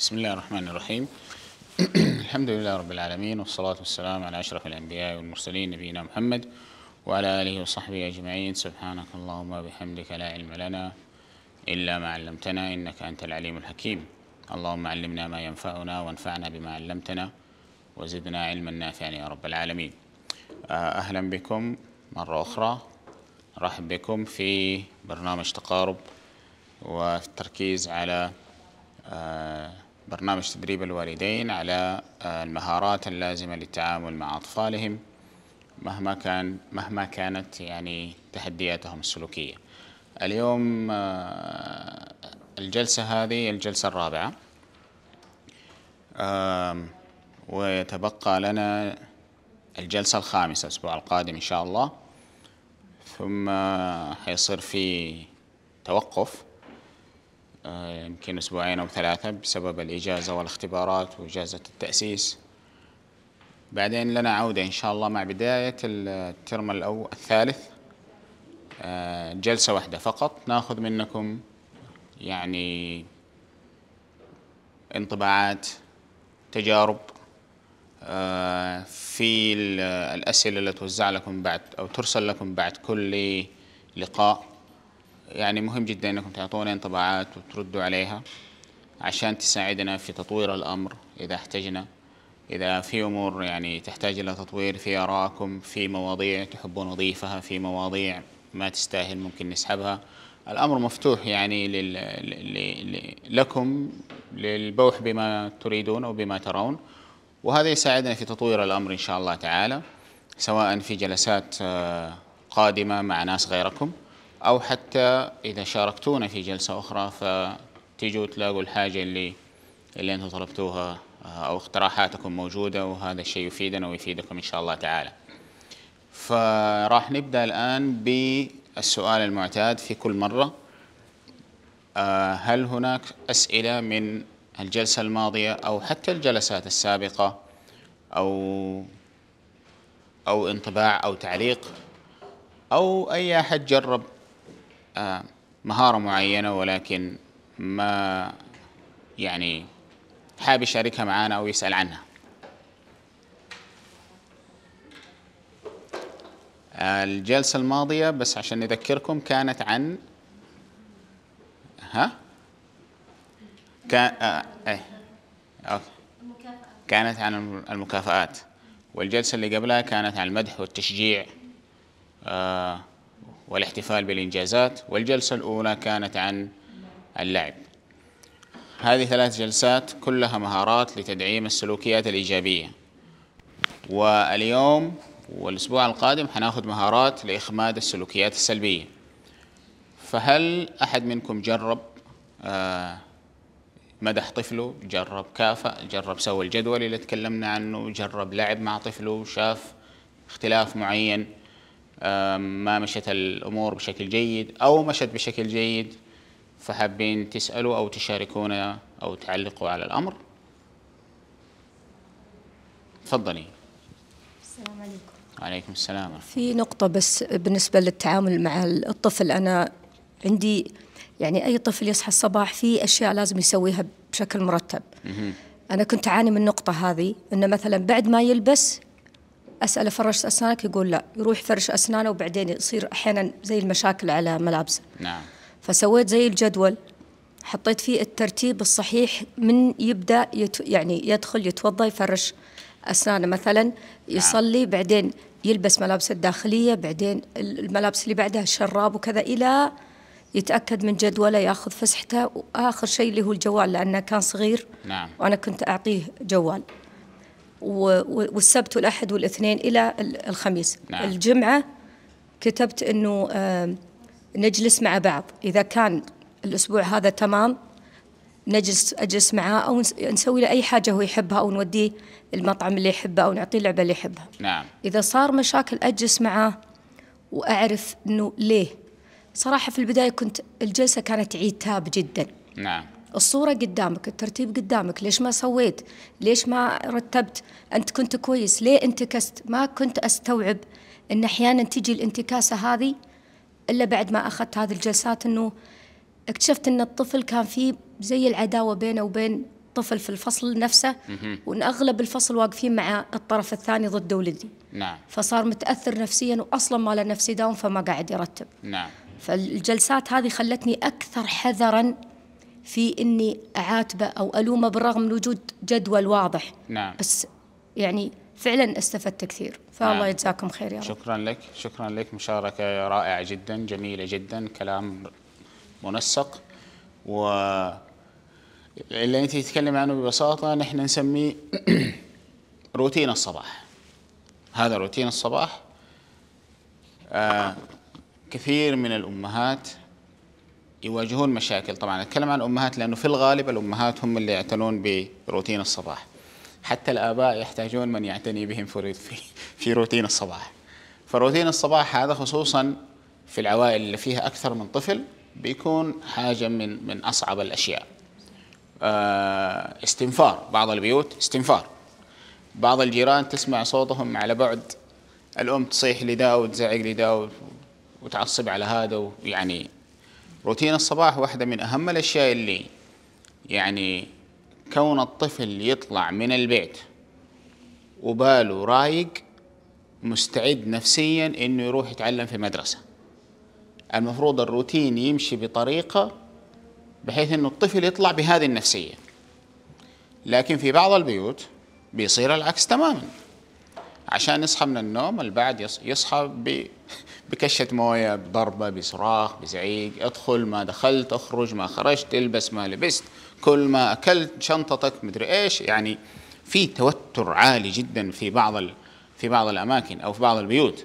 بسم الله الرحمن الرحيم الحمد لله رب العالمين والصلاة والسلام على أشرف الأنبياء والمرسلين نبينا محمد وعلى آله وصحبه أجمعين سبحانك اللهم وبحمدك لا علم لنا إلا ما علمتنا إنك أنت العليم الحكيم اللهم علمنا ما ينفعنا وانفعنا بما علمتنا وزدنا علما نافعا يا رب العالمين آه، أهلا بكم مرة أخرى رحب بكم في برنامج تقارب والتركيز على آه برنامج تدريب الوالدين على آه، المهارات اللازمة للتعامل مع أطفالهم مهما كان مهما كانت يعني تحدياتهم السلوكية. اليوم آه، الجلسة هذه الجلسة الرابعة ويتبقى لنا الجلسة الخامسة الأسبوع القادم إن شاء الله ثم آه، حيصير في توقف آه، يمكن أسبوعين أو ثلاثة بسبب الإجازة والاختبارات وإجازة التأسيس بعدين لنا عودة إن شاء الله مع بداية الترم الأول الثالث آه، جلسة واحدة فقط ناخذ منكم يعني انطباعات تجارب آه، في الأسئلة اللي توزع لكم بعد أو ترسل لكم بعد كل لقاء يعني مهم جدا انكم تعطونا انطباعات وتردوا عليها عشان تساعدنا في تطوير الامر اذا احتجنا اذا في امور يعني تحتاج الى تطوير في ارائكم في مواضيع تحبون نضيفها في مواضيع ما تستاهل ممكن نسحبها الامر مفتوح يعني لل... ل... لكم للبوح بما تريدون او بما ترون وهذا يساعدنا في تطوير الامر ان شاء الله تعالى سواء في جلسات آه، قادمه مع ناس غيركم أو حتى إذا شاركتونا في جلسة أخرى فتيجوا تلاقوا الحاجة اللي اللي أنتم طلبتوها أو اقتراحاتكم موجودة وهذا الشيء يفيدنا ويفيدكم إن شاء الله تعالى فراح نبدأ الآن بالسؤال المعتاد في كل مرة آه، هل هناك أسئلة من الجلسة الماضية أو حتى الجلسات السابقة أو أو انطباع أو تعليق أو أي أحد جرب آه، مهارة معينة ولكن ما يعني حاب يشاركها معنا أو يسأل عنها آه، الجلسة الماضية بس عشان نذكركم كانت عن ها كان آه إيه كانت عن المكافآت والجلسة اللي قبلها كانت عن المدح والتشجيع آه والاحتفال بالإنجازات والجلسة الأولى كانت عن اللعب هذه ثلاث جلسات كلها مهارات لتدعيم السلوكيات الإيجابية واليوم والأسبوع القادم حناخد مهارات لإخماد السلوكيات السلبية فهل أحد منكم جرب آه، مدح طفله جرب كافأ جرب سوى الجدول اللي تكلمنا عنه جرب لعب مع طفله شاف اختلاف معين ما مشت الامور بشكل جيد او مشت بشكل جيد فحابين تسالوا او تشاركونا او تعلقوا على الامر تفضلي السلام عليكم وعليكم السلام في نقطة بس بالنسبة للتعامل مع الطفل أنا عندي يعني أي طفل يصحى الصباح في أشياء لازم يسويها بشكل مرتب أنا كنت أعاني من النقطة هذه أنه مثلا بعد ما يلبس اسال فرش اسنانك يقول لا يروح فرش اسنانه وبعدين يصير احيانا زي المشاكل على ملابسه نعم فسويت زي الجدول حطيت فيه الترتيب الصحيح من يبدا يت يعني يدخل يتوضا يفرش اسنانه مثلا نعم. يصلي نعم. بعدين يلبس ملابس الداخليه بعدين الملابس اللي بعدها الشراب وكذا الى يتاكد من جدوله ياخذ فسحته واخر شيء اللي هو الجوال لانه كان صغير نعم. وانا كنت اعطيه جوال والسبت والأحد والاثنين إلى الخميس نعم. الجمعة كتبت أنه آه، نجلس مع بعض إذا كان الأسبوع هذا تمام نجلس أجلس معاه أو نسوي له أي حاجة هو يحبها أو نوديه المطعم اللي يحبه أو نعطيه اللعبة اللي يحبها نعم. إذا صار مشاكل أجلس معاه وأعرف أنه ليه صراحة في البداية كنت الجلسة كانت عتاب جدا نعم الصورة قدامك الترتيب قدامك ليش ما سويت ليش ما رتبت أنت كنت كويس ليه انتكست ما كنت أستوعب أن أحيانا تجي الانتكاسة هذه إلا بعد ما أخذت هذه الجلسات أنه اكتشفت أن الطفل كان فيه زي العداوة بينه وبين طفل في الفصل نفسه وان اغلب الفصل واقفين مع الطرف الثاني ضد ولدي نعم فصار متاثر نفسيا واصلا ما له نفسي داون فما قاعد يرتب نعم فالجلسات هذه خلتني اكثر حذرا في اني اعاتبه او الومه بالرغم من وجود جدول واضح نعم بس يعني فعلا استفدت كثير فالله نعم. يجزاكم خير يا رب شكرا لك شكرا لك مشاركه رائعه جدا جميله جدا كلام منسق و اللي انت تتكلم عنه ببساطه نحن نسميه روتين الصباح هذا روتين الصباح آه كثير من الامهات يواجهون مشاكل طبعا أتكلم عن الأمهات لأنه في الغالب الأمهات هم اللي يعتنون بروتين الصباح حتى الآباء يحتاجون من يعتني بهم في, في روتين الصباح فروتين الصباح هذا خصوصا في العوائل اللي فيها أكثر من طفل بيكون حاجة من من أصعب الأشياء آه، استنفار بعض البيوت استنفار بعض الجيران تسمع صوتهم على بعد الأم تصيح لدا وتزعق لدا وتعصب على هذا ويعني روتين الصباح واحدة من أهم الأشياء اللي يعني كون الطفل يطلع من البيت وباله رايق مستعد نفسيا انه يروح يتعلم في مدرسه المفروض الروتين يمشي بطريقه بحيث انه الطفل يطلع بهذه النفسيه لكن في بعض البيوت بيصير العكس تماما عشان يصحى من النوم البعض يصحى بكشة موية بضربة بصراخ بزعيق ادخل ما دخلت اخرج ما خرجت البس ما لبست كل ما اكلت شنطتك مدري ايش يعني في توتر عالي جدا في بعض في بعض الاماكن او في بعض البيوت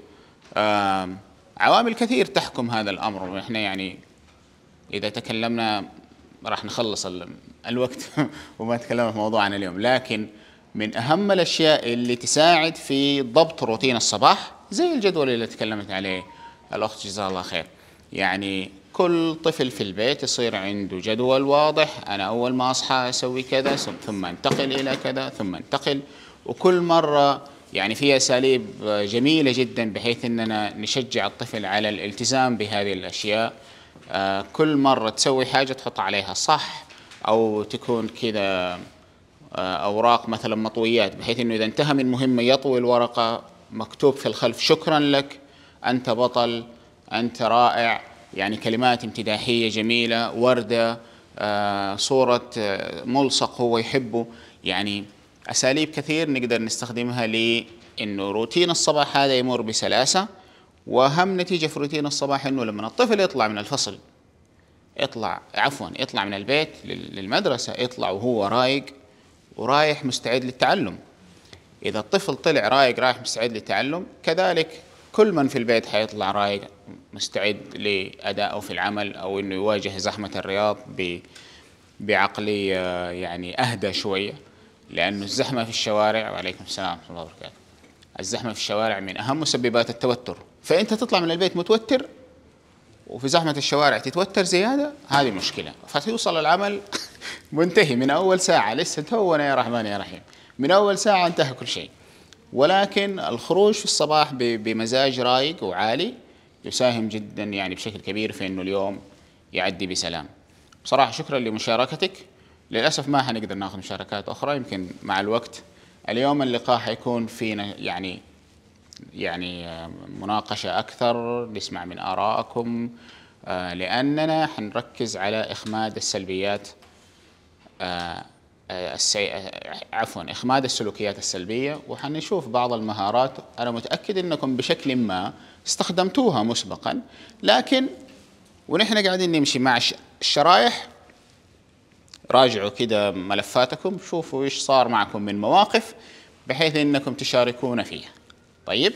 عوامل كثير تحكم هذا الامر واحنا يعني اذا تكلمنا راح نخلص الوقت وما تكلمنا في موضوعنا اليوم لكن من أهم الأشياء اللي تساعد في ضبط روتين الصباح زي الجدول اللي تكلمت عليه الأخت جزاها الله خير يعني كل طفل في البيت يصير عنده جدول واضح أنا أول ما أصحى أسوي كذا ثم أنتقل إلى كذا ثم أنتقل وكل مرة يعني في أساليب جميلة جدا بحيث أننا نشجع الطفل على الالتزام بهذه الأشياء آه، كل مرة تسوي حاجة تحط عليها صح أو تكون كذا آه، أوراق مثلا مطويات بحيث أنه إذا انتهى من مهمة يطوي الورقة مكتوب في الخلف شكرا لك أنت بطل أنت رائع يعني كلمات امتداحية جميلة وردة آه، صورة آه، ملصق هو يحبه يعني أساليب كثير نقدر نستخدمها لأنه روتين الصباح هذا يمر بسلاسة وأهم نتيجة في روتين الصباح أنه لما الطفل يطلع من الفصل يطلع عفوا يطلع من البيت للمدرسة يطلع وهو رايق ورايح مستعد للتعلم إذا الطفل طلع رايق رايح مستعد للتعلم كذلك كل من في البيت حيطلع رايق مستعد لأدائه في العمل أو أنه يواجه زحمة الرياض بعقلية آه، يعني أهدى شوية لأن الزحمة في الشوارع وعليكم السلام ورحمة الله وبركاته الزحمة في الشوارع من أهم مسببات التوتر فأنت تطلع من البيت متوتر وفي زحمة الشوارع تتوتر زيادة هذه مشكلة فتوصل العمل منتهي من أول ساعة لسه تونا يا رحمن يا رحيم من أول ساعة انتهى كل شيء ولكن الخروج في الصباح بمزاج رايق وعالي يساهم جدا يعني بشكل كبير في أنه اليوم يعدي بسلام بصراحة شكرا لمشاركتك للأسف ما حنقدر ناخذ مشاركات أخرى يمكن مع الوقت اليوم اللقاء حيكون فينا يعني يعني مناقشة أكثر نسمع من آرائكم آه، لأننا حنركز على إخماد السلبيات آه، آه، السي... عفوا إخماد السلوكيات السلبية وحنشوف بعض المهارات أنا متأكد أنكم بشكل ما استخدمتوها مسبقا لكن ونحن قاعدين نمشي مع الشرايح راجعوا كده ملفاتكم شوفوا ايش صار معكم من مواقف بحيث انكم تشاركونا فيها طيب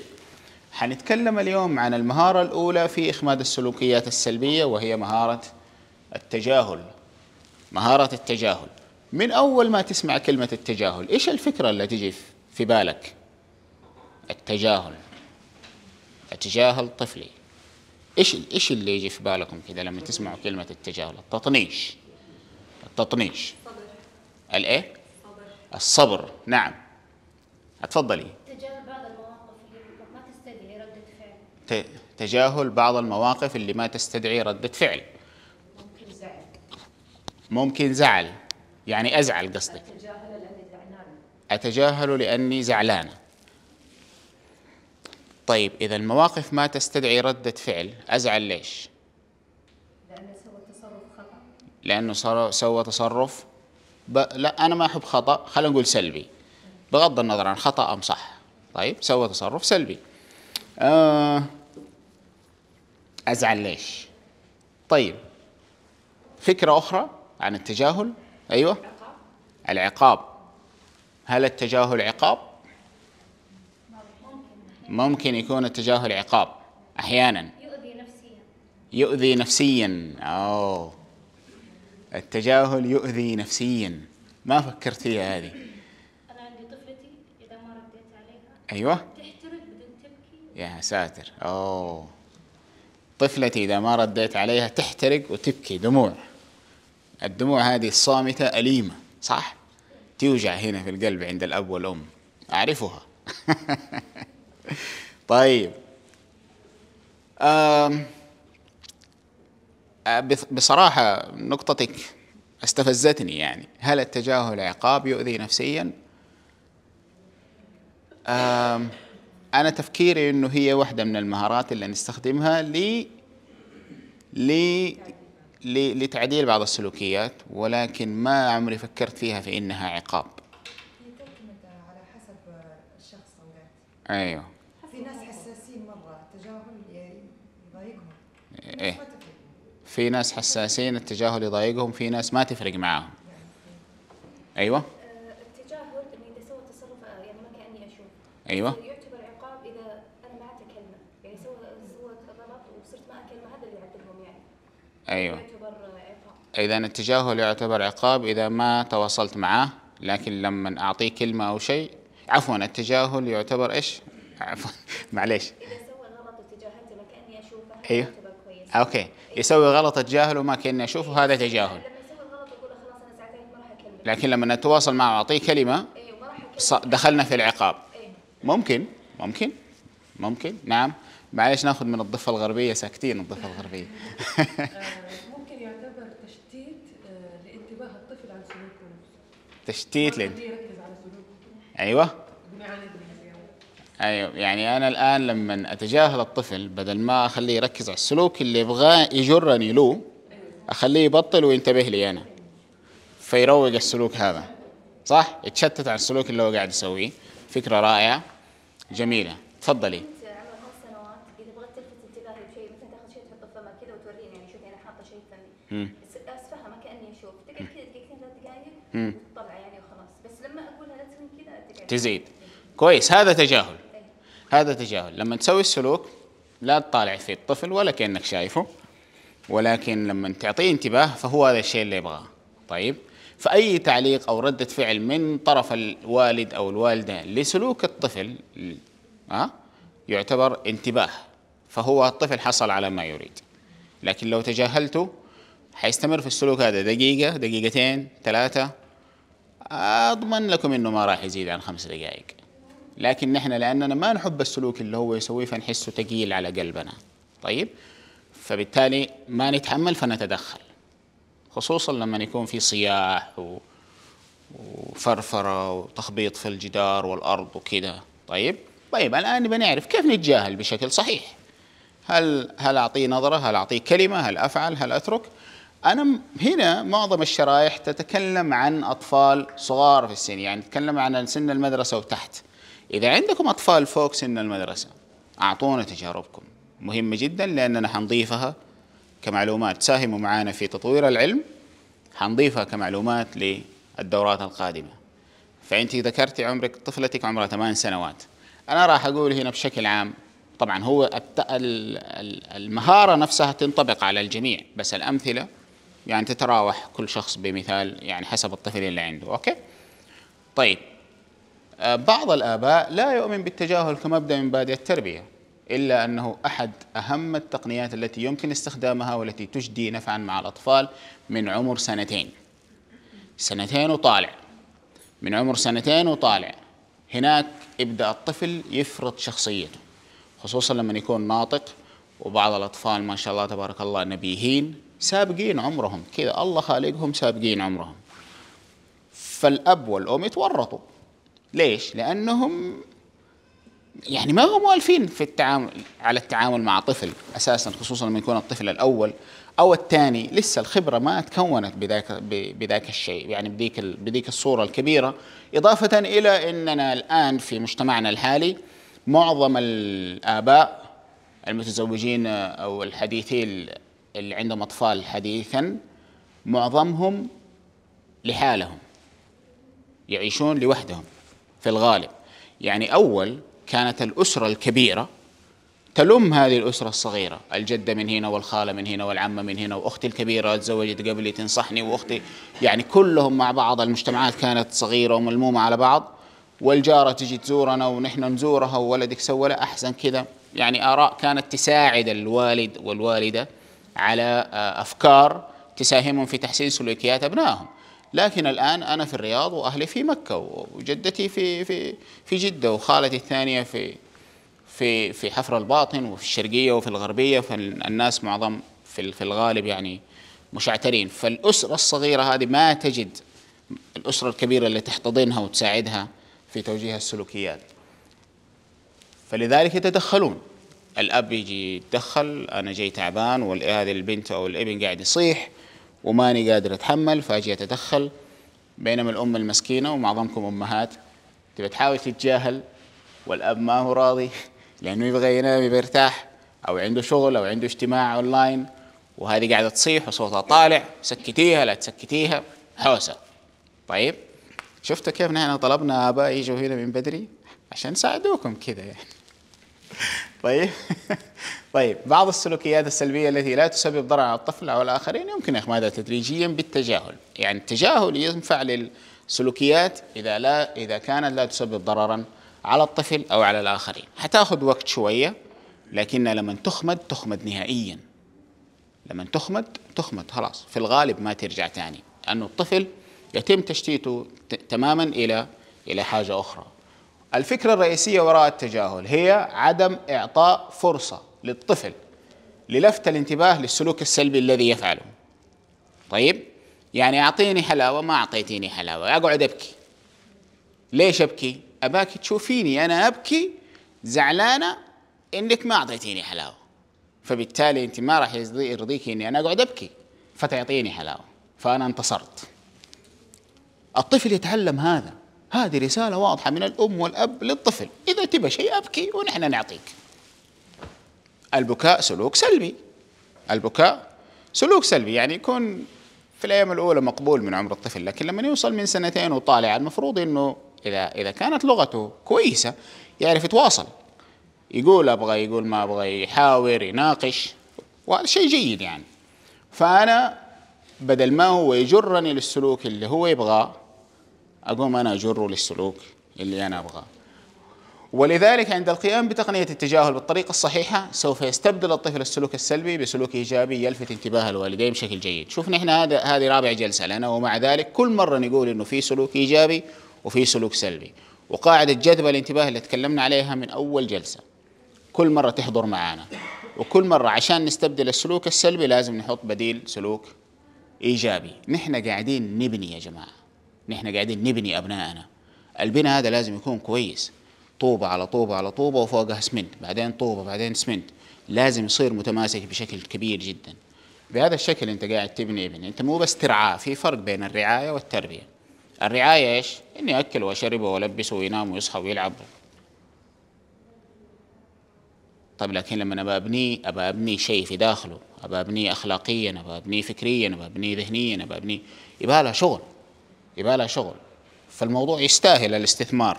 حنتكلم اليوم عن المهارة الأولى في إخماد السلوكيات السلبية وهي مهارة التجاهل مهارة التجاهل من أول ما تسمع كلمة التجاهل إيش الفكرة اللي تجي في بالك التجاهل أتجاهل طفلي إيش إيش اللي يجي في بالكم كذا لما تسمعوا كلمة التجاهل التطنيش التطنيش الإيه الصبر نعم اتفضلي تجاهل بعض المواقف اللي ما تستدعي ردة فعل ممكن زعل ممكن زعل يعني أزعل قصدك لأني زعلانة أتجاهل لأني زعلانة طيب إذا المواقف ما تستدعي ردة فعل أزعل ليش؟ لأنه سوى تصرف خطأ لأنه سوى تصرف ب... لا أنا ما أحب خطأ خلينا نقول سلبي بغض النظر عن خطأ أم صح طيب سوى تصرف سلبي آه ازعل ليش طيب فكره اخرى عن التجاهل ايوه العقاب هل التجاهل عقاب ممكن يكون التجاهل عقاب احيانا يؤذي نفسيا يؤذي نفسيا اوه التجاهل يؤذي نفسيا ما فكرت فيها هذه انا عندي طفلتي اذا ما رديت عليها ايوه تحترق بدون تبكي يا ساتر اوه طفلتي إذا ما رديت عليها تحترق وتبكي دموع الدموع هذه الصامتة أليمة صح؟ توجع هنا في القلب عند الأب والأم أعرفها طيب آم بصراحة نقطتك استفزتني يعني هل التجاهل عقاب يؤذي نفسيا؟ آم انا تفكيري انه هي واحده من المهارات اللي نستخدمها ل ل لتعديل بعض السلوكيات ولكن ما عمري فكرت فيها في انها عقاب على حسب الشخص ايوه في ناس حساسين مره التجاهل يضايقهم ايه في ناس حساسين التجاهل يضايقهم في ناس ما تفرق معاهم يعني. ايوه أه، التجاهل اني اسوي تصرف يعني ما كاني اشوف ايوه أيوة إذا التجاهل يعتبر عقاب إذا ما تواصلت معاه لكن لما أعطيه كلمة أو شيء عفوا التجاهل يعتبر إيش؟ عفوا معليش إذا سوى غلط وتجاهلته ما كأني أشوفه أيوه كويس أوكي يسوي غلط أتجاهله ما كأني أشوفه هذا تجاهل لكن لما نتواصل معه واعطيه كلمة أيوه، دخلنا في العقاب أيوه. ممكن ممكن ممكن نعم معلش ناخذ من الضفه الغربيه ساكتين الضفه الغربيه آه، ممكن يعتبر تشتيت آه، لانتباه الطفل عن سلوكه تشتيت لين ايوه ايوه يعني انا الان لما اتجاهل الطفل بدل ما اخليه يركز على السلوك اللي يبغاه يجرني له أيوة. اخليه يبطل وينتبه لي انا فيروق السلوك هذا صح يتشتت عن السلوك اللي هو قاعد يسويه فكره رائعه جميله تفضلي اسمعها ما كاني اشوف كذا دقيقتين ثلاث دقائق وتطلع يعني وخلاص بس لما اقولها لا تسوي كذا تزيد كويس هذا تجاهل إيه. هذا تجاهل لما تسوي السلوك لا تطالع في الطفل ولا كانك شايفه ولكن لما تعطيه انتباه فهو هذا الشيء اللي يبغاه طيب فأي تعليق أو ردة فعل من طرف الوالد أو الوالدة لسلوك الطفل ها آه، يعتبر انتباه فهو الطفل حصل على ما يريد لكن لو تجاهلته حيستمر في السلوك هذا دقيقة دقيقتين ثلاثة أضمن لكم إنه ما راح يزيد عن خمس دقائق لكن نحن لأننا ما نحب السلوك اللي هو يسويه فنحسه ثقيل على قلبنا طيب فبالتالي ما نتحمل فنتدخل خصوصا لما يكون في صياح و... وفرفرة وتخبيط في الجدار والأرض وكذا طيب طيب الآن بنعرف كيف نتجاهل بشكل صحيح هل هل أعطيه نظرة هل أعطيه كلمة هل أفعل هل أترك أنا هنا معظم الشرائح تتكلم عن أطفال صغار في السن يعني تتكلم عن سن المدرسة وتحت إذا عندكم أطفال فوق سن المدرسة أعطونا تجاربكم مهمة جدا لأننا حنضيفها كمعلومات تساهموا معنا في تطوير العلم حنضيفها كمعلومات للدورات القادمة فأنت ذكرتي عمرك طفلتك عمرها 8 سنوات أنا راح أقول هنا بشكل عام طبعا هو المهارة نفسها تنطبق على الجميع بس الأمثلة يعني تتراوح كل شخص بمثال يعني حسب الطفل اللي عنده أوكي طيب آه، بعض الآباء لا يؤمن بالتجاهل كمبدأ من مبادئ التربية إلا أنه أحد أهم التقنيات التي يمكن استخدامها والتي تجدي نفعا مع الأطفال من عمر سنتين سنتين وطالع من عمر سنتين وطالع هناك يبدأ الطفل يفرض شخصيته خصوصا لما يكون ناطق وبعض الأطفال ما شاء الله تبارك الله نبيهين سابقين عمرهم كذا الله خالقهم سابقين عمرهم فالأب والأم يتورطوا ليش؟ لأنهم يعني ما هم والفين في التعامل على التعامل مع طفل أساسا خصوصا لما يكون الطفل الأول أو الثاني لسه الخبرة ما تكونت بذاك بذاك الشيء يعني بذيك بذيك الصورة الكبيرة إضافة إلى أننا الآن في مجتمعنا الحالي معظم الآباء المتزوجين أو الحديثي اللي عندهم أطفال حديثا معظمهم لحالهم يعيشون لوحدهم في الغالب يعني أول كانت الأسرة الكبيرة تلم هذه الأسرة الصغيرة الجدة من هنا والخالة من هنا والعمة من هنا وأختي الكبيرة تزوجت قبلي تنصحني وأختي يعني كلهم مع بعض المجتمعات كانت صغيرة وملمومة على بعض والجارة تجي تزورنا ونحن نزورها وولدك سوى أحسن كذا يعني آراء كانت تساعد الوالد والوالدة على آه، أفكار تساهمهم في تحسين سلوكيات أبنائهم لكن الآن أنا في الرياض وأهلي في مكة وجدتي في في في جدة وخالتي الثانية في في في حفر الباطن وفي الشرقية وفي الغربية فالناس معظم في في الغالب يعني مشعترين فالأسرة الصغيرة هذه ما تجد الأسرة الكبيرة اللي تحتضنها وتساعدها في توجيه السلوكيات فلذلك يتدخلون الاب يجي يتدخل انا جاي تعبان وهذه البنت او الابن قاعد يصيح وماني قادر اتحمل فاجي اتدخل بينما الام المسكينه ومعظمكم امهات تبي تحاول تتجاهل والاب ما هو راضي لانه يبغى ينام يبغى يرتاح او عنده شغل او عنده اجتماع اونلاين وهذه قاعده تصيح وصوتها طالع سكتيها لا تسكتيها حوسه طيب شفتوا كيف نحن طلبنا اباء يجوا هنا من بدري عشان يساعدوكم كذا يعني طيب طيب بعض السلوكيات السلبية التي لا تسبب ضررا على الطفل أو الآخرين يمكن إخمادها تدريجيا بالتجاهل يعني التجاهل ينفع للسلوكيات إذا لا إذا كانت لا تسبب ضررا على الطفل أو على الآخرين حتاخذ وقت شوية لكن لما تخمد تخمد نهائيا لما تخمد تخمد خلاص في الغالب ما ترجع تاني لأنه الطفل يتم تشتيته تماما إلى إلى حاجة أخرى الفكرة الرئيسية وراء التجاهل هي عدم إعطاء فرصة للطفل للفت الانتباه للسلوك السلبي الذي يفعله طيب يعني أعطيني حلاوة ما أعطيتيني حلاوة أقعد أبكي ليش أبكي أباك تشوفيني أنا أبكي زعلانة إنك ما أعطيتيني حلاوة فبالتالي أنت ما راح يرضيك إني أنا أقعد أبكي فتعطيني حلاوة فأنا انتصرت الطفل يتعلم هذا هذه رسالة واضحة من الأم والأب للطفل إذا تبى شيء أبكي ونحن نعطيك البكاء سلوك سلبي البكاء سلوك سلبي يعني يكون في الأيام الأولى مقبول من عمر الطفل لكن لما يوصل من سنتين وطالع المفروض أنه إذا إذا كانت لغته كويسة يعرف يتواصل يقول أبغى يقول ما أبغى يحاور يناقش وهذا شيء جيد يعني فأنا بدل ما هو يجرني للسلوك اللي هو يبغاه أقوم أنا أجره للسلوك اللي أنا أبغاه ولذلك عند القيام بتقنية التجاهل بالطريقة الصحيحة سوف يستبدل الطفل السلوك السلبي بسلوك إيجابي يلفت انتباه الوالدين بشكل جيد شوف نحن هذا هذه رابع جلسة لنا ومع ذلك كل مرة نقول إنه في سلوك إيجابي وفي سلوك سلبي وقاعدة جذب الانتباه اللي تكلمنا عليها من أول جلسة كل مرة تحضر معانا وكل مرة عشان نستبدل السلوك السلبي لازم نحط بديل سلوك إيجابي نحن قاعدين نبني يا جماعة نحن قاعدين نبني ابنائنا البناء هذا لازم يكون كويس طوبه على طوبه على طوبه وفوقها اسمنت بعدين طوبه بعدين اسمنت لازم يصير متماسك بشكل كبير جدا بهذا الشكل انت قاعد تبني ابن انت مو بس ترعاه في فرق بين الرعايه والتربيه الرعايه ايش اني اكل واشربه والبسه وينام ويصحى ويلعب طيب لكن لما ابى ابنيه ابى ابني شيء في داخله ابى ابنيه اخلاقيا ابى ابنيه فكريا ابى ابنيه ذهنيا ابى ابنيه يبقى لها شغل يبقى لها شغل فالموضوع يستاهل الاستثمار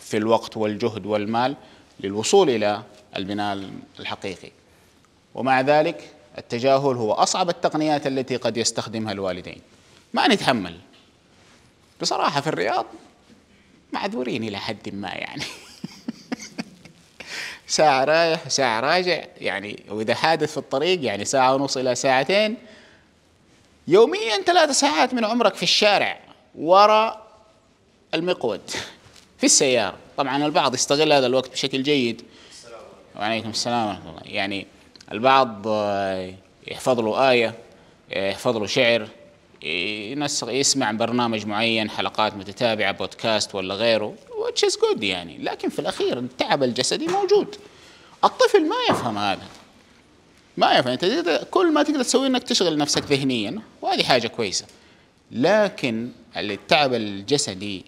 في الوقت والجهد والمال للوصول إلى البناء الحقيقي ومع ذلك التجاهل هو أصعب التقنيات التي قد يستخدمها الوالدين ما نتحمل بصراحة في الرياض معذورين إلى حد ما يعني ساعة رايح ساعة راجع يعني وإذا حادث في الطريق يعني ساعة ونص إلى ساعتين يوميا ثلاث ساعات من عمرك في الشارع وراء المقود في السيارة طبعا البعض يستغل هذا الوقت بشكل جيد وعليكم السلام ورحمة الله يعني البعض آه، يحفظ له آية آه، يحفظ له شعر يسمع برنامج معين حلقات متتابعة بودكاست ولا غيره which is good يعني لكن في الأخير التعب الجسدي موجود الطفل ما يفهم هذا ما يفهم انت كل ما تقدر تسويه انك تشغل نفسك ذهنيا وهذه حاجه كويسه لكن التعب الجسدي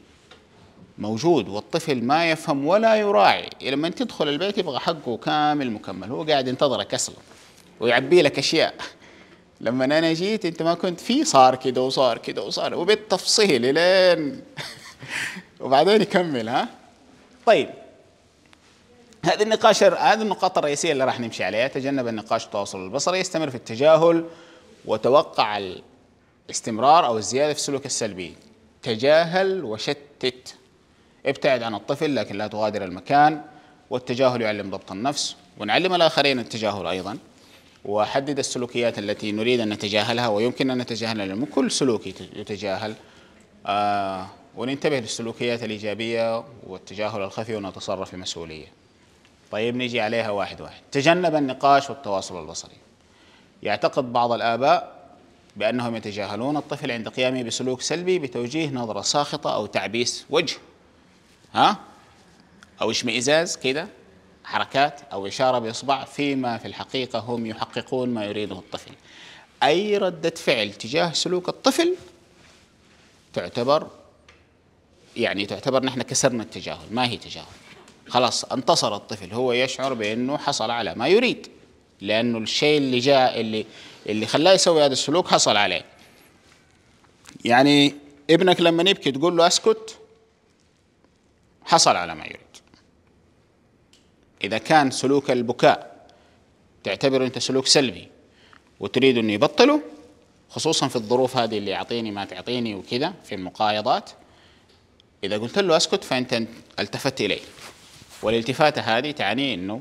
موجود والطفل ما يفهم ولا يراعي لما تدخل البيت يبغى حقه كامل مكمل هو قاعد ينتظرك اصلا ويعبي لك اشياء لما انا جيت انت ما كنت في صار كده وصار كده وصار وبالتفصيل لين وبعدين يكمل ها طيب هذه النقاش هذه النقاط الرئيسيه اللي راح نمشي عليها تجنب النقاش التواصل البصري استمر في التجاهل وتوقع الاستمرار أو الزيادة في السلوك السلبي تجاهل وشتت ابتعد عن الطفل لكن لا تغادر المكان والتجاهل يعلم ضبط النفس ونعلم الآخرين التجاهل أيضا وحدد السلوكيات التي نريد أن نتجاهلها ويمكن أن نتجاهلها لأن كل سلوك يتجاهل آه وننتبه للسلوكيات الإيجابية والتجاهل الخفي ونتصرف بمسؤولية طيب نجي عليها واحد واحد تجنب النقاش والتواصل البصري يعتقد بعض الآباء بأنهم يتجاهلون الطفل عند قيامه بسلوك سلبي بتوجيه نظرة ساخطة أو تعبيس وجه ها أو اشمئزاز كده حركات أو إشارة بإصبع فيما في الحقيقة هم يحققون ما يريده الطفل أي ردة فعل تجاه سلوك الطفل تعتبر يعني تعتبر نحن كسرنا التجاهل ما هي تجاهل خلاص انتصر الطفل هو يشعر بأنه حصل على ما يريد لأنه الشيء اللي جاء اللي اللي خلاه يسوي هذا السلوك حصل عليه يعني ابنك لما يبكي تقول له اسكت حصل على ما يريد اذا كان سلوك البكاء تعتبره انت سلوك سلبي وتريد انه يبطله خصوصا في الظروف هذه اللي يعطيني ما تعطيني وكذا في المقايضات اذا قلت له اسكت فانت التفت اليه والالتفاته هذه تعني انه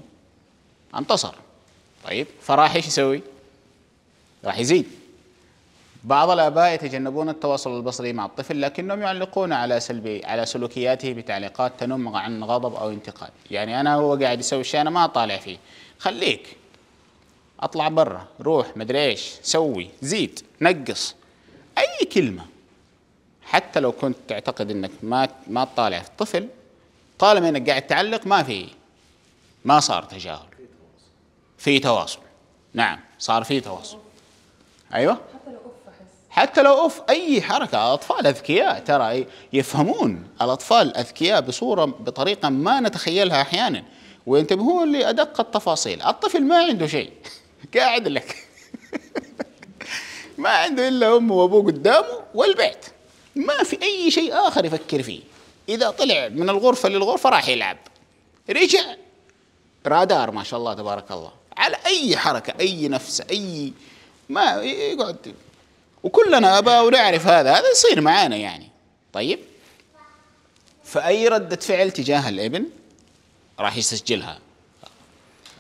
انتصر طيب فراح ايش يسوي؟ راح يزيد بعض الآباء يتجنبون التواصل البصري مع الطفل لكنهم يعلقون على سلبي على سلوكياته بتعليقات تنم عن غضب أو انتقاد يعني أنا هو قاعد يسوي شيء أنا ما أطالع فيه خليك أطلع برا روح مدري إيش سوي زيد نقص أي كلمة حتى لو كنت تعتقد أنك ما ما تطالع في الطفل طالما أنك قاعد تعلق ما في ما صار تجاهل في تواصل نعم صار في تواصل ايوه حتى لو اوف احس حتى لو اوف اي حركه الاطفال اذكياء ترى يفهمون الاطفال اذكياء بصوره بطريقه ما نتخيلها احيانا وينتبهون لادق التفاصيل الطفل ما عنده شيء قاعد لك ما عنده الا امه وابوه قدامه والبيت ما في اي شيء اخر يفكر فيه اذا طلع من الغرفه للغرفه راح يلعب رجع رادار ما شاء الله تبارك الله على اي حركه اي نفس اي ما يقعد وكلنا اباء ونعرف هذا هذا يصير معانا يعني طيب فاي رده فعل تجاه الابن راح يسجلها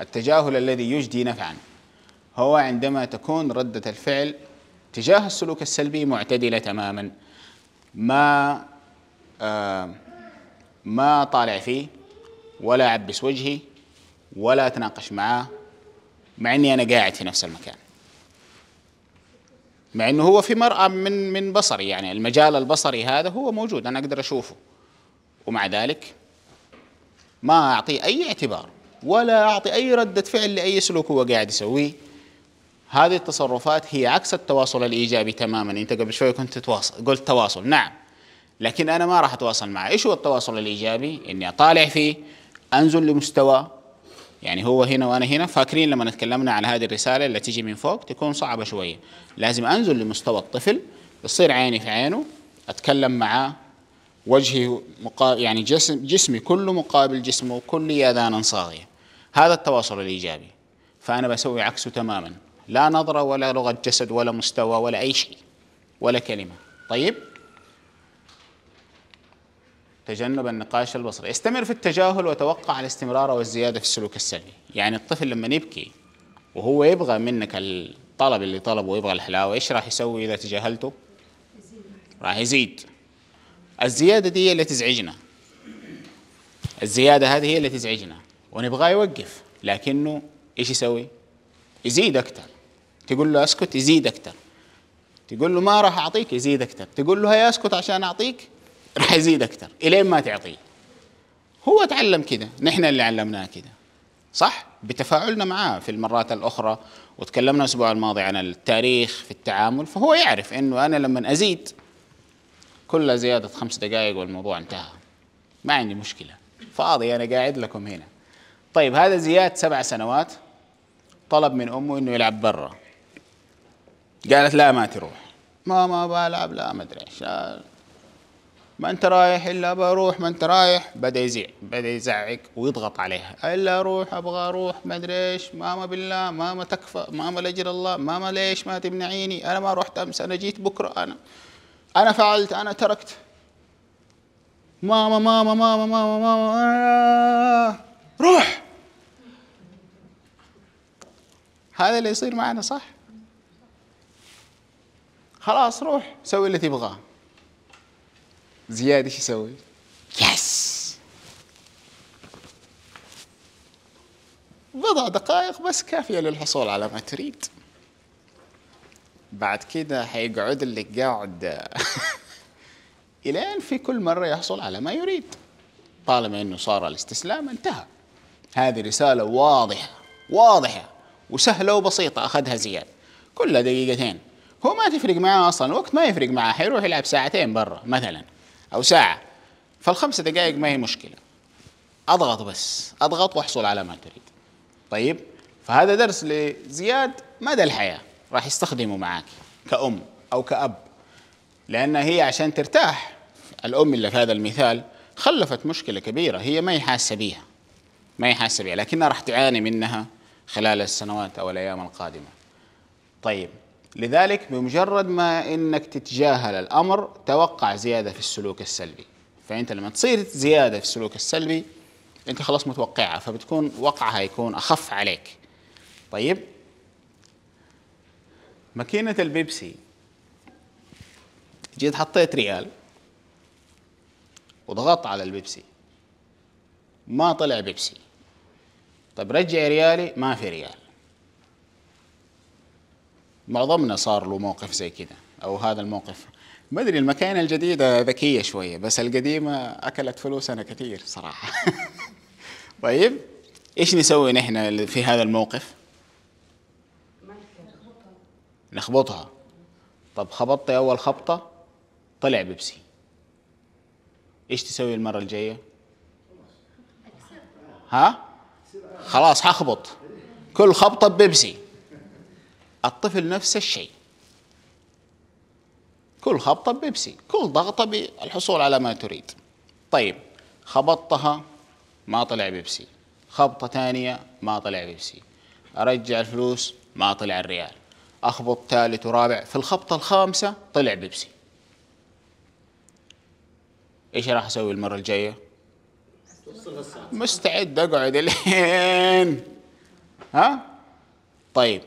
التجاهل الذي يجدي نفعا هو عندما تكون رده الفعل تجاه السلوك السلبي معتدله تماما ما آه ما طالع فيه ولا عبس وجهي ولا اتناقش معاه مع اني انا قاعد في نفس المكان مع انه هو في مرأة من من بصري يعني المجال البصري هذا هو موجود انا اقدر اشوفه ومع ذلك ما اعطيه اي اعتبار ولا اعطي اي رده فعل لاي سلوك هو قاعد يسويه هذه التصرفات هي عكس التواصل الايجابي تماما انت قبل شوي كنت تواصل قلت تواصل نعم لكن انا ما راح اتواصل معه ايش هو التواصل الايجابي اني اطالع فيه انزل لمستواه يعني هو هنا وانا هنا فاكرين لما تكلمنا على هذه الرساله اللي تيجي من فوق تكون صعبه شويه لازم انزل لمستوى الطفل يصير عيني في عينه اتكلم معاه وجهي مقابل يعني جسم جسمي كله مقابل جسمه كلي اذانا صاغيه هذا التواصل الايجابي فانا بسوي عكسه تماما لا نظره ولا لغه جسد ولا مستوى ولا اي شيء ولا كلمه طيب تجنب النقاش البصري استمر في التجاهل وتوقع الاستمرار والزيادة في السلوك السلبي يعني الطفل لما يبكي وهو يبغى منك الطلب اللي طلبه يبغى الحلاوة إيش راح يسوي إذا تجاهلته راح يزيد الزيادة دي هي اللي تزعجنا الزيادة هذه هي اللي تزعجنا ونبغاه يوقف لكنه إيش يسوي يزيد أكثر تقول له أسكت يزيد أكثر تقول له ما راح أعطيك يزيد أكثر تقول له هيا أسكت عشان أعطيك راح يزيد اكثر الين ما تعطيه هو تعلم كذا نحن اللي علمناه كذا صح بتفاعلنا معاه في المرات الاخرى وتكلمنا الاسبوع الماضي عن التاريخ في التعامل فهو يعرف انه انا لما ازيد كلها زياده خمس دقائق والموضوع انتهى ما عندي مشكله فاضي انا قاعد لكم هنا طيب هذا زياد سبع سنوات طلب من امه انه يلعب برا قالت لا ما تروح ما ما بلعب لا ما ادري ايش ما انت رايح الا بروح ما انت رايح بدا يزيع بدا يزعق ويضغط عليها الا اروح ابغى اروح ما ادري ايش ماما بالله ماما تكفى ماما لاجل الله ماما ليش ما تمنعيني انا ما رحت امس انا جيت بكره انا انا فعلت انا تركت ماما ماما ماما ماما ماما آه، روح هذا اللي يصير معنا صح خلاص روح سوي اللي تبغاه زياد ايش يسوي؟ يس بضع دقائق بس كافية للحصول على ما تريد بعد كده حيقعد اللي قاعد إلين في كل مرة يحصل على ما يريد طالما أنه صار الاستسلام انتهى هذه رسالة واضحة واضحة وسهلة وبسيطة أخذها زياد كلها دقيقتين هو ما تفرق معاه أصلا الوقت ما يفرق معاه حيروح يلعب ساعتين برا مثلا او ساعه فالخمسه دقائق ما هي مشكله اضغط بس اضغط واحصل على ما تريد طيب فهذا درس لزياد مدى الحياه راح يستخدمه معاك كأم أو كأب لأن هي عشان ترتاح الأم اللي في هذا المثال خلفت مشكلة كبيرة هي ما هي حاسه بيها ما هي حاسه بيها لكنها راح تعاني منها خلال السنوات أو الأيام القادمة طيب لذلك بمجرد ما انك تتجاهل الامر توقع زياده في السلوك السلبي فانت لما تصير زياده في السلوك السلبي انت خلاص متوقعها فبتكون وقعها يكون اخف عليك طيب ماكينه البيبسي جيت حطيت ريال وضغطت على البيبسي ما طلع بيبسي طب رجع ريالي ما في ريال معظمنا صار له موقف زي كده او هذا الموقف ما ادري المكاين الجديده ذكيه شويه بس القديمه اكلت فلوسنا كثير صراحه طيب ايش نسوي نحن في هذا الموقف نخبطها طب خبطتي اول خبطه طلع بيبسي ايش تسوي المره الجايه ها خلاص حخبط كل خبطه ببيبسي الطفل نفس الشيء كل خبطة بيبسي كل ضغطة بالحصول على ما تريد طيب خبطتها ما طلع بيبسي خبطة ثانية ما طلع بيبسي أرجع الفلوس ما طلع الريال أخبط ثالث ورابع في الخبطة الخامسة طلع بيبسي إيش راح أسوي المرة الجاية؟ مستعد أقعد الحين ها؟ طيب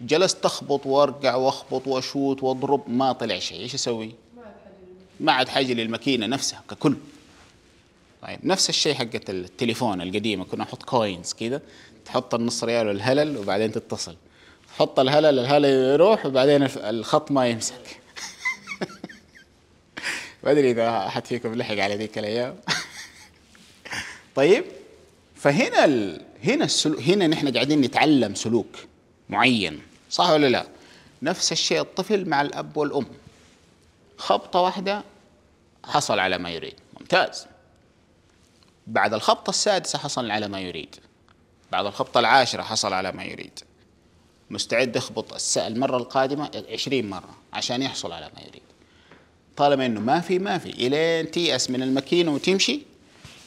جلست اخبط وارجع واخبط واشوت واضرب ما طلع شيء ايش اسوي ما عاد حاجه للماكينه نفسها ككل طيب نفس الشيء حقة التليفون القديمه كنا نحط كوينز كذا تحط النص ريال والهلل وبعدين تتصل تحط الهلل الهلل يروح وبعدين الخط ما يمسك ما ادري اذا احد فيكم لحق على ذيك الايام طيب فهنا ال... هنا السلو... هنا نحن قاعدين نتعلم سلوك معين صح ولا لا نفس الشيء الطفل مع الأب والأم خبطة واحدة حصل على ما يريد ممتاز بعد الخبطة السادسة حصل على ما يريد بعد الخبطة العاشرة حصل على ما يريد مستعد يخبط المرة القادمة عشرين مرة عشان يحصل على ما يريد طالما انه ما في ما في الين تيأس من الماكينة وتمشي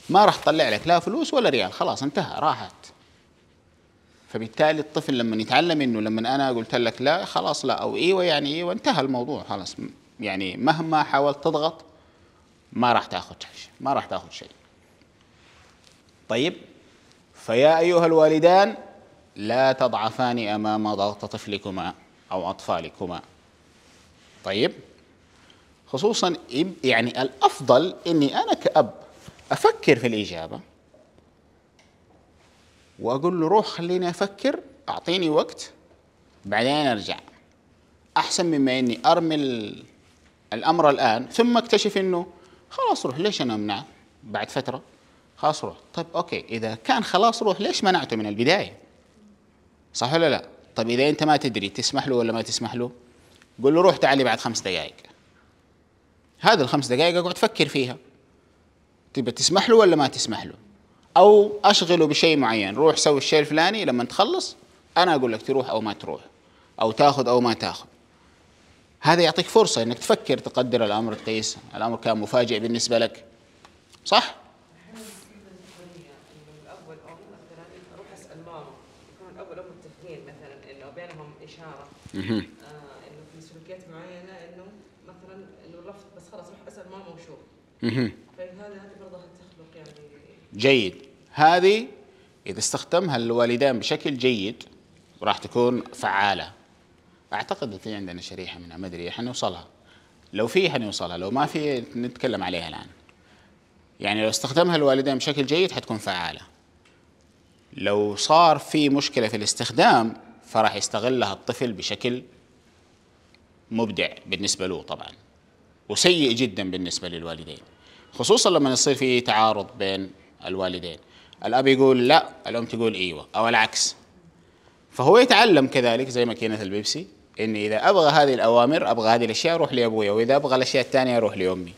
ما راح تطلع لك لا فلوس ولا ريال خلاص انتهى راحت فبالتالي الطفل لما يتعلم انه لما انا قلت لك لا خلاص لا او ايوه يعني ايوه انتهى الموضوع خلاص يعني مهما حاولت تضغط ما راح تاخذ شيء ما راح تاخذ شيء طيب فيا ايها الوالدان لا تضعفان امام ضغط طفلكما او اطفالكما طيب خصوصا يعني الافضل اني انا كاب افكر في الاجابه واقول له روح خليني افكر اعطيني وقت بعدين ارجع احسن مما اني ارمي الامر الان ثم اكتشف انه خلاص روح ليش انا امنعه بعد فتره خلاص روح طيب اوكي اذا كان خلاص روح ليش منعته من البدايه صح ولا لا طيب اذا انت ما تدري تسمح له ولا ما تسمح له قول له روح تعالي بعد خمس دقائق هذه الخمس دقائق اقعد فكر فيها تبى تسمح له ولا ما تسمح له او اشغله بشيء معين روح سوي الشيء الفلاني لما تخلص انا اقول لك تروح او ما تروح او تاخذ او ما تاخذ هذا يعطيك فرصه انك تفكر تقدر الامر تقيس الامر كان مفاجئ بالنسبه لك صح أه، انه في سلوكيات معينه انه مثلا انه الرفض بس خلاص روح اسال ماما وشوف جيد هذه إذا استخدمها الوالدان بشكل جيد راح تكون فعالة أعتقد في عندنا شريحة منها ما أدري حنوصلها لو في حنوصلها لو ما في نتكلم عليها الآن يعني لو استخدمها الوالدين بشكل جيد حتكون فعالة لو صار في مشكلة في الاستخدام فراح يستغلها الطفل بشكل مبدع بالنسبة له طبعا وسيء جدا بالنسبة للوالدين خصوصا لما يصير في تعارض بين الوالدين الاب يقول لا الام تقول ايوه او العكس فهو يتعلم كذلك زي ماكينه البيبسي اني اذا ابغى هذه الاوامر ابغى هذه الاشياء اروح لابويا واذا ابغى الاشياء الثانيه اروح لامي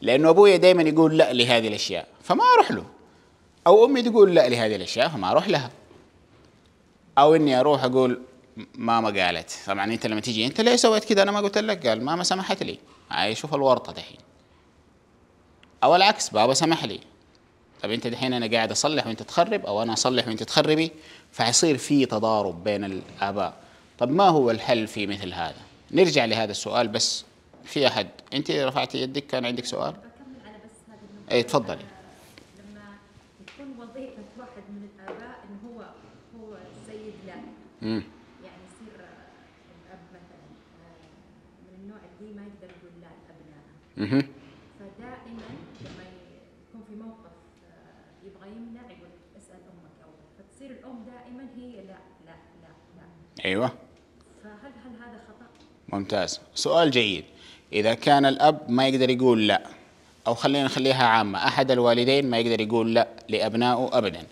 لانه ابويا دائما يقول لا لهذه الاشياء فما اروح له او امي تقول لا لهذه الاشياء فما اروح لها او اني اروح اقول ماما قالت طبعا انت لما تيجي انت ليه سويت كذا انا ما قلت لك قال ماما سمحت لي عايز شوف الورطه دحين او العكس بابا سمح لي طب انت دحين انا قاعد اصلح وانت تخرب او انا اصلح وانت تخربي فحيصير في تضارب بين الاباء طب ما هو الحل في مثل هذا نرجع لهذا السؤال بس في احد انت رفعتي يدك كان عندك سؤال اي تفضلي لما وظيفه واحد من الاباء انه هو هو امم يعني يصير الاب مثلا آه، من النوع اللي ما يقدر يقول لا لابنائه ايوه فهل هل هذا خطا ممتاز سؤال جيد اذا كان الاب ما يقدر يقول لا او خلينا نخليها عامه احد الوالدين ما يقدر يقول لا لابنائه ابدا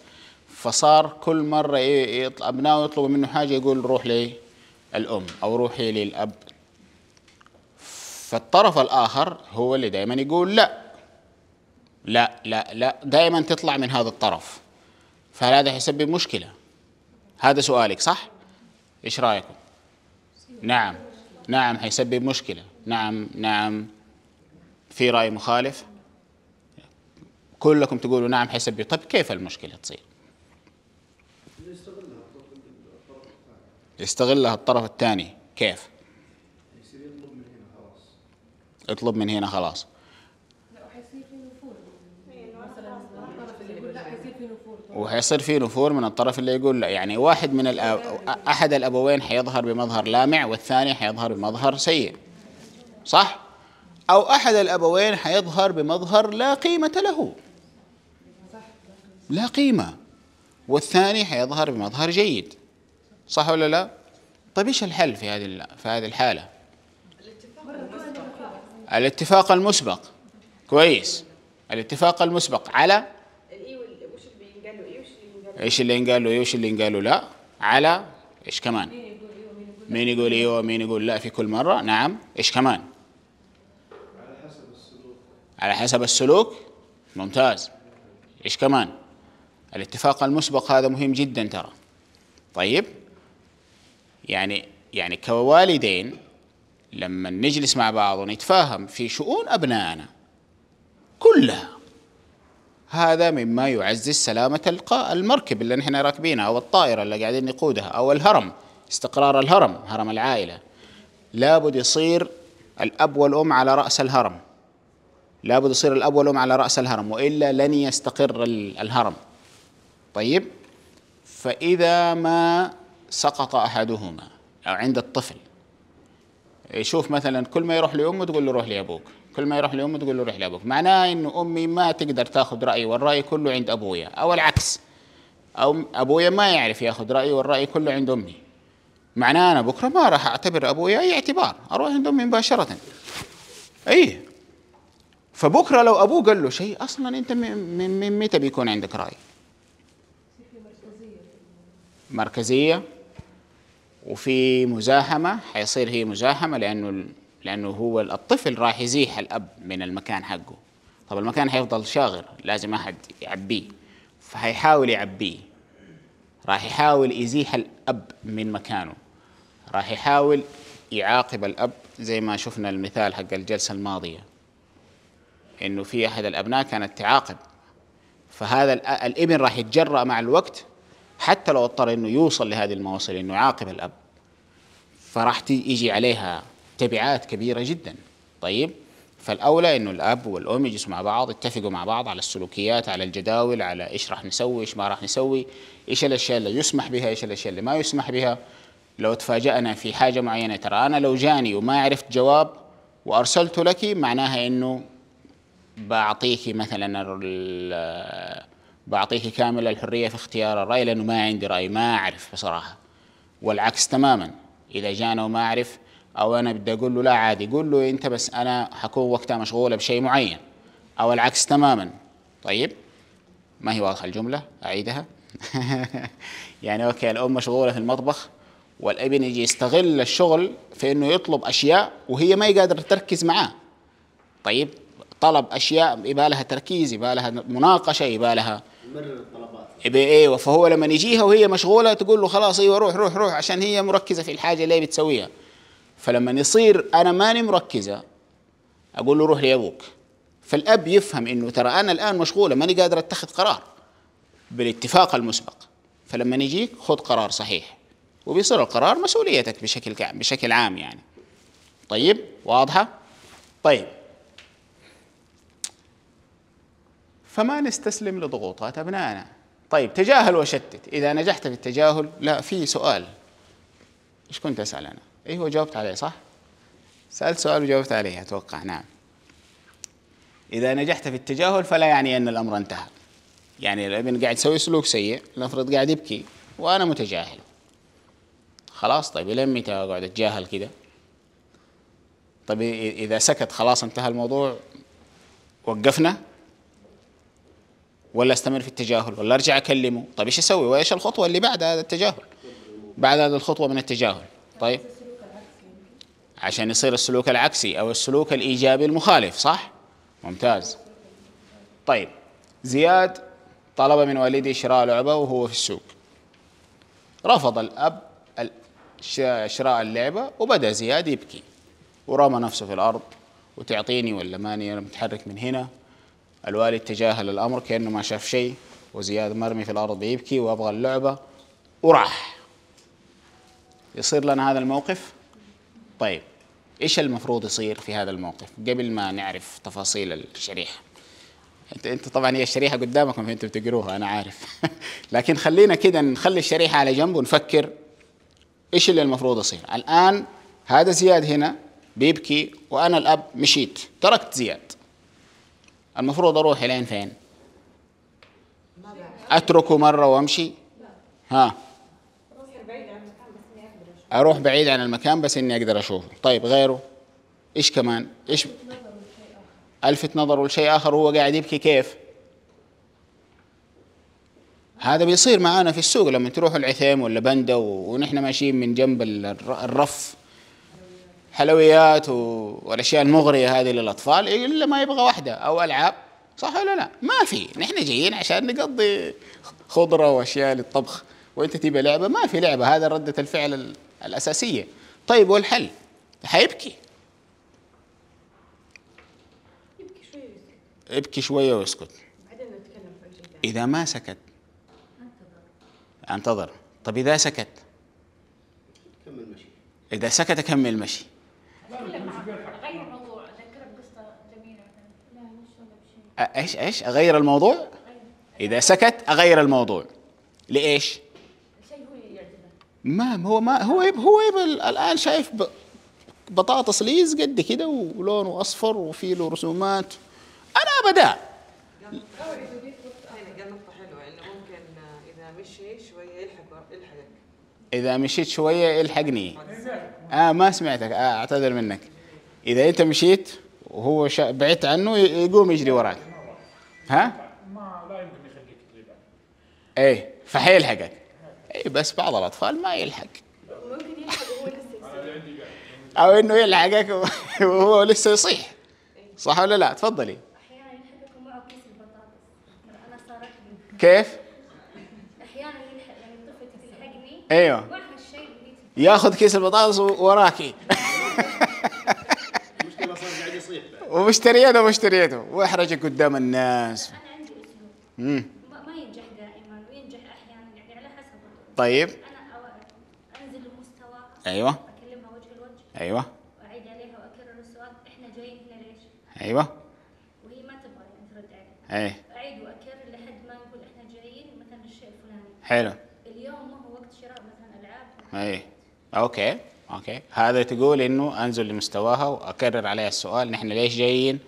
فصار كل مره يطلع ابنائه يطلبوا منه حاجه يقول روح لي الأم او روحي للاب فالطرف الاخر هو اللي دائما يقول لا لا لا لا دائما تطلع من هذا الطرف فهذا حيسبب مشكله هذا سؤالك صح؟ ايش رايكم نعم نعم حيسبب مشكله نعم نعم في راي مخالف كلكم تقولوا نعم حيسبب طب كيف المشكله تصير يستغلها الطرف الثاني كيف يطلب من هنا خلاص اطلب من هنا خلاص وهيصير في نفور من الطرف اللي يقول لا يعني واحد من الأب احد الابوين حيظهر بمظهر لامع والثاني حيظهر بمظهر سيء صح او احد الابوين حيظهر بمظهر لا قيمه له لا قيمه والثاني حيظهر بمظهر جيد صح ولا لا طيب ايش الحل في هذه في هذه الحاله الاتفاق المسبق كويس الاتفاق المسبق على ايش اللي ينقال له ايش اللي ينقال له لا على ايش كمان مين يقول ايوه مين يقول لا في كل مره نعم ايش كمان على حسب السلوك على حسب السلوك ممتاز ايش كمان الاتفاق المسبق هذا مهم جدا ترى طيب يعني يعني كوالدين لما نجلس مع بعض ونتفاهم في شؤون ابنائنا كلها هذا مما يعزز سلامة المركب اللي نحن راكبينها أو الطائرة اللي قاعدين نقودها أو الهرم استقرار الهرم هرم العائلة لابد يصير الأب والأم على رأس الهرم لابد يصير الأب والأم على رأس الهرم وإلا لن يستقر الهرم طيب فإذا ما سقط أحدهما أو عند الطفل يشوف مثلا كل ما يروح لأمه تقول له روح لأبوك كل ما يروح لامه تقول له روح لابوك معناه انه امي ما تقدر تاخذ رايي والراي كله عند ابويا او العكس او ابويا ما يعرف ياخذ رايي والراي كله عند امي معناه انا بكره ما راح اعتبر ابويا اي اعتبار اروح عند امي مباشره اي فبكره لو ابوه قال له شيء اصلا انت من متى بيكون عندك راي مركزيه وفي مزاحمه حيصير هي مزاحمه لانه لانه هو الطفل راح يزيح الاب من المكان حقه طب المكان هيفضل شاغر لازم احد يعبيه فهيحاول يعبيه راح يحاول يزيح الاب من مكانه راح يحاول يعاقب الاب زي ما شفنا المثال حق الجلسه الماضيه انه في احد الابناء كانت تعاقب فهذا الابن راح يتجرأ مع الوقت حتى لو اضطر انه يوصل لهذه المواصل انه يعاقب الاب فراح يجي عليها تبعات كبيره جدا طيب فالاولى انه الاب والام يجلسوا مع بعض يتفقوا مع بعض على السلوكيات على الجداول على ايش راح نسوي ايش ما راح نسوي ايش الاشياء اللي يسمح بها ايش الاشياء اللي ما يسمح بها لو تفاجأنا في حاجة معينة ترى أنا لو جاني وما عرفت جواب وأرسلته لك معناها إنه بعطيك مثلا بعطيك كامل الحرية في اختيار الرأي لأنه ما عندي رأي ما أعرف بصراحة والعكس تماما إذا جانا وما أعرف او انا بدي اقول له لا عادي قول له انت بس انا حكون وقتها مشغوله بشيء معين او العكس تماما طيب ما هي واضحه الجمله اعيدها يعني اوكي الام مشغوله في المطبخ والابن يجي يستغل الشغل في انه يطلب اشياء وهي ما هي قادره تركز معاه طيب طلب اشياء يبالها تركيز يبالها مناقشه يبالها يمرر الطلبات ايوه فهو لما يجيها وهي مشغوله تقول له خلاص ايوه روح روح روح عشان هي مركزه في الحاجه اللي بتسويها فلما يصير انا ماني مركزه اقول له روح لابوك فالاب يفهم انه ترى انا الان مشغوله ماني قادر اتخذ قرار بالاتفاق المسبق فلما يجيك خذ قرار صحيح وبيصير القرار مسؤوليتك بشكل بشكل عام يعني طيب واضحه طيب فما نستسلم لضغوطات ابنائنا طيب تجاهل وشتت اذا نجحت في التجاهل لا في سؤال ايش كنت اسال انا ايوه جاوبت عليه صح سألت سؤال وجاوبت عليه أتوقع نعم إذا نجحت في التجاهل فلا يعني أن الأمر انتهى يعني الابن قاعد يسوي سلوك سيء لنفرض قاعد يبكي وأنا متجاهل خلاص طيب الى متى أقعد أتجاهل كذا؟ طيب إذا سكت خلاص انتهى الموضوع وقفنا ولا استمر في التجاهل ولا ارجع اكلمه طيب ايش اسوي وايش الخطوه اللي بعد هذا التجاهل بعد هذه الخطوه من التجاهل طيب عشان يصير السلوك العكسي أو السلوك الإيجابي المخالف صح؟ ممتاز طيب زياد طلب من والده شراء لعبة وهو في السوق رفض الأب شراء اللعبة وبدأ زياد يبكي ورمى نفسه في الأرض وتعطيني ولا ماني أنا متحرك من هنا الوالد تجاهل الأمر كأنه ما شاف شيء وزياد مرمي في الأرض يبكي وأبغى اللعبة وراح يصير لنا هذا الموقف طيب ايش المفروض يصير في هذا الموقف قبل ما نعرف تفاصيل الشريحه انت انت طبعا هي الشريحه قدامكم انتوا بتقروها انا عارف لكن خلينا كده نخلي الشريحه على جنب ونفكر ايش اللي المفروض يصير الان هذا زياد هنا بيبكي وانا الاب مشيت تركت زياد المفروض اروح الين فين اتركه مره وامشي ها اروح بعيد عن المكان بس اني اقدر اشوفه طيب غيره ايش كمان ايش الفت نظره لشيء اخر وهو قاعد يبكي كيف هذا بيصير معانا في السوق لما تروحوا العثيم ولا بندا ونحن ماشيين من جنب الرف حلويات والاشياء المغريه هذه للاطفال الا ما يبغى واحده او العاب صح ولا لا؟ ما في نحن جايين عشان نقضي خضره واشياء للطبخ وانت تبي لعبه ما في لعبه هذا رده الفعل الأساسية طيب والحل هيبكي ابكي شوية واسكت إذا ما سكت انتظر طب إذا سكت كمل مشي إذا سكت أكمل مشي الموضوع أذكرك جميلة إيش إيش أغير الموضوع إذا سكت أغير الموضوع لإيش؟ ما هو ما هو يبقى هو يبقى الان شايف بطاطس ليز قد كده ولونه اصفر وفي له رسومات انا ابدا اذا مشيت شويه الحقني اه ما سمعتك آه اعتذر منك اذا انت مشيت وهو شا... بعدت عنه يقوم يجري وراك ها ما لا يمكن يخليك تغيب عنه ايه فحيلحقك اي بس بعض الاطفال ما يلحق ممكن يلحق وهو لسه او انه يلحقك وهو لسه يصيح صح ولا لا تفضلي احيانا يلحقك معه كيس البطاطس انا صارت كيف احيانا يلحق لما يعني الطفل يلحقني ايوه ياخذ كيس البطاطس وراكي المشكله صار قاعد يصيح ومشتريته ومشتريته واحرجك قدام الناس انا عندي اسلوب طيب أنا انزل لمستوى ايوه اكلمها وجه لوجه ايوه واعيد عليها واكرر السؤال احنا جايين هنا ليش؟ ايوه وهي ما تبغى يعني ترد علي ايه اعيد واكرر لحد ما نقول احنا جايين مثلا الشيء الفلاني حلو اليوم ما هو وقت شراء مثلا العاب ايه اوكي اوكي هذا تقول انه انزل لمستواها واكرر عليها السؤال نحن ليش جايين؟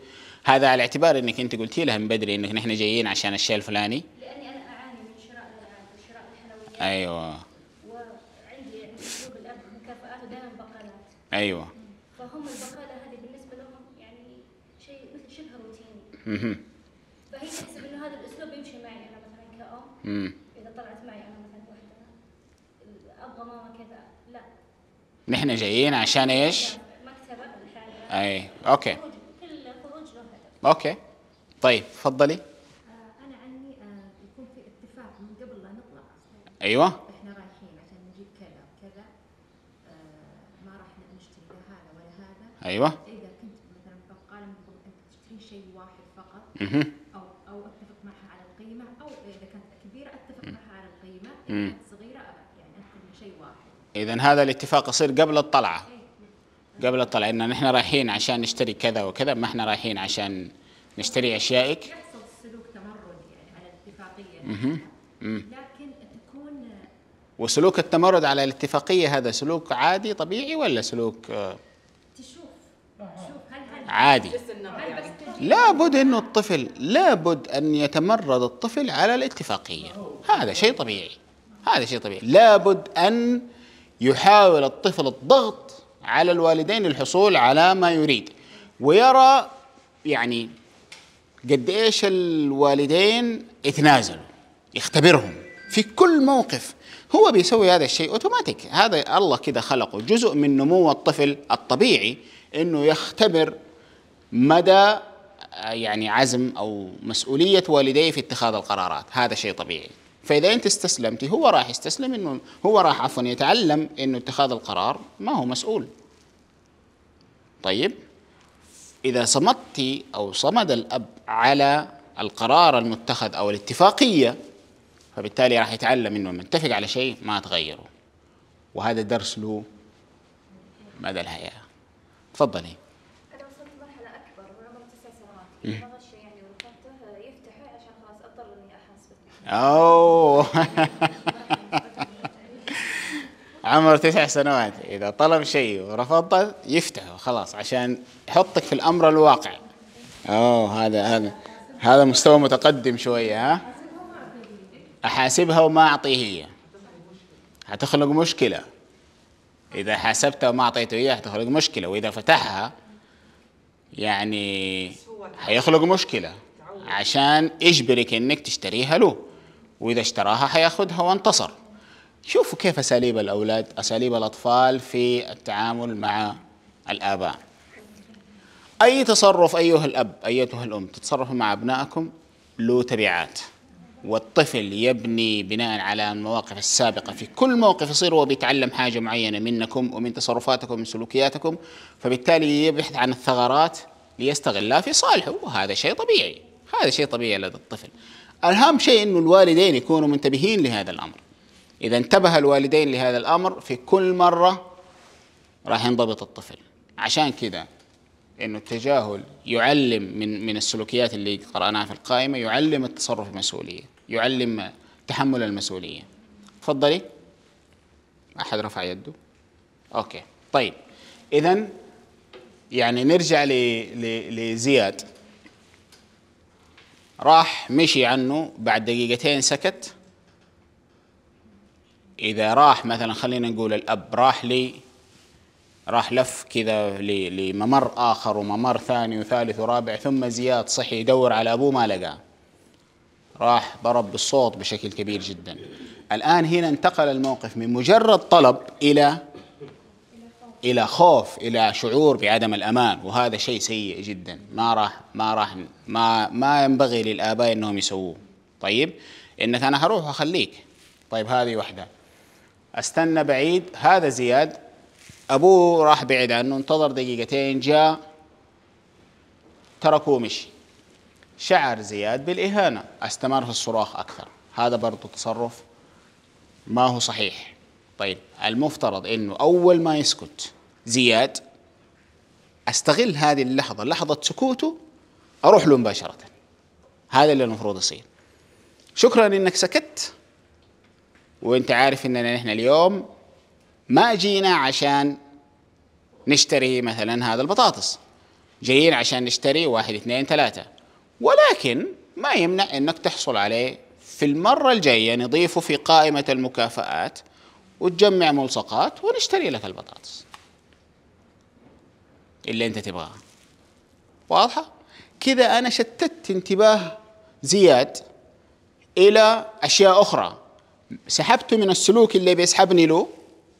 هذا على اعتبار انك انت قلتي لها من بدري انك نحن جايين عشان الشيء الفلاني ايوه وعندي يعني اسلوب الاب مكافاته دائما بقالات ايوه فهم البقاله هذه بالنسبه لهم يعني شيء مثل شبه روتيني فهي تحسب انه هذا الاسلوب يمشي معي انا مثلا كأم اذا طلعت معي انا مثلا وحده ابغى ماما كذا لا نحن جايين عشان ايش؟ مكتبه الحاجه اي اوكي كل خروج له اوكي طيب تفضلي ايوه احنا رايحين عشان نجيب كذا كذا آه، ما راح نشتري لا هذا ولا هذا ايوه اذا كنت مثلا بقاله مفروض انت تشتري شيء واحد فقط اها او او اتفق معها على القيمه او اذا كانت كبيره اتفق معها على القيمه اذا كانت صغيره يعني اخذ شيء واحد اذا هذا الاتفاق يصير قبل الطلعه إيه، نعم. قبل الطلعه ان احنا رايحين عشان نشتري كذا وكذا ما احنا رايحين عشان نشتري اشيائك يحصل سلوك تمرد يعني على الاتفاقيه امم وسلوك التمرد على الاتفاقيه هذا سلوك عادي طبيعي ولا سلوك تشوف آه، عادي لابد انه الطفل لابد ان يتمرد الطفل على الاتفاقيه هذا شيء طبيعي هذا شيء طبيعي لابد ان يحاول الطفل الضغط على الوالدين للحصول على ما يريد ويرى يعني قد ايش الوالدين يتنازلوا يختبرهم في كل موقف هو بيسوي هذا الشيء اوتوماتيك هذا الله كده خلقه جزء من نمو الطفل الطبيعي انه يختبر مدى يعني عزم او مسؤوليه والديه في اتخاذ القرارات هذا شيء طبيعي فاذا انت استسلمتي هو راح يستسلم انه هو راح عفوا يتعلم انه اتخاذ القرار ما هو مسؤول طيب اذا صمدتي او صمد الاب على القرار المتخذ او الاتفاقيه فبالتالي راح يتعلم انه لما اتفق على شيء ما تغيره وهذا درس له مدى الحياه تفضلي انا وصلت لمرحلة اكبر من عمر تسع سنوات بغى الشيء يعني وفتحته يفتحه عشان خلاص اضطر اني احاسبه اوه عمر تسع سنوات اذا طلب شيء ورفضته يفتحه خلاص عشان يحطك في الامر الواقع اوه هذا هذا هذا مستوى متقدم شويه ها احاسبها وما اعطيه هي هتخلق مشكله اذا حاسبتها وما اعطيته هي هتخلق مشكله واذا فتحها يعني هيخلق مشكله عشان يجبرك انك تشتريها له واذا اشتراها حياخذها وانتصر شوفوا كيف اساليب الاولاد اساليب الاطفال في التعامل مع الاباء اي تصرف ايها الاب ايتها الام تتصرفوا مع ابنائكم له تبعات والطفل يبني بناء على المواقف السابقة في كل موقف يصير هو بيتعلم حاجة معينة منكم ومن تصرفاتكم ومن سلوكياتكم فبالتالي يبحث عن الثغرات ليستغلها في صالحه وهذا شيء طبيعي هذا شيء طبيعي لدى الطفل أهم شيء أن الوالدين يكونوا منتبهين لهذا الأمر إذا انتبه الوالدين لهذا الأمر في كل مرة راح ينضبط الطفل عشان كذا انه التجاهل يعلم من من السلوكيات اللي قراناها في القائمه يعلم التصرف المسؤوليه يعلم تحمل المسؤوليه تفضلي احد رفع يده اوكي طيب اذا يعني نرجع لزياد راح مشي عنه بعد دقيقتين سكت اذا راح مثلا خلينا نقول الاب راح لي راح لف كذا لممر اخر وممر ثاني وثالث ورابع ثم زياد صحي يدور على ابوه ما لقاه راح ضرب بالصوت بشكل كبير جدا الان هنا انتقل الموقف من مجرد طلب الى الى خوف الى شعور بعدم الامان وهذا شيء سيء جدا ما راح ما راح ما ما ينبغي للاباء انهم يسووه طيب انك انا هروح واخليك طيب هذه واحده استنى بعيد هذا زياد أبوه راح بعيد عنه انتظر دقيقتين جاء تركوه مشي شعر زياد بالإهانة استمر في الصراخ أكثر هذا برضو تصرف ما هو صحيح طيب المفترض أنه أول ما يسكت زياد استغل هذه اللحظة لحظة سكوته أروح له مباشرة هذا اللي المفروض يصير شكرا انك سكت وانت عارف اننا نحن اليوم ما جينا عشان نشتري مثلا هذا البطاطس جايين عشان نشتري واحد اثنين ثلاثة ولكن ما يمنع انك تحصل عليه في المرة الجاية نضيفه في قائمة المكافآت وتجمع ملصقات ونشتري لك البطاطس اللي انت تبغاها واضحة؟ كذا انا شتت انتباه زياد الى اشياء اخرى سحبته من السلوك اللي بيسحبني له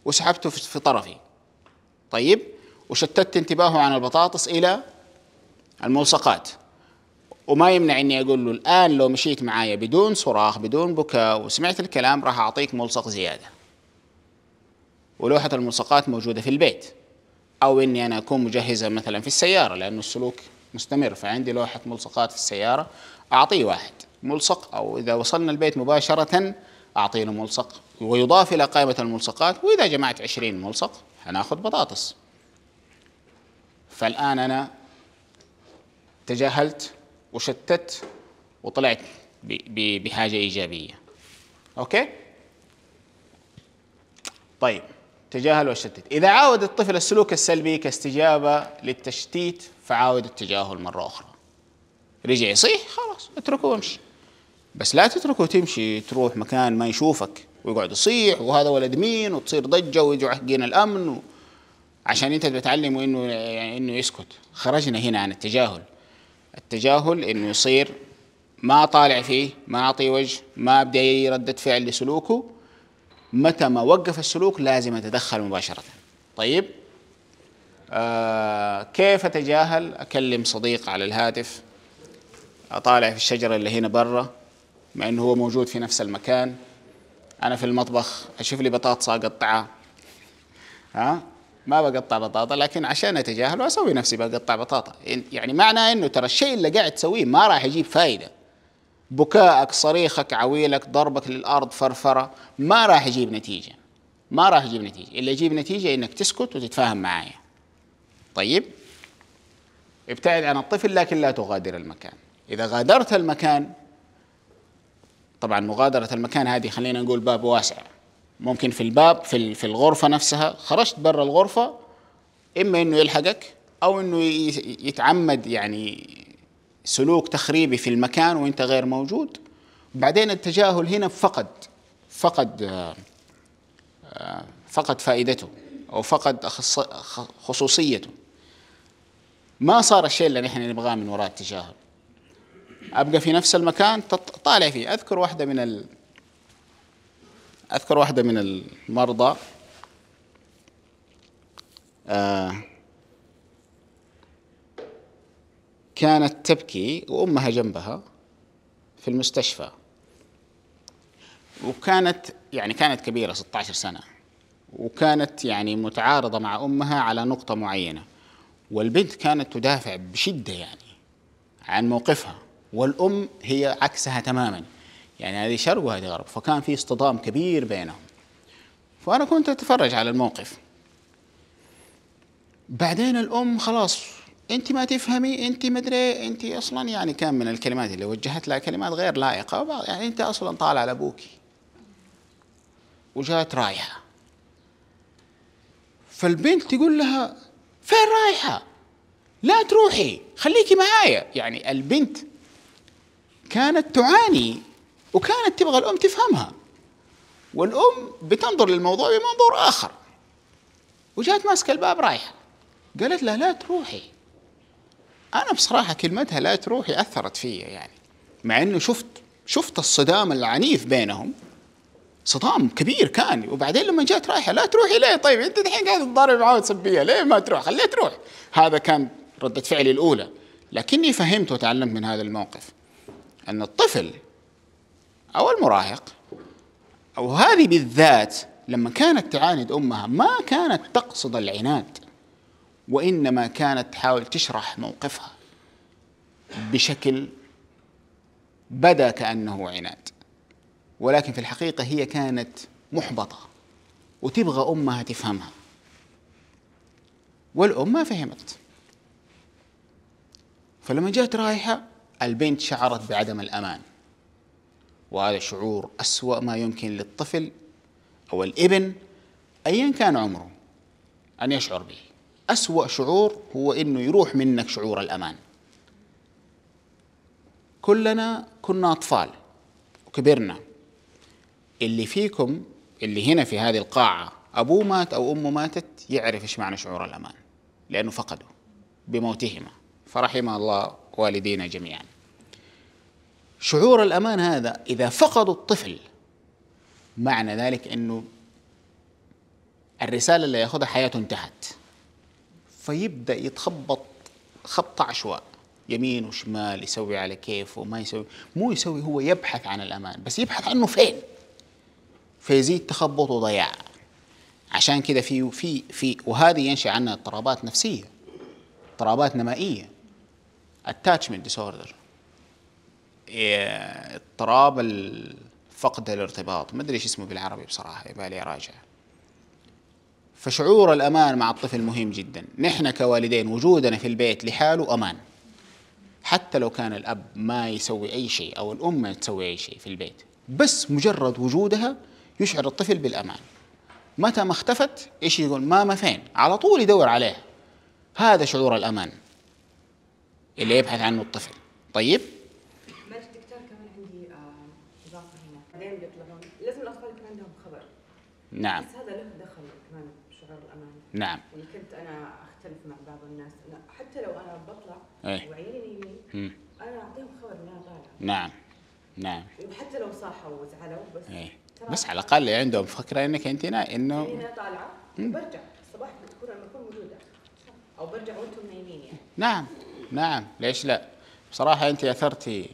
وسحبته في طرفي طيب وشتت انتباهه عن البطاطس إلى الملصقات وما يمنع اني اقول له الان لو مشيت معايا بدون صراخ بدون بكاء وسمعت الكلام راح اعطيك ملصق زياده ولوحه الملصقات موجوده في البيت او اني انا اكون مجهزه مثلا في السياره لانه السلوك مستمر فعندي لوحه ملصقات في السياره اعطيه واحد ملصق او اذا وصلنا البيت مباشره أعطيه ملصق ويضاف إلى قائمة الملصقات وإذا جمعت عشرين ملصق هناخذ بطاطس فالآن أنا تجاهلت وشتت وطلعت بحاجة إيجابية أوكي؟ طيب تجاهل وشتت إذا عاود الطفل السلوك السلبي كاستجابة للتشتيت فعاود التجاهل مرة أخرى رجع يصيح خلاص اتركه وامشي بس لا تتركه تمشي تروح مكان ما يشوفك ويقعد يصيح وهذا ولد مين وتصير ضجه ويجوا حقين الامن و... عشان انت بتعلمه انه يعني انه يسكت خرجنا هنا عن التجاهل التجاهل انه يصير ما طالع فيه ما اعطي وجه ما ابدا اي رده فعل لسلوكه متى ما وقف السلوك لازم اتدخل مباشره طيب آه كيف اتجاهل اكلم صديق على الهاتف اطالع في الشجره اللي هنا برا مع انه هو موجود في نفس المكان انا في المطبخ اشوف لي بطاطس اقطعها ها ما بقطع بطاطا لكن عشان اتجاهله اسوي نفسي بقطع بطاطا يعني معناه انه ترى الشيء اللي قاعد تسويه ما راح يجيب فائده بكائك صريخك عويلك ضربك للارض فرفره ما راح يجيب نتيجه ما راح يجيب نتيجه اللي يجيب نتيجه انك تسكت وتتفاهم معايا طيب ابتعد عن الطفل لكن لا تغادر المكان اذا غادرت المكان طبعا مغادرة المكان هذه خلينا نقول باب واسع ممكن في الباب في في الغرفة نفسها خرجت برا الغرفة إما إنه يلحقك أو إنه يتعمد يعني سلوك تخريبي في المكان وأنت غير موجود بعدين التجاهل هنا فقد فقد آه، آه، فقد فائدته أو فقد خصوصيته ما صار الشيء اللي نحن نبغاه من وراء التجاهل ابقى في نفس المكان طالع فيه اذكر واحده من ال... اذكر واحده من المرضى آه كانت تبكي وامها جنبها في المستشفى وكانت يعني كانت كبيره 16 سنه وكانت يعني متعارضه مع امها على نقطه معينه والبنت كانت تدافع بشده يعني عن موقفها والأم هي عكسها تماما يعني هذه شرق وهذه غرب فكان في اصطدام كبير بينهم فأنا كنت أتفرج على الموقف بعدين الأم خلاص أنت ما تفهمي أنت مدري أنت أصلا يعني كان من الكلمات اللي وجهت لها كلمات غير لائقة يعني أنت أصلا طالع لأبوك وجات رايحة فالبنت تقول لها فين رايحة لا تروحي خليكي معايا يعني البنت كانت تعاني وكانت تبغى الأم تفهمها والأم بتنظر للموضوع بمنظور آخر وجات ماسكة الباب رايحة قالت لها لا تروحي أنا بصراحة كلمتها لا تروحي أثرت فيا يعني مع إنه شفت شفت الصدام العنيف بينهم صدام كبير كان وبعدين لما جات رايحة لا تروحي ليه طيب أنت الحين قاعد تضارب معاه وتسبيها ليه ما تروح خليها تروح هذا كان ردة فعلي الأولى لكني فهمت وتعلمت من هذا الموقف أن الطفل أو المراهق أو هذه بالذات لما كانت تعاند أمها ما كانت تقصد العناد وإنما كانت تحاول تشرح موقفها بشكل بدا كأنه عناد ولكن في الحقيقة هي كانت محبطة وتبغى أمها تفهمها والأم ما فهمت فلما جات رايحة البنت شعرت بعدم الأمان وهذا شعور أسوأ ما يمكن للطفل أو الابن أيا كان عمره أن يشعر به أسوأ شعور هو أنه يروح منك شعور الأمان كلنا كنا أطفال وكبرنا اللي فيكم اللي هنا في هذه القاعة أبوه مات أو أمه ماتت يعرف إيش معنى شعور الأمان لأنه فقده بموتهما فرحم الله والدينا جميعا شعور الأمان هذا إذا فقدوا الطفل معنى ذلك أنه الرسالة اللي ياخذها حياته انتهت فيبدأ يتخبط خبط عشواء يمين وشمال يسوي على كيفه وما يسوي مو يسوي هو يبحث عن الأمان بس يبحث عنه فين فيزيد تخبط وضياع عشان كده في في في وهذه ينشأ عنها اضطرابات نفسية اضطرابات نمائية attachment disorder إيه، اضطراب فقد الارتباط ما ادري ايش اسمه بالعربي بصراحه يبالي اراجع فشعور الامان مع الطفل مهم جدا نحن كوالدين وجودنا في البيت لحاله امان حتى لو كان الاب ما يسوي اي شيء او الام ما تسوي اي شيء في البيت بس مجرد وجودها يشعر الطفل بالامان متى ما اختفت ايش يقول ماما فين على طول يدور عليها هذا شعور الامان اللي يبحث عنه الطفل طيب نعم بس هذا له دخل كمان بشعور الامان نعم يعني كنت انا اختلف مع بعض الناس أنا حتى لو انا بطلع ايه؟ وعيني نايمين انا اعطيهم خبر اني انا طالعه نعم نعم وحتى لو صاحوا وزعلوا بس ايه. بس على الاقل عندهم فكره انك انت انه انا طالعه برجع الصباح بكون انا بكون موجوده او برجع وانتم نايمين يعني نعم نعم ليش لا بصراحه انت اثرتي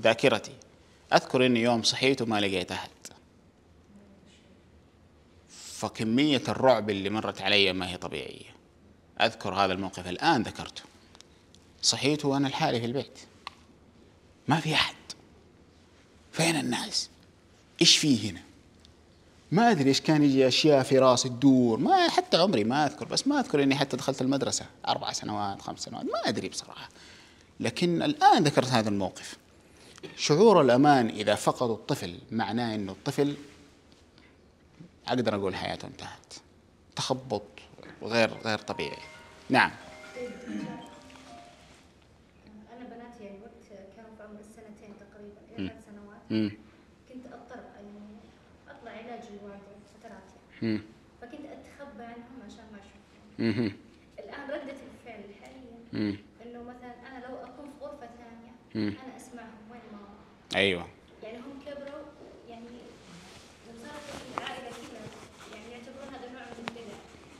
ذاكرتي اذكر اني يوم صحيت وما لقيت احد فكمية الرعب اللي مرت علي ما هي طبيعية أذكر هذا الموقف الآن ذكرته صحيت وأنا لحالي في البيت ما في أحد فين الناس إيش في هنا ما أدري إيش كان يجي أشياء في راسي تدور ما حتى عمري ما أذكر بس ما أذكر إني حتى دخلت المدرسة أربع سنوات خمس سنوات ما أدري بصراحة لكن الآن ذكرت هذا الموقف شعور الأمان إذا فقدوا الطفل معناه أنه الطفل اقدر اقول حياته انتهت تخبط غير غير طبيعي نعم انا بناتي يعني وقت كانوا السنتين تقريبا ثلاث يعني سنوات كنت اضطر يعني اطلع علاج الوالده يعني فترات يعني فكنت اتخبى عنهم عشان ما اشوفهم الان رده الفعل الحاليه انه مثلا انا لو اكون في غرفه ثانيه انا اسمعهم وين ماما ايوه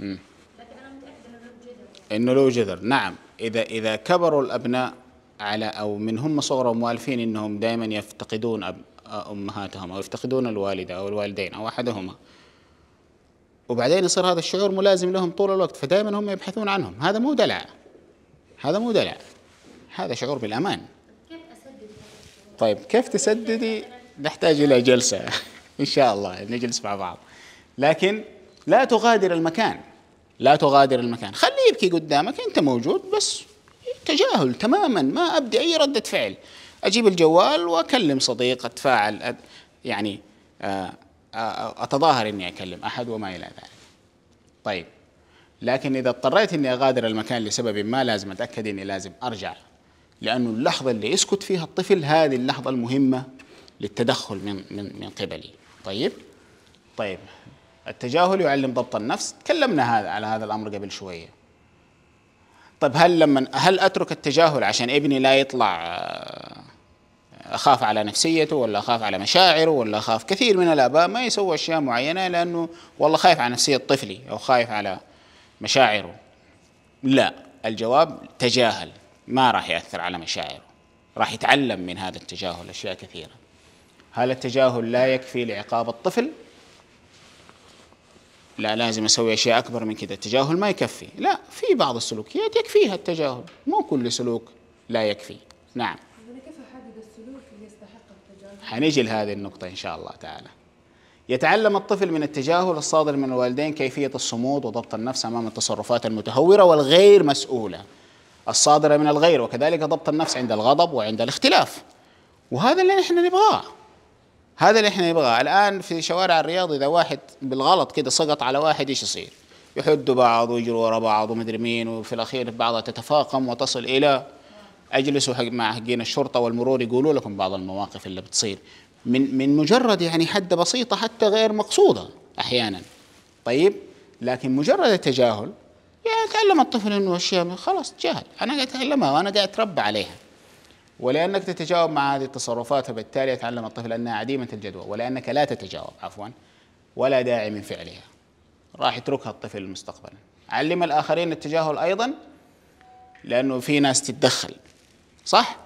لكن انا متاكده انه له جذر انه له جذر نعم اذا اذا كبروا الابناء على او من هم صغرهم والفين انهم دائما يفتقدون أب امهاتهم او يفتقدون الوالده او الوالدين او احدهما وبعدين يصير هذا الشعور ملازم لهم طول الوقت فدائما هم يبحثون عنهم هذا مو دلع هذا مو دلع هذا شعور بالامان كيف اسدد طيب كيف تسددي نحتاج الى جلسه ان شاء الله نجلس مع بعض لكن لا تغادر المكان لا تغادر المكان خليه يبكي قدامك انت موجود بس تجاهل تماما ما ابدي اي رده فعل اجيب الجوال واكلم صديق اتفاعل يعني آه، آه، اتظاهر اني اكلم احد وما الى ذلك طيب لكن اذا اضطريت اني اغادر المكان لسبب ما لازم اتاكد اني لازم ارجع لانه اللحظه اللي يسكت فيها الطفل هذه اللحظه المهمه للتدخل من من من قبلي طيب طيب التجاهل يعلم ضبط النفس تكلمنا هذا على هذا الامر قبل شويه طيب هل لما هل اترك التجاهل عشان ابني لا يطلع آه، اخاف على نفسيته ولا اخاف على مشاعره ولا اخاف كثير من الاباء ما يسووا اشياء معينه لانه والله خايف على نفسيه طفلي او خايف على مشاعره لا الجواب تجاهل ما راح ياثر على مشاعره راح يتعلم من هذا التجاهل اشياء كثيره هل التجاهل لا يكفي لعقاب الطفل لا لازم اسوي اشياء اكبر من كذا التجاهل ما يكفي لا في بعض السلوكيات يكفيها التجاهل مو كل سلوك لا يكفي نعم كيف احدد السلوك اللي يستحق التجاهل لهذه النقطه ان شاء الله تعالى يتعلم الطفل من التجاهل الصادر من الوالدين كيفيه الصمود وضبط النفس امام التصرفات المتهوره والغير مسؤوله الصادره من الغير وكذلك ضبط النفس عند الغضب وعند الاختلاف وهذا اللي نحن نبغاه هذا اللي احنا نبغاه الان في شوارع الرياض اذا واحد بالغلط كده سقط على واحد ايش يصير؟ يحدوا بعض ويجروا ورا بعض ومدري مين وفي الاخير بعضها تتفاقم وتصل الى اجلسوا حق مع حقين الشرطه والمرور يقولوا لكم بعض المواقف اللي بتصير من من مجرد يعني حده بسيطه حتى غير مقصوده احيانا طيب لكن مجرد التجاهل يعني تعلم الطفل انه اشياء خلاص تجاهل انا قاعد اتعلمها وانا قاعد اتربى عليها ولأنك تتجاوب مع هذه التصرفات فبالتالي يتعلم الطفل أنها عديمة الجدوى ولأنك لا تتجاوب عفوا ولا داعي من فعلها راح يتركها الطفل مستقبلا علم الآخرين التجاهل أيضا لأنه في ناس تتدخل صح؟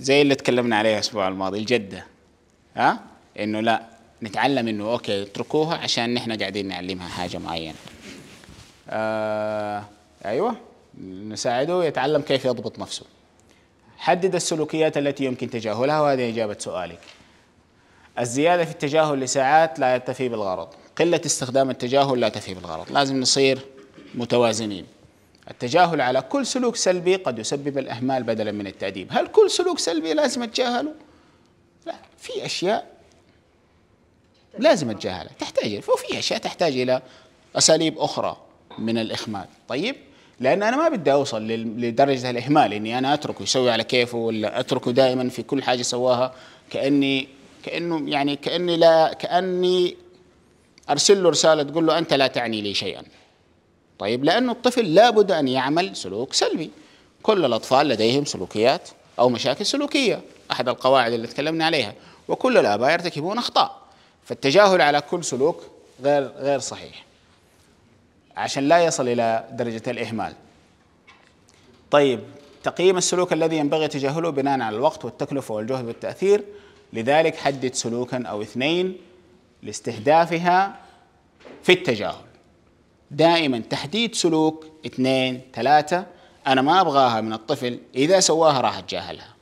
زي اللي تكلمنا عليها الأسبوع الماضي الجدة ها؟ إنه لا نتعلم إنه أوكي اتركوها عشان نحن قاعدين نعلمها حاجة معينة آه أيوه نساعده يتعلم كيف يضبط نفسه حدد السلوكيات التي يمكن تجاهلها وهذه إجابة سؤالك الزيادة في التجاهل لساعات لا تفي بالغرض قلة استخدام التجاهل لا تفي بالغرض لازم نصير متوازنين التجاهل على كل سلوك سلبي قد يسبب الإهمال بدلا من التأديب هل كل سلوك سلبي لازم أتجاهله؟ لا في أشياء لازم أتجاهلها تحتاج وفي أشياء تحتاج إلى أساليب أخرى من الإخماد طيب لان انا ما بدي اوصل لدرجه الاهمال اني انا اتركه يسوي على كيفه ولا اتركه دائما في كل حاجه سواها كاني كانه يعني كاني لا كاني ارسل له رساله تقول له انت لا تعني لي شيئا طيب لانه الطفل لابد ان يعمل سلوك سلبي كل الاطفال لديهم سلوكيات او مشاكل سلوكيه احد القواعد اللي تكلمنا عليها وكل الاباء يرتكبون اخطاء فالتجاهل على كل سلوك غير غير صحيح عشان لا يصل إلى درجة الإهمال طيب تقييم السلوك الذي ينبغي تجاهله بناء على الوقت والتكلفة والجهد والتأثير لذلك حدد سلوكا أو اثنين لاستهدافها في التجاهل دائما تحديد سلوك اثنين ثلاثة أنا ما أبغاها من الطفل إذا سواها راح أتجاهلها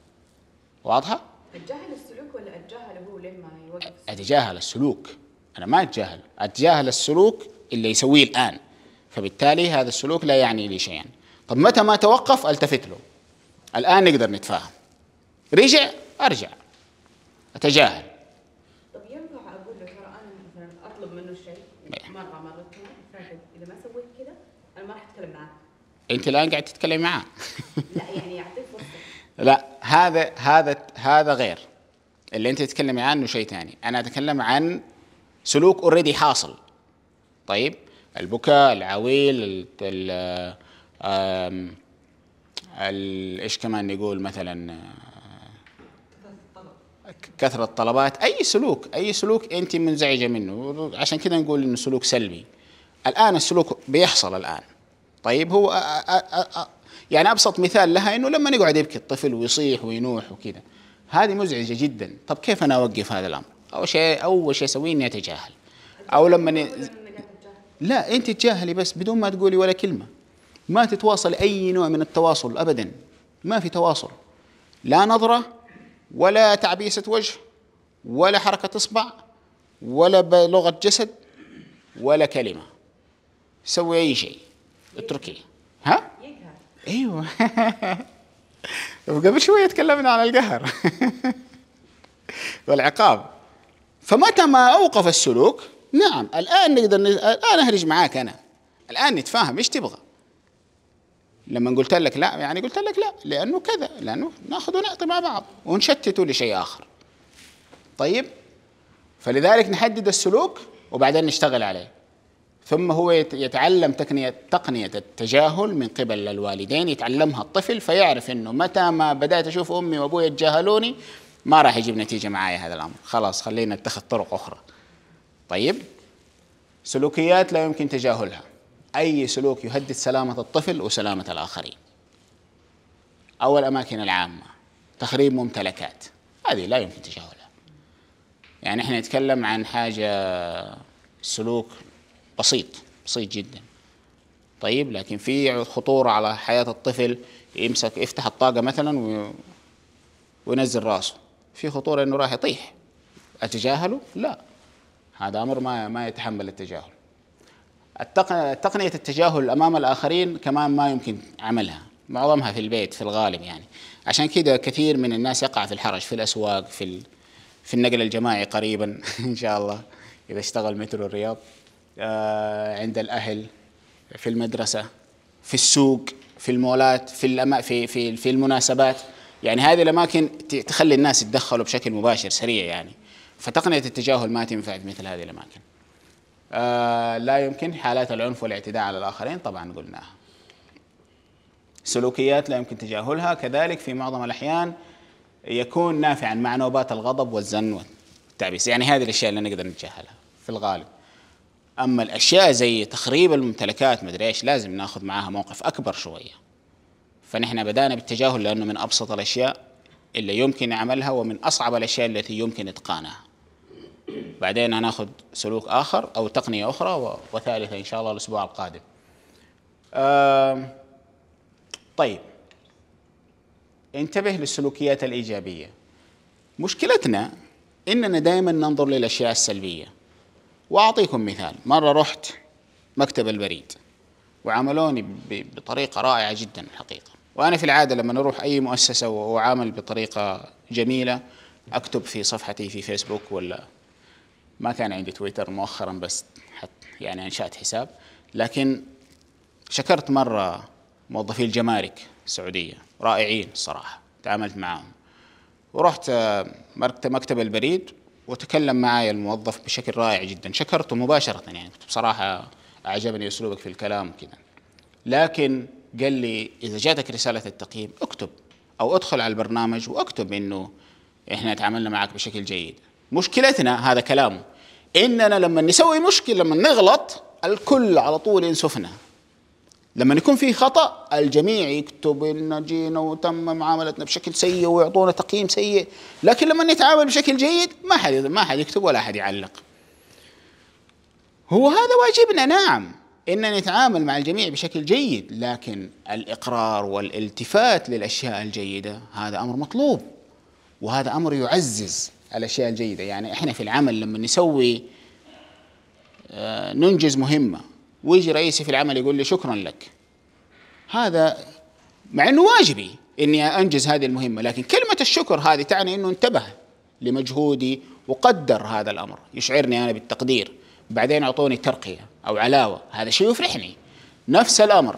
واضحة؟ أتجاهل السلوك ولا أتجاهله هو لما يوقف؟ أتجاهل السلوك أنا ما أتجاهل أتجاهل السلوك اللي يسويه الآن فبالتالي هذا السلوك لا يعني لي شيئا طب متى ما توقف التفت له الآن نقدر نتفاهم رجع أرجع أتجاهل طب ينفع أقول له ترى أنا مثلا أطلب منه شيء إيه. مرة مرتين إذا ما سويت كذا أنا ما راح أتكلم معاه أنت الآن قاعد تتكلم معاه لا يعني يعطيك لا هذا هذا هذا غير اللي انت تتكلمي عنه شيء ثاني انا اتكلم عن سلوك اوريدي حاصل طيب البكاء العويل ال ايش كمان نقول مثلا آه، كثرة الطلبات أي سلوك أي سلوك أنت منزعجة منه عشان كذا نقول إنه سلوك سلبي الآن السلوك بيحصل الآن طيب هو يعني أبسط مثال لها إنه لما يقعد يبكي الطفل ويصيح وينوح وكذا هذه مزعجة جدا طب كيف أنا أوقف هذا الأمر أول شيء أول شيء أسويه إني أتجاهل أو لما لا انت تجاهلي بس بدون ما تقولي ولا كلمه ما تتواصل اي نوع من التواصل ابدا ما في تواصل لا نظره ولا تعبيسه وجه ولا حركه اصبع ولا بلغه جسد ولا كلمه سوي اي شيء اتركيه ها ايوه قبل شويه تكلمنا عن القهر والعقاب فمتى ما اوقف السلوك نعم الان نقدر الان اهرج معاك انا الان نتفاهم ايش تبغى لما قلت لك لا يعني قلت لك لا لانه كذا لانه ناخذ ونعطي مع بعض ونشتته لشيء اخر طيب فلذلك نحدد السلوك وبعدين نشتغل عليه ثم هو يتعلم تقنية تقنية التجاهل من قبل الوالدين يتعلمها الطفل فيعرف انه متى ما بدأت اشوف امي وابوي يتجاهلوني ما راح يجيب نتيجة معايا هذا الامر خلاص خلينا نتخذ طرق اخرى طيب سلوكيات لا يمكن تجاهلها أي سلوك يهدد سلامة الطفل وسلامة الآخرين أو الأماكن العامة تخريب ممتلكات هذه لا يمكن تجاهلها يعني احنا نتكلم عن حاجة سلوك بسيط بسيط جدا طيب لكن في خطورة على حياة الطفل يمسك يفتح الطاقة مثلا وينزل راسه في خطورة انه راح يطيح اتجاهله؟ لا هذا امر ما ما يتحمل التجاهل تقنيه التجاهل امام الاخرين كمان ما يمكن عملها معظمها في البيت في الغالب يعني عشان كذا كثير من الناس يقع في الحرج في الاسواق في في النقل الجماعي قريبا ان شاء الله اذا اشتغل مترو الرياض آه، عند الاهل في المدرسه في السوق في المولات في الأما في في في المناسبات يعني هذه الاماكن تخلي الناس يتدخلوا بشكل مباشر سريع يعني فتقنيه التجاهل ما تنفع في مثل هذه الاماكن. آه لا يمكن حالات العنف والاعتداء على الاخرين طبعا قلناها. سلوكيات لا يمكن تجاهلها كذلك في معظم الاحيان يكون نافعا مع نوبات الغضب والزن والتعبيس، يعني هذه الاشياء اللي نقدر نتجاهلها في الغالب. اما الاشياء زي تخريب الممتلكات مدري ايش لازم ناخذ معاها موقف اكبر شويه. فنحن بدانا بالتجاهل لانه من ابسط الاشياء اللي يمكن عملها ومن اصعب الاشياء التي يمكن اتقانها. بعدين هناخذ سلوك اخر او تقنيه اخرى وثالثه ان شاء الله الاسبوع القادم. طيب انتبه للسلوكيات الايجابيه. مشكلتنا اننا دائما ننظر للاشياء السلبيه. واعطيكم مثال، مره رحت مكتب البريد وعاملوني بطريقه رائعه جدا الحقيقه. وانا في العاده لما اروح اي مؤسسه واعامل بطريقه جميله اكتب في صفحتي في فيسبوك ولا ما كان عندي تويتر مؤخرا بس حت يعني انشات حساب لكن شكرت مره موظفي الجمارك السعوديه رائعين الصراحه تعاملت معاهم ورحت آه، مكتب البريد وتكلم معي الموظف بشكل رائع جدا شكرته مباشره يعني بصراحه اعجبني اسلوبك في الكلام وكذا لكن قال لي اذا جاتك رساله التقييم اكتب او ادخل على البرنامج واكتب انه احنا تعاملنا معك بشكل جيد مشكلتنا هذا كلامه اننا لما نسوي مشكله لما نغلط الكل على طول ينسفنا لما يكون في خطا الجميع يكتب ان جينا وتم معاملتنا بشكل سيء ويعطونا تقييم سيء لكن لما نتعامل بشكل جيد ما حد ما حد يكتب ولا حد يعلق هو هذا واجبنا نعم ان نتعامل مع الجميع بشكل جيد لكن الاقرار والالتفات للاشياء الجيده هذا امر مطلوب وهذا امر يعزز الاشياء الجيده يعني احنا في العمل لما نسوي آه، ننجز مهمه ويجي رئيسي في العمل يقول لي شكرا لك هذا مع انه واجبي اني انجز هذه المهمه لكن كلمه الشكر هذه تعني انه انتبه لمجهودي وقدر هذا الامر يشعرني انا بالتقدير بعدين اعطوني ترقيه او علاوه هذا شيء يفرحني نفس الامر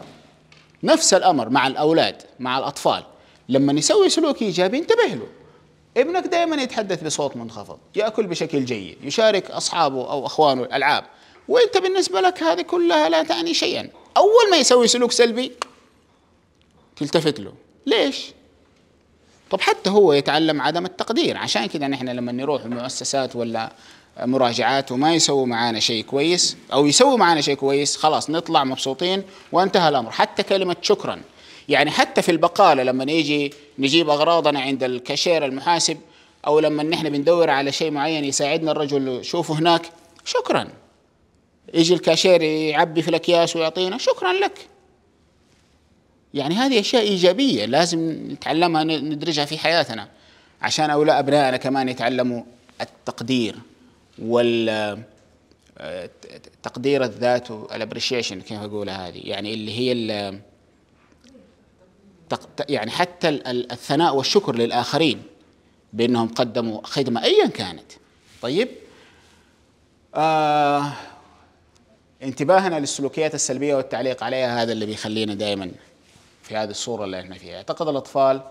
نفس الامر مع الاولاد مع الاطفال لما نسوي سلوك ايجابي انتبه له ابنك دائما يتحدث بصوت منخفض ياكل بشكل جيد يشارك اصحابه او اخوانه الالعاب وانت بالنسبه لك هذه كلها لا تعني شيئا اول ما يسوي سلوك سلبي تلتفت له ليش طب حتى هو يتعلم عدم التقدير عشان كذا نحن لما نروح المؤسسات ولا مراجعات وما يسووا معانا شيء كويس او يسووا معانا شيء كويس خلاص نطلع مبسوطين وانتهى الامر حتى كلمه شكرا يعني حتى في البقاله لما نيجي نجيب اغراضنا عند الكاشير المحاسب او لما نحن بندور على شيء معين يساعدنا الرجل شوفه هناك شكرا يجي الكاشير يعبي في الاكياس ويعطينا شكرا لك يعني هذه اشياء ايجابيه لازم نتعلمها ندرجها في حياتنا عشان اولى ابنائنا كمان يتعلموا التقدير وال آه، تقدير الذات والابريشيشن كيف اقولها هذه يعني اللي هي يعني حتى الثناء والشكر للآخرين بأنهم قدموا خدمة أيا كانت طيب آه انتباهنا للسلوكيات السلبية والتعليق عليها هذا اللي بيخلينا دائما في هذه الصورة اللي احنا فيها اعتقد الأطفال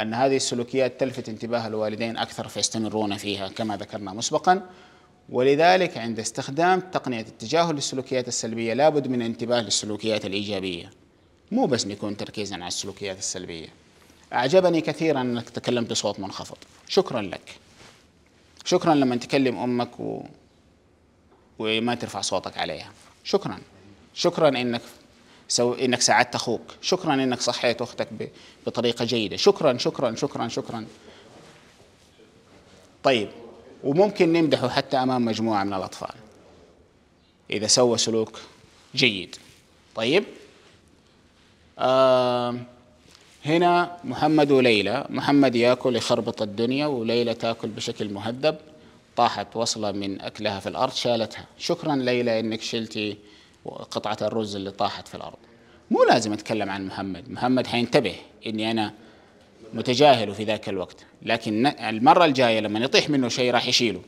أن هذه السلوكيات تلفت انتباه الوالدين أكثر فيستمرون فيها كما ذكرنا مسبقا ولذلك عند استخدام تقنية التجاهل للسلوكيات السلبية لابد من انتباه للسلوكيات الإيجابية مو بس بيكون تركيزا على السلوكيات السلبية أعجبني كثيرا أنك تكلمت بصوت منخفض شكرا لك شكرا لما تكلم أمك و... وما ترفع صوتك عليها شكرا شكرا انك سو انك ساعدت اخوك شكرا انك صحيت اختك ب... بطريقه جيده شكرا شكرا شكرا شكرا طيب وممكن نمدحه حتى امام مجموعه من الاطفال اذا سوى سلوك جيد طيب هنا محمد وليلى محمد ياكل يخربط الدنيا وليلى تاكل بشكل مهذب طاحت وصلة من أكلها في الأرض شالتها شكرا ليلى أنك شلتي قطعة الرز اللي طاحت في الأرض مو لازم أتكلم عن محمد محمد حينتبه أني أنا متجاهله في ذاك الوقت لكن المرة الجاية لما يطيح منه شيء راح يشيله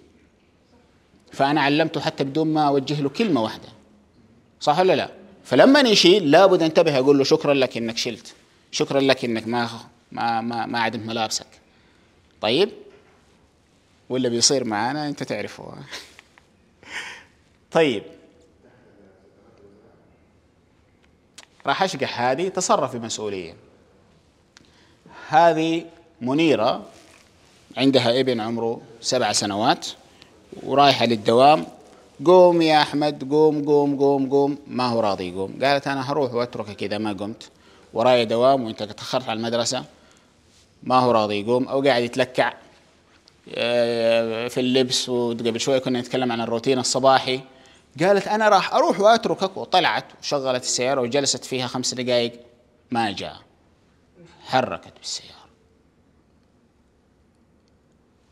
فأنا علمته حتى بدون ما أوجه له كلمة واحدة صح ولا لا؟ فلما نشيل لابد انتبه اقول له شكرا لك انك شلت شكرا لك انك ما ما ما, ما عدمت ملابسك طيب واللي بيصير معانا انت تعرفه طيب راح اشقح هذه تصرف بمسؤوليه هذه منيره عندها ابن عمره سبع سنوات ورايحه للدوام قوم يا أحمد قوم قوم قوم قوم ما هو راضي يقوم قالت أنا هروح وأتركك إذا ما قمت وراي دوام وأنت تأخرت على المدرسة ما هو راضي يقوم أو قاعد يتلكع آه، في اللبس وقبل شوية كنا نتكلم عن الروتين الصباحي قالت أنا راح أروح وأتركك وطلعت وشغلت السيارة وجلست فيها خمس دقائق ما جاء حركت بالسيارة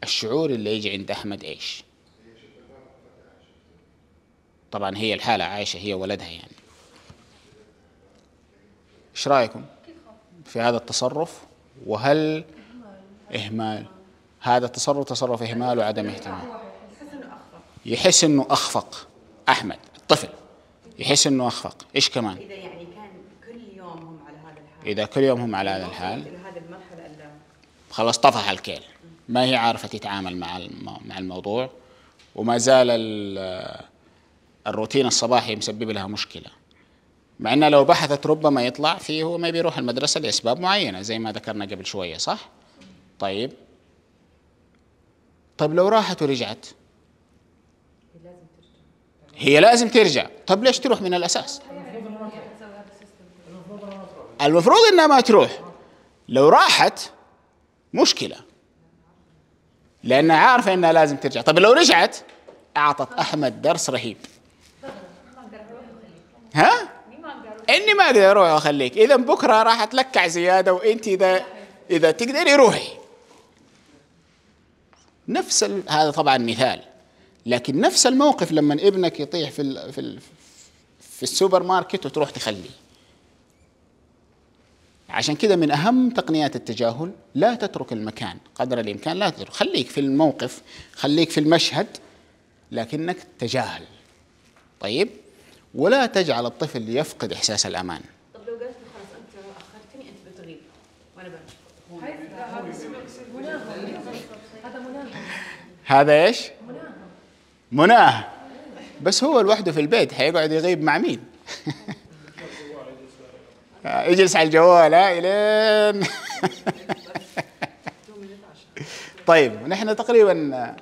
الشعور اللي يجي عند أحمد إيش؟ طبعا هي الحالة عايشة هي ولدها يعني ايش رايكم في هذا التصرف وهل اهمال هذا التصرف تصرف اهمال وعدم اهتمام يحس انه اخفق احمد الطفل يحس انه اخفق ايش كمان اذا يعني كان كل يوم هم على هذا الحال اذا كل يوم هم على هذا الحال هذه المرحله خلاص طفح الكيل ما هي عارفه تتعامل مع مع الموضوع وما زال الروتين الصباحي مسبب لها مشكلة مع أنها لو بحثت ربما يطلع فيه هو ما بيروح المدرسة لأسباب معينة زي ما ذكرنا قبل شوية صح؟ طيب طيب لو راحت ورجعت هي لازم ترجع طب ليش تروح من الأساس؟ المفروض انها ما تروح لو راحت مشكله لانها عارفه انها لازم ترجع طب لو رجعت اعطت احمد درس رهيب ها؟ اني ما اقدر اروح واخليك اذا بكره راح اتلكع زياده وانت اذا اذا تقدري روحي نفس ال... هذا طبعا مثال لكن نفس الموقف لما ابنك يطيح في ال... في ال... في السوبر ماركت وتروح تخليه عشان كذا من اهم تقنيات التجاهل لا تترك المكان قدر الامكان لا تترك خليك في الموقف خليك في المشهد لكنك تجاهل طيب ولا تجعل الطفل يفقد إحساس الأمان لو قالت لي خلاص أنت أخرتني أنت بتغيب وأنا هذا ايش؟ مناه بس هو لوحده في البيت حيقعد يغيب مع مين؟ يجلس على الجوال ها الين طيب نحن تقريبا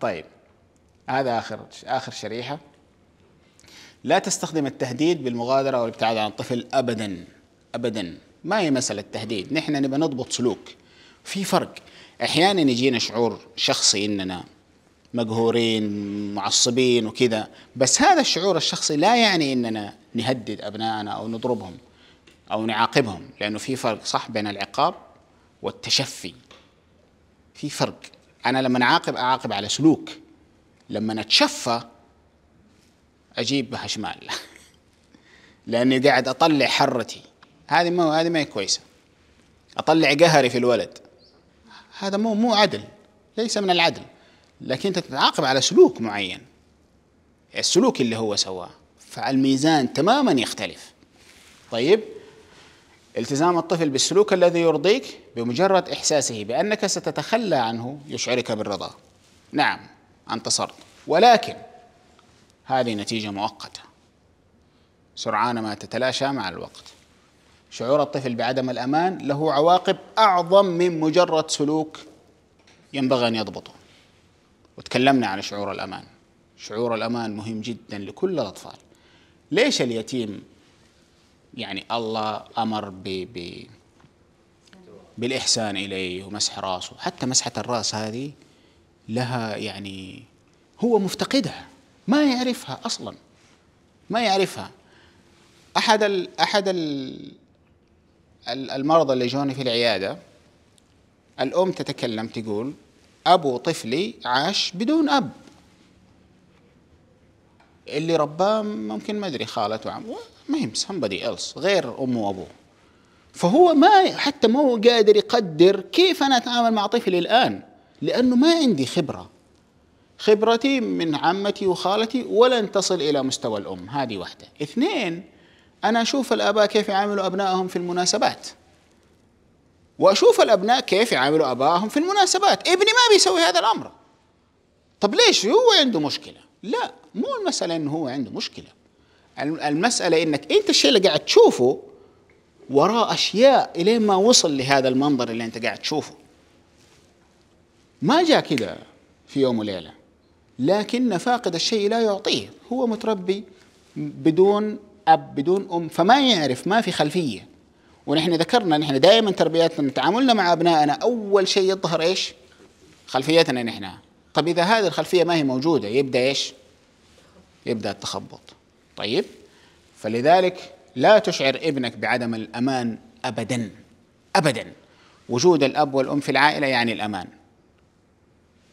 طيب هذا اخر اخر شريحه لا تستخدم التهديد بالمغادره والابتعاد عن الطفل ابدا ابدا ما هي مساله تهديد نحن نبى نضبط سلوك في فرق احيانا يجينا شعور شخصي اننا مقهورين معصبين وكذا بس هذا الشعور الشخصي لا يعني اننا نهدد ابنائنا او نضربهم او نعاقبهم لانه في فرق صح بين العقاب والتشفي في فرق انا لما اعاقب اعاقب على سلوك لما اتشفى اجيبها شمال لاني قاعد اطلع حرتي هذه ما هذه ما هي كويسه اطلع قهري في الولد هذا مو مو عدل ليس من العدل لكن انت تتعاقب على سلوك معين السلوك اللي هو سواه فالميزان تماما يختلف طيب التزام الطفل بالسلوك الذي يرضيك بمجرد احساسه بانك ستتخلى عنه يشعرك بالرضا نعم انتصرت ولكن هذه نتيجة مؤقتة سرعان ما تتلاشى مع الوقت شعور الطفل بعدم الأمان له عواقب أعظم من مجرد سلوك ينبغي أن يضبطه وتكلمنا عن شعور الأمان شعور الأمان مهم جدا لكل الأطفال ليش اليتيم يعني الله أمر ب بالإحسان إليه ومسح راسه حتى مسحة الرأس هذه لها يعني هو مفتقدها ما يعرفها اصلا ما يعرفها احد ال احد ال المرضى اللي جوني في العياده الام تتكلم تقول ابو طفلي عاش بدون اب اللي رباه ممكن ما ادري خالته وعم ما هي somebody ايلس غير امه وابوه فهو ما حتى مو قادر يقدر كيف انا اتعامل مع طفلي الان لأنه ما عندي خبرة خبرتي من عمتي وخالتي ولن تصل إلى مستوى الأم هذه واحدة اثنين أنا أشوف الآباء كيف يعاملوا أبنائهم في المناسبات وأشوف الأبناء كيف يعاملوا أباهم في المناسبات ابني ما بيسوي هذا الأمر طب ليش هو عنده مشكلة لا مو المسألة أنه هو عنده مشكلة المسألة أنك أنت الشيء اللي قاعد تشوفه وراء أشياء إلين ما وصل لهذا المنظر اللي أنت قاعد تشوفه ما جاء كده في يوم وليلة لكن فاقد الشيء لا يعطيه هو متربي بدون أب بدون أم فما يعرف ما في خلفية ونحن ذكرنا نحن دائما تربيتنا تعاملنا مع أبنائنا أول شيء يظهر إيش خلفيتنا نحن طب إذا هذه الخلفية ما هي موجودة يبدأ إيش يبدأ التخبط طيب فلذلك لا تشعر ابنك بعدم الأمان أبدا أبدا وجود الأب والأم في العائلة يعني الأمان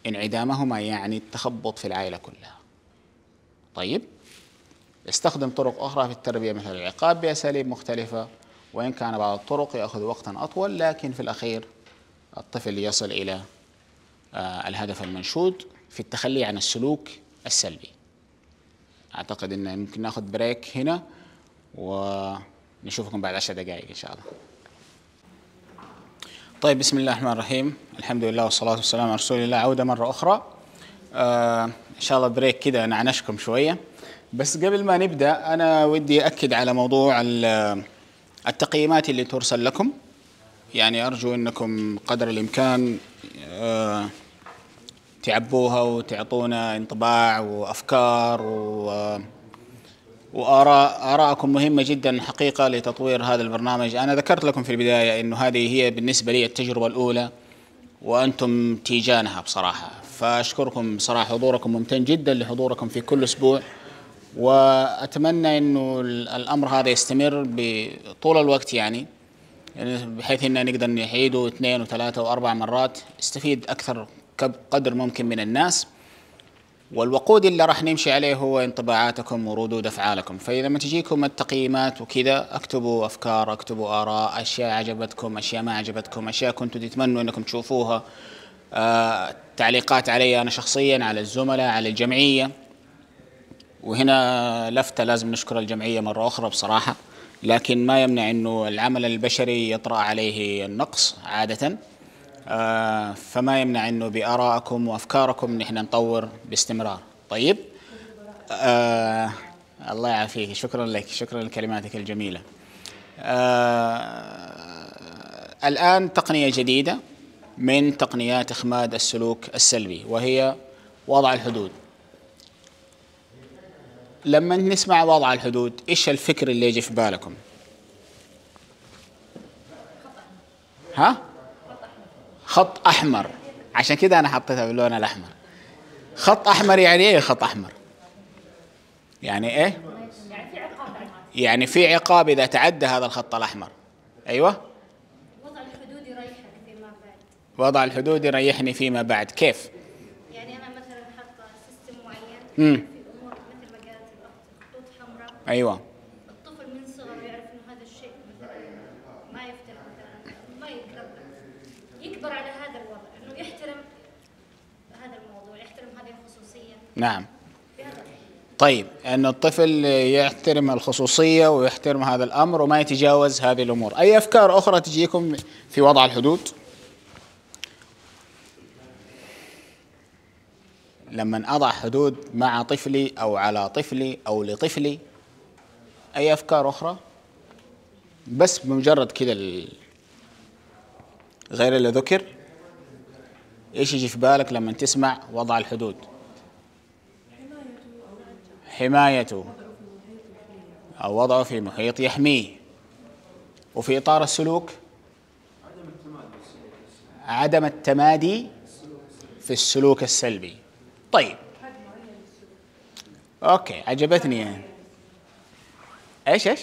انعدامهما يعني التخبط في العائلة كلها طيب استخدم طرق أخرى في التربية مثل العقاب بأساليب مختلفة وإن كان بعض الطرق يأخذ وقتا أطول لكن في الأخير الطفل يصل إلى آه، الهدف المنشود في التخلي عن السلوك السلبي أعتقد أن ممكن ناخذ بريك هنا ونشوفكم بعد عشر دقائق إن شاء الله طيب بسم الله الرحمن الرحيم الحمد لله والصلاة والسلام على رسول الله عودة مرة أخرى آه إن شاء الله بريك كده نعنشكم شوية بس قبل ما نبدأ أنا ودي أكد على موضوع التقييمات اللي ترسل لكم يعني أرجو أنكم قدر الإمكان آه تعبوها وتعطونا انطباع وأفكار و وآراء آراءكم مهمة جدا حقيقة لتطوير هذا البرنامج أنا ذكرت لكم في البداية أنه هذه هي بالنسبة لي التجربة الأولى وأنتم تيجانها بصراحة فأشكركم بصراحة حضوركم ممتن جدا لحضوركم في كل أسبوع وأتمنى أنه الأمر هذا يستمر طول الوقت يعني بحيث أننا نقدر نعيده اثنين وثلاثة وأربع مرات استفيد أكثر قدر ممكن من الناس والوقود اللي راح نمشي عليه هو انطباعاتكم وردود افعالكم فاذا ما تجيكم التقييمات وكذا اكتبوا افكار اكتبوا اراء اشياء عجبتكم اشياء ما عجبتكم اشياء كنتوا تتمنوا انكم تشوفوها آه، تعليقات علي انا شخصيا على الزملاء على الجمعيه وهنا لفته لازم نشكر الجمعيه مره اخرى بصراحه لكن ما يمنع انه العمل البشري يطرا عليه النقص عاده آه، فما يمنع انه بارائكم وافكاركم نحن نطور باستمرار طيب آه الله يعافيك شكرا لك شكرا لكلماتك الجميله آه الان تقنيه جديده من تقنيات اخماد السلوك السلبي وهي وضع الحدود لما نسمع وضع الحدود ايش الفكر اللي يجي في بالكم ها خط احمر عشان كده انا حطيتها باللون الاحمر خط احمر يعني ايه خط احمر يعني ايه يعني في عقاب اذا تعدى هذا الخط الاحمر ايوه وضع الحدود يريحك فيما بعد وضع الحدود يريحني فيما بعد كيف يعني انا مثلا حاطه سيستم معين امم في امور مثل ما قالت الاخت خطوط حمراء ايوه نعم طيب أن الطفل يحترم الخصوصية ويحترم هذا الأمر وما يتجاوز هذه الأمور أي أفكار أخرى تجيكم في وضع الحدود لما أضع حدود مع طفلي أو على طفلي أو لطفلي أي أفكار أخرى بس بمجرد كذا غير اللي ذكر إيش يجي في بالك لما تسمع وضع الحدود حمايته أو وضعه في محيط يحميه وفي إطار السلوك عدم التمادي في السلوك السلبي طيب أوكي عجبتني يعني. إيش إيش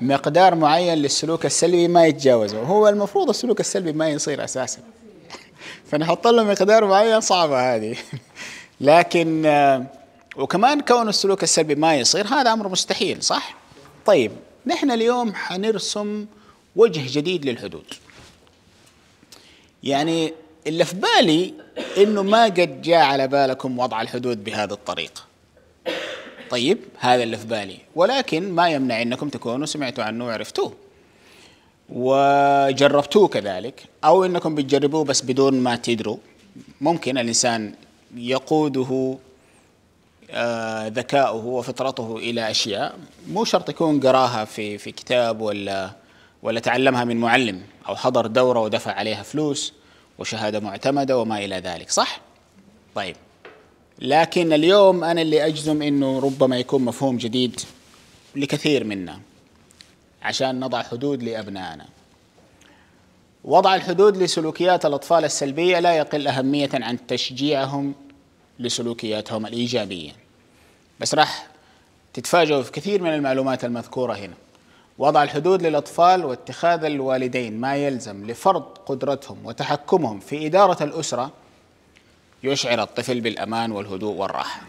مقدار معين للسلوك السلبي ما يتجاوزه هو المفروض السلوك السلبي ما يصير أساسا فنحط له مقدار معين صعبة هذه لكن آه، وكمان كون السلوك السلبي ما يصير هذا امر مستحيل صح؟ طيب نحن اليوم حنرسم وجه جديد للحدود. يعني اللي في بالي انه ما قد جاء على بالكم وضع الحدود بهذه الطريقه. طيب هذا اللي في بالي ولكن ما يمنع انكم تكونوا سمعتوا عنه وعرفتوه. وجربتوه كذلك او انكم بتجربوه بس بدون ما تدروا ممكن الانسان يقوده آه، ذكاؤه وفطرته الى اشياء مو شرط يكون قراها في في كتاب ولا ولا تعلمها من معلم او حضر دوره ودفع عليها فلوس وشهاده معتمده وما الى ذلك صح طيب لكن اليوم انا اللي اجزم انه ربما يكون مفهوم جديد لكثير منا عشان نضع حدود لابنائنا وضع الحدود لسلوكيات الاطفال السلبيه لا يقل اهميه عن تشجيعهم لسلوكياتهم الايجابيه بس راح تتفاجئوا في كثير من المعلومات المذكورة هنا وضع الحدود للأطفال واتخاذ الوالدين ما يلزم لفرض قدرتهم وتحكمهم في إدارة الأسرة يشعر الطفل بالأمان والهدوء والراحة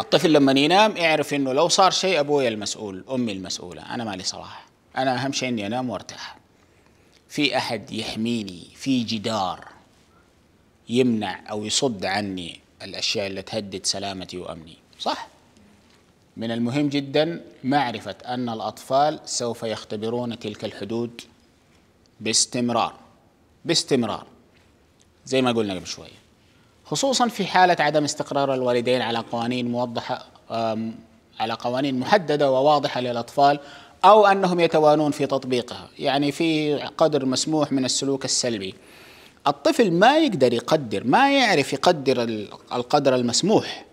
الطفل لما ينام يعرف انه لو صار شيء ابويا المسؤول امي المسؤوله انا مالي صلاح انا اهم شيء اني انام وارتاح في احد يحميني في جدار يمنع او يصد عني الأشياء اللي تهدد سلامتي وأمني صح من المهم جدا معرفة أن الأطفال سوف يختبرون تلك الحدود باستمرار باستمرار زي ما قلنا قبل شوية خصوصا في حالة عدم استقرار الوالدين على قوانين موضحة على قوانين محددة وواضحة للأطفال أو أنهم يتوانون في تطبيقها يعني في قدر مسموح من السلوك السلبي الطفل ما يقدر يقدر ما يعرف يقدر القدر المسموح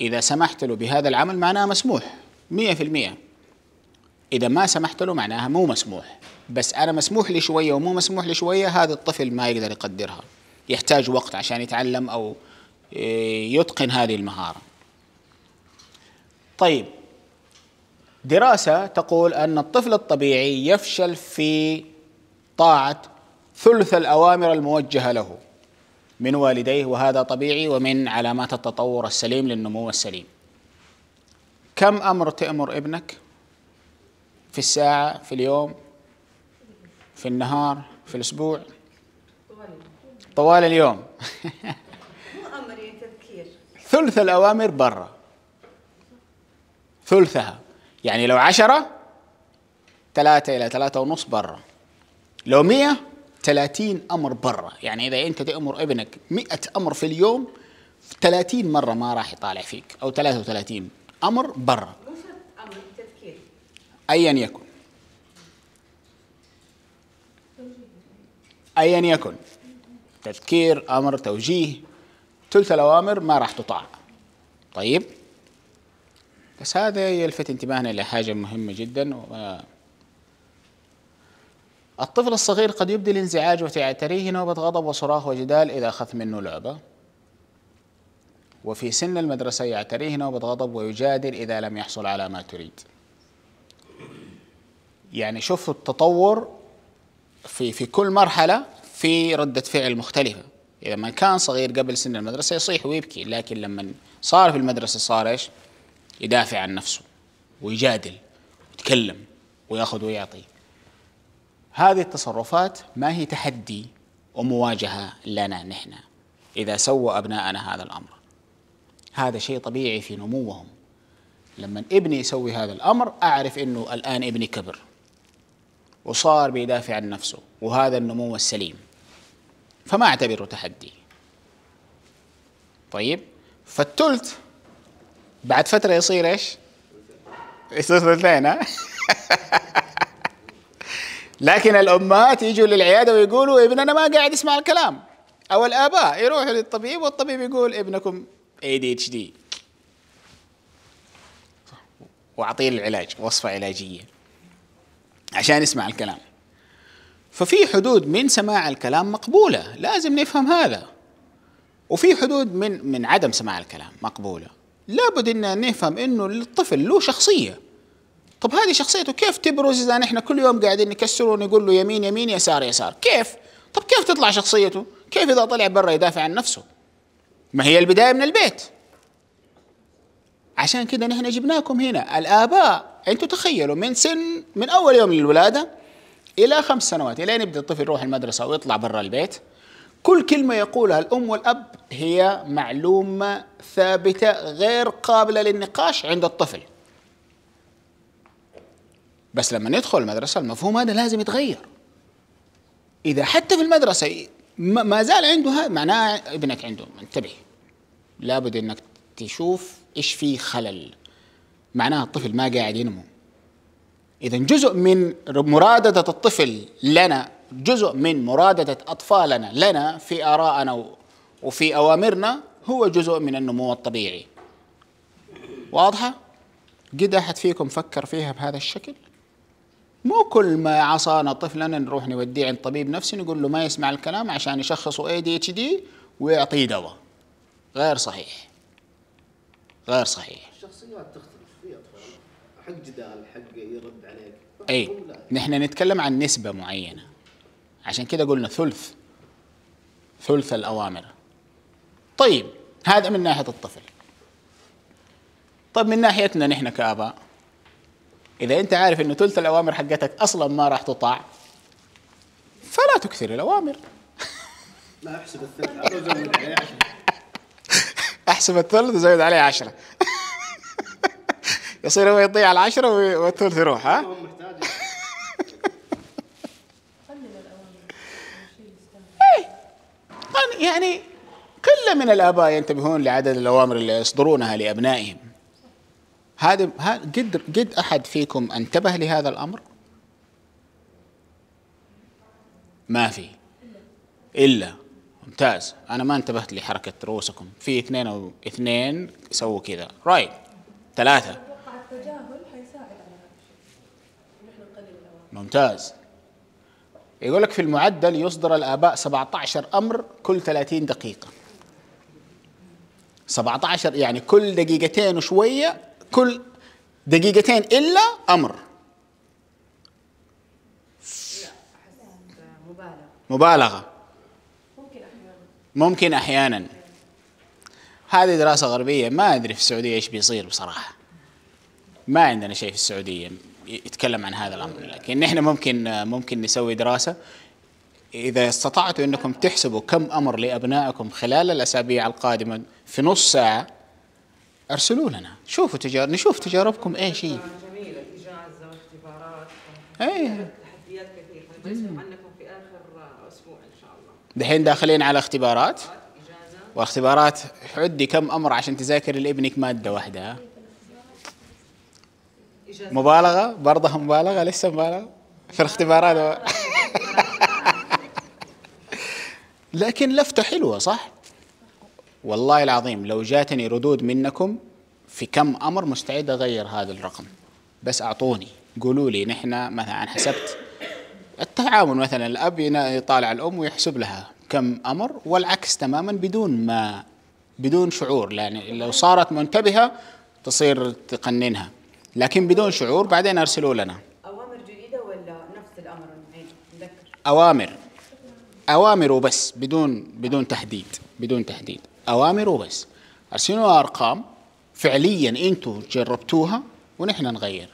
إذا سمحت له بهذا العمل معناها مسموح مية في المية إذا ما سمحت له معناها مو مسموح بس أنا مسموح لي شوية ومو مسموح لي شوية هذا الطفل ما يقدر يقدرها يحتاج وقت عشان يتعلم أو إيه، يتقن هذه المهارة طيب دراسة تقول أن الطفل الطبيعي يفشل في طاعة ثلث الأوامر الموجهة له من والديه وهذا طبيعي ومن علامات التطور السليم للنمو السليم كم أمر تأمر ابنك في الساعة في اليوم في النهار في الأسبوع طوال اليوم ثلث الأوامر برا ثلثها يعني لو عشرة ثلاثة إلى ثلاثة ونص برا لو مئة 30 امر برا يعني اذا انت تامر ابنك 100 امر في اليوم 30 مره ما راح يطالع فيك او 33 امر برا امر تذكير ايا يكن ايا يكن تذكير امر توجيه ثلث الاوامر ما راح تطاع طيب بس هذا يلفت انتباهنا لحاجه مهمه جدا و... الطفل الصغير قد يبدي الانزعاج وتعتريه نوبة غضب وصراخ وجدال إذا أخذت منه لعبة وفي سن المدرسة يعتريه نوبة غضب ويجادل إذا لم يحصل على ما تريد يعني شوف التطور في في كل مرحلة في ردة فعل مختلفة إذا ما كان صغير قبل سن المدرسة يصيح ويبكي لكن لما صار في المدرسة صار إيش يدافع عن نفسه ويجادل ويتكلم وياخذ ويعطي هذه التصرفات ما هي تحدي ومواجهة لنا نحن إذا سوى أبناءنا هذا الأمر هذا شيء طبيعي في نموهم لما ابني يسوي هذا الأمر أعرف أنه الآن ابني كبر وصار بيدافع عن نفسه وهذا النمو السليم فما أعتبره تحدي طيب فالثلث بعد فترة يصير إيش يصير ثلثين ها لكن الامهات يجوا للعياده ويقولوا ابننا ما قاعد يسمع الكلام او الاباء يروحوا للطبيب والطبيب يقول ابنكم اي دي اتش دي واعطيه العلاج وصفه علاجيه عشان يسمع الكلام ففي حدود من سماع الكلام مقبوله لازم نفهم هذا وفي حدود من من عدم سماع الكلام مقبوله لابد ان نفهم انه الطفل له شخصيه طب هذه شخصيته كيف تبرز اذا نحن كل يوم قاعدين نكسره ونقول له يمين يمين يسار يسار كيف طب كيف تطلع شخصيته كيف اذا طلع برا يدافع عن نفسه ما هي البدايه من البيت عشان كده نحن جبناكم هنا الاباء انتم تخيلوا من سن من اول يوم للولاده الى خمس سنوات الى يبدا الطفل يروح المدرسه ويطلع برا البيت كل كلمة يقولها الأم والأب هي معلومة ثابتة غير قابلة للنقاش عند الطفل بس لما ندخل المدرسة المفهوم هذا لازم يتغير إذا حتى في المدرسة ما زال عنده معناه ابنك عنده انتبه لابد انك تشوف ايش في خلل معناها الطفل ما قاعد ينمو اذا جزء من مرادة الطفل لنا جزء من مرادة اطفالنا لنا في ارائنا وفي اوامرنا هو جزء من النمو الطبيعي واضحه قد احد فيكم فكر فيها بهذا الشكل مو كل ما عصانا طفلنا نروح نوديه عند طبيب نفسي نقول له ما يسمع الكلام عشان يشخصه اي دي اتش دي ويعطيه دواء غير صحيح غير صحيح الشخصيات تختلف في اطفال حق جدال حق يرد عليك اي نحن نتكلم عن نسبه معينه عشان كذا قلنا ثلث ثلث الاوامر طيب هذا من ناحيه الطفل طيب من ناحيتنا نحن كاباء إذا أنت عارف أنه ثلث الأوامر حقتك أصلا ما راح تطاع فلا تكثر الأوامر لا أحسب الثلث عليه أحسب الثلث وزود عليه عشرة يصير هو يضيع العشرة والثلث يروح ها؟ إيه، يعني قلة من الآباء ينتبهون لعدد الأوامر اللي يصدرونها لأبنائهم هذا قد قد احد فيكم انتبه لهذا الامر؟ ما في الا ممتاز انا ما انتبهت لحركه رؤوسكم في اثنين او اثنين سووا كذا رايت ثلاثه ممتاز يقول لك في المعدل يصدر الآباء 17 أمر كل 30 دقيقة 17 يعني كل دقيقتين وشوية كل دقيقتين إلا أمر مبالغة ممكن أحيانا هذه دراسة غربية ما أدري في السعودية إيش بيصير بصراحة ما عندنا شيء في السعودية يتكلم عن هذا الأمر لكن نحن ممكن ممكن نسوي دراسة إذا استطعتوا أنكم تحسبوا كم أمر لأبنائكم خلال الأسابيع القادمة في نص ساعة ارسلوا لنا شوفوا تجارب نشوف تجاربكم ايش هي جميله اجازه واختبارات اي تحديات كثيره عنكم في اخر اسبوع ان شاء الله دحين داخلين على اختبارات واختبارات عدي كم امر عشان تذاكر لابنك ماده واحده مبالغه برضه مبالغه لسه مبالغه في الاختبارات لكن لفته حلوه صح والله العظيم لو جاتني ردود منكم في كم امر مستعد اغير هذا الرقم بس اعطوني قولوا لي نحن مثلا حسبت التعاون مثلا الاب يطالع الام ويحسب لها كم امر والعكس تماما بدون ما بدون شعور يعني لو صارت منتبهه تصير تقننها لكن بدون شعور بعدين ارسلوا لنا اوامر جديده ولا نفس الامر اوامر اوامر وبس بدون بدون تحديد بدون تحديد اوامر وبس ارسلوا ارقام فعليا انتم جربتوها ونحن نغير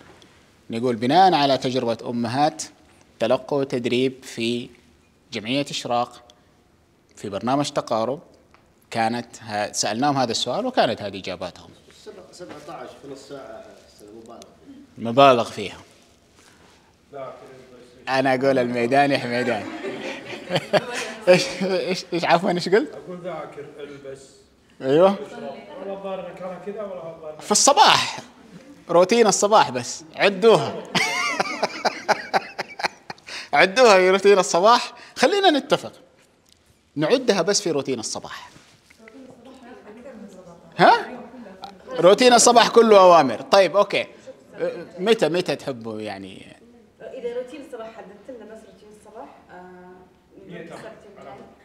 نقول بناء على تجربه امهات تلقوا تدريب في جمعيه اشراق في برنامج تقارب كانت سالناهم هذا السؤال وكانت هذه اجاباتهم 17 في نص ساعه مبالغ مبالغ فيها نعم. انا اقول الميدان يا حميدان ايش ايش ايش عفوا ايش قلت؟ اقول ذاكر البس ايوه كان كذا في الصباح روتين الصباح بس عدوها عدوها في روتين الصباح خلينا نتفق نعدها بس في روتين الصباح ها؟ روتين الصباح كله اوامر طيب اوكي متى متى تحبوا يعني اذا روتين الصباح حدد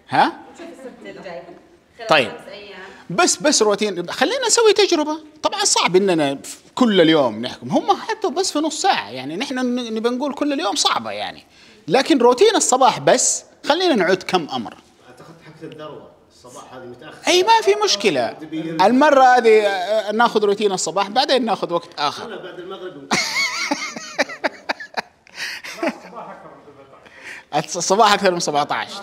ها؟ طيب بس بس روتين خلينا نسوي تجربه طبعا صعب اننا كل اليوم نحكم هم حتى بس في نص ساعه يعني نحن نبي نقول كل اليوم صعبه يعني لكن روتين الصباح بس خلينا نعود كم امر اعتقد الذروه الصباح هذه اي ما في مشكله المره هذه آه، ناخذ روتين الصباح بعدين ناخذ وقت اخر بعد المغرب الصباح اكثر من 17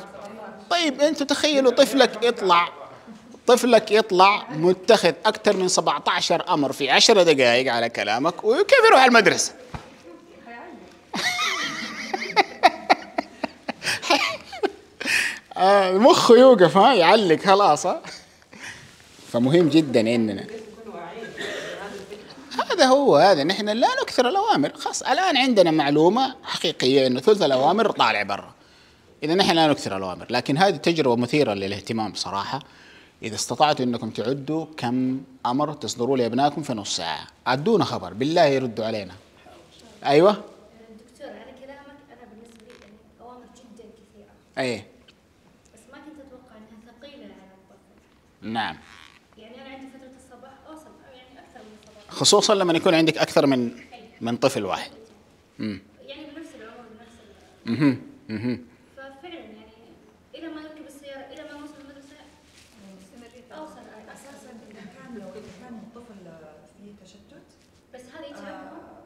طيب انتم تخيلوا طفلك يطلع طفلك يطلع متخذ اكثر من 17 امر في 10 دقائق على كلامك وكيف يروح المدرسه آه، مخه يوقف ها يعلق خلاص فمهم جدا اننا هذا هو هذا نحن لا نكثر الاوامر خلاص الان عندنا معلومه حقيقيه انه ثلث الاوامر طالع برا اذا نحن لا نكثر الاوامر لكن هذه تجربه مثيره للاهتمام بصراحه اذا استطعتوا انكم تعدوا كم امر تصدروا لابنائكم في نص ساعه عدونا خبر بالله يردوا علينا ايوه دكتور على كلامك انا بالنسبه لي يعني اوامر جدا كثيره ايه بس ما كنت اتوقع انها ثقيله على الطفل نعم خصوصا لما يكون عندك اكثر من من طفل واحد امم يعني بنفس العمر بنفس اها اها ففعلا يعني ما انا السياره ما المدرسه اساسا اذا كان لو اذا كان الطفل فيه تشتت بس آه،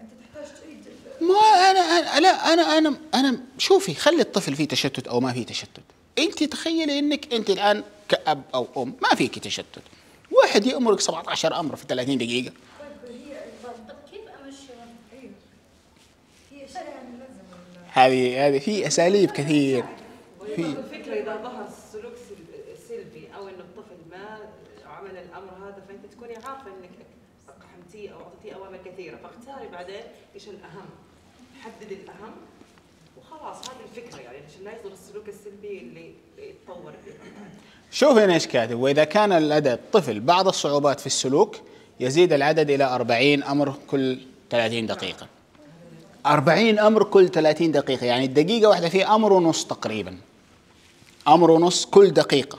انت تحتاج تعيد ما انا لا انا انا انا شوفي خلي الطفل فيه تشتت او ما فيه تشتت انت تخيلي انك انت الان كاب او ام ما فيك تشتت واحد يأمرك 17 أمر في 30 دقيقة هذه هذه في اساليب كثير في الفكره اذا ظهر سلوك سلبي او ان الطفل ما عمل الامر هذا فانت تكوني عارفه انك اقحمتيه او اعطيتيه اوامر كثيره فاختاري بعدين ايش الاهم حددي الاهم وخلاص هذه الفكره يعني عشان لا يظهر السلوك السلبي اللي يتطور شوف هنا ايش كاتب واذا كان لدى الطفل بعض الصعوبات في السلوك يزيد العدد الى 40 امر كل 30 دقيقه 40 امر كل 30 دقيقه يعني الدقيقه واحده فيها امر ونص تقريبا امر ونص كل دقيقه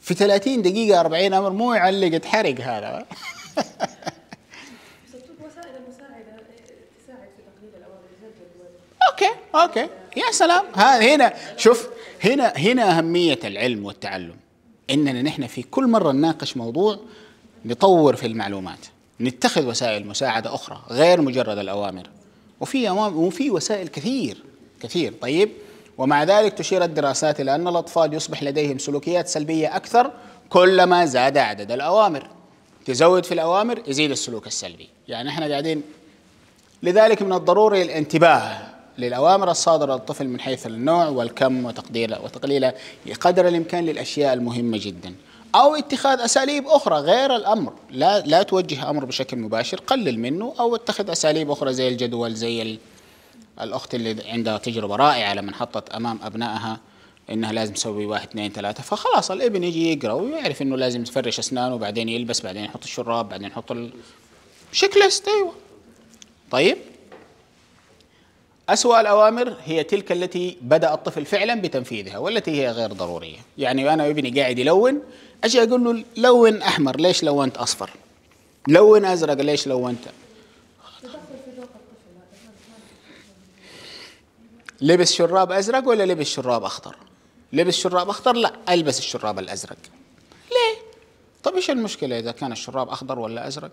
في 30 دقيقه 40 امر مو يعلق تحرق هذا إيه، اوكي اوكي يا سلام ها هنا شوف هنا هنا اهميه العلم والتعلم اننا نحن في كل مره نناقش موضوع نطور في المعلومات نتخذ وسائل مساعده اخرى غير مجرد الاوامر وفي اوامر وفي وسائل كثير كثير طيب ومع ذلك تشير الدراسات الى ان الاطفال يصبح لديهم سلوكيات سلبيه اكثر كلما زاد عدد الاوامر تزود في الاوامر يزيد السلوك السلبي يعني احنا قاعدين لذلك من الضروري الانتباه للأوامر الصادرة للطفل من حيث النوع والكم وتقديره وتقليله قدر الإمكان للأشياء المهمة جدا أو اتخاذ أساليب أخرى غير الأمر لا, لا توجه أمر بشكل مباشر قلل منه أو اتخذ أساليب أخرى زي الجدول زي الأخت اللي عندها تجربة رائعة لما حطت أمام أبنائها انها لازم تسوي واحد اثنين ثلاثه فخلاص الابن يجي يقرا ويعرف انه لازم يفرش اسنانه وبعدين يلبس بعدين يحط الشراب بعدين يحط ال... شيك ليست ايوه طيب أسوأ الأوامر هي تلك التي بدأ الطفل فعلا بتنفيذها والتي هي غير ضرورية يعني أنا ابني قاعد يلون أجي أقول له لون أحمر ليش لونت أصفر لون أزرق ليش لونت لبس شراب أزرق ولا لبس شراب أخضر لبس شراب أخضر لا ألبس الشراب الأزرق ليه طب إيش المشكلة إذا كان الشراب أخضر ولا أزرق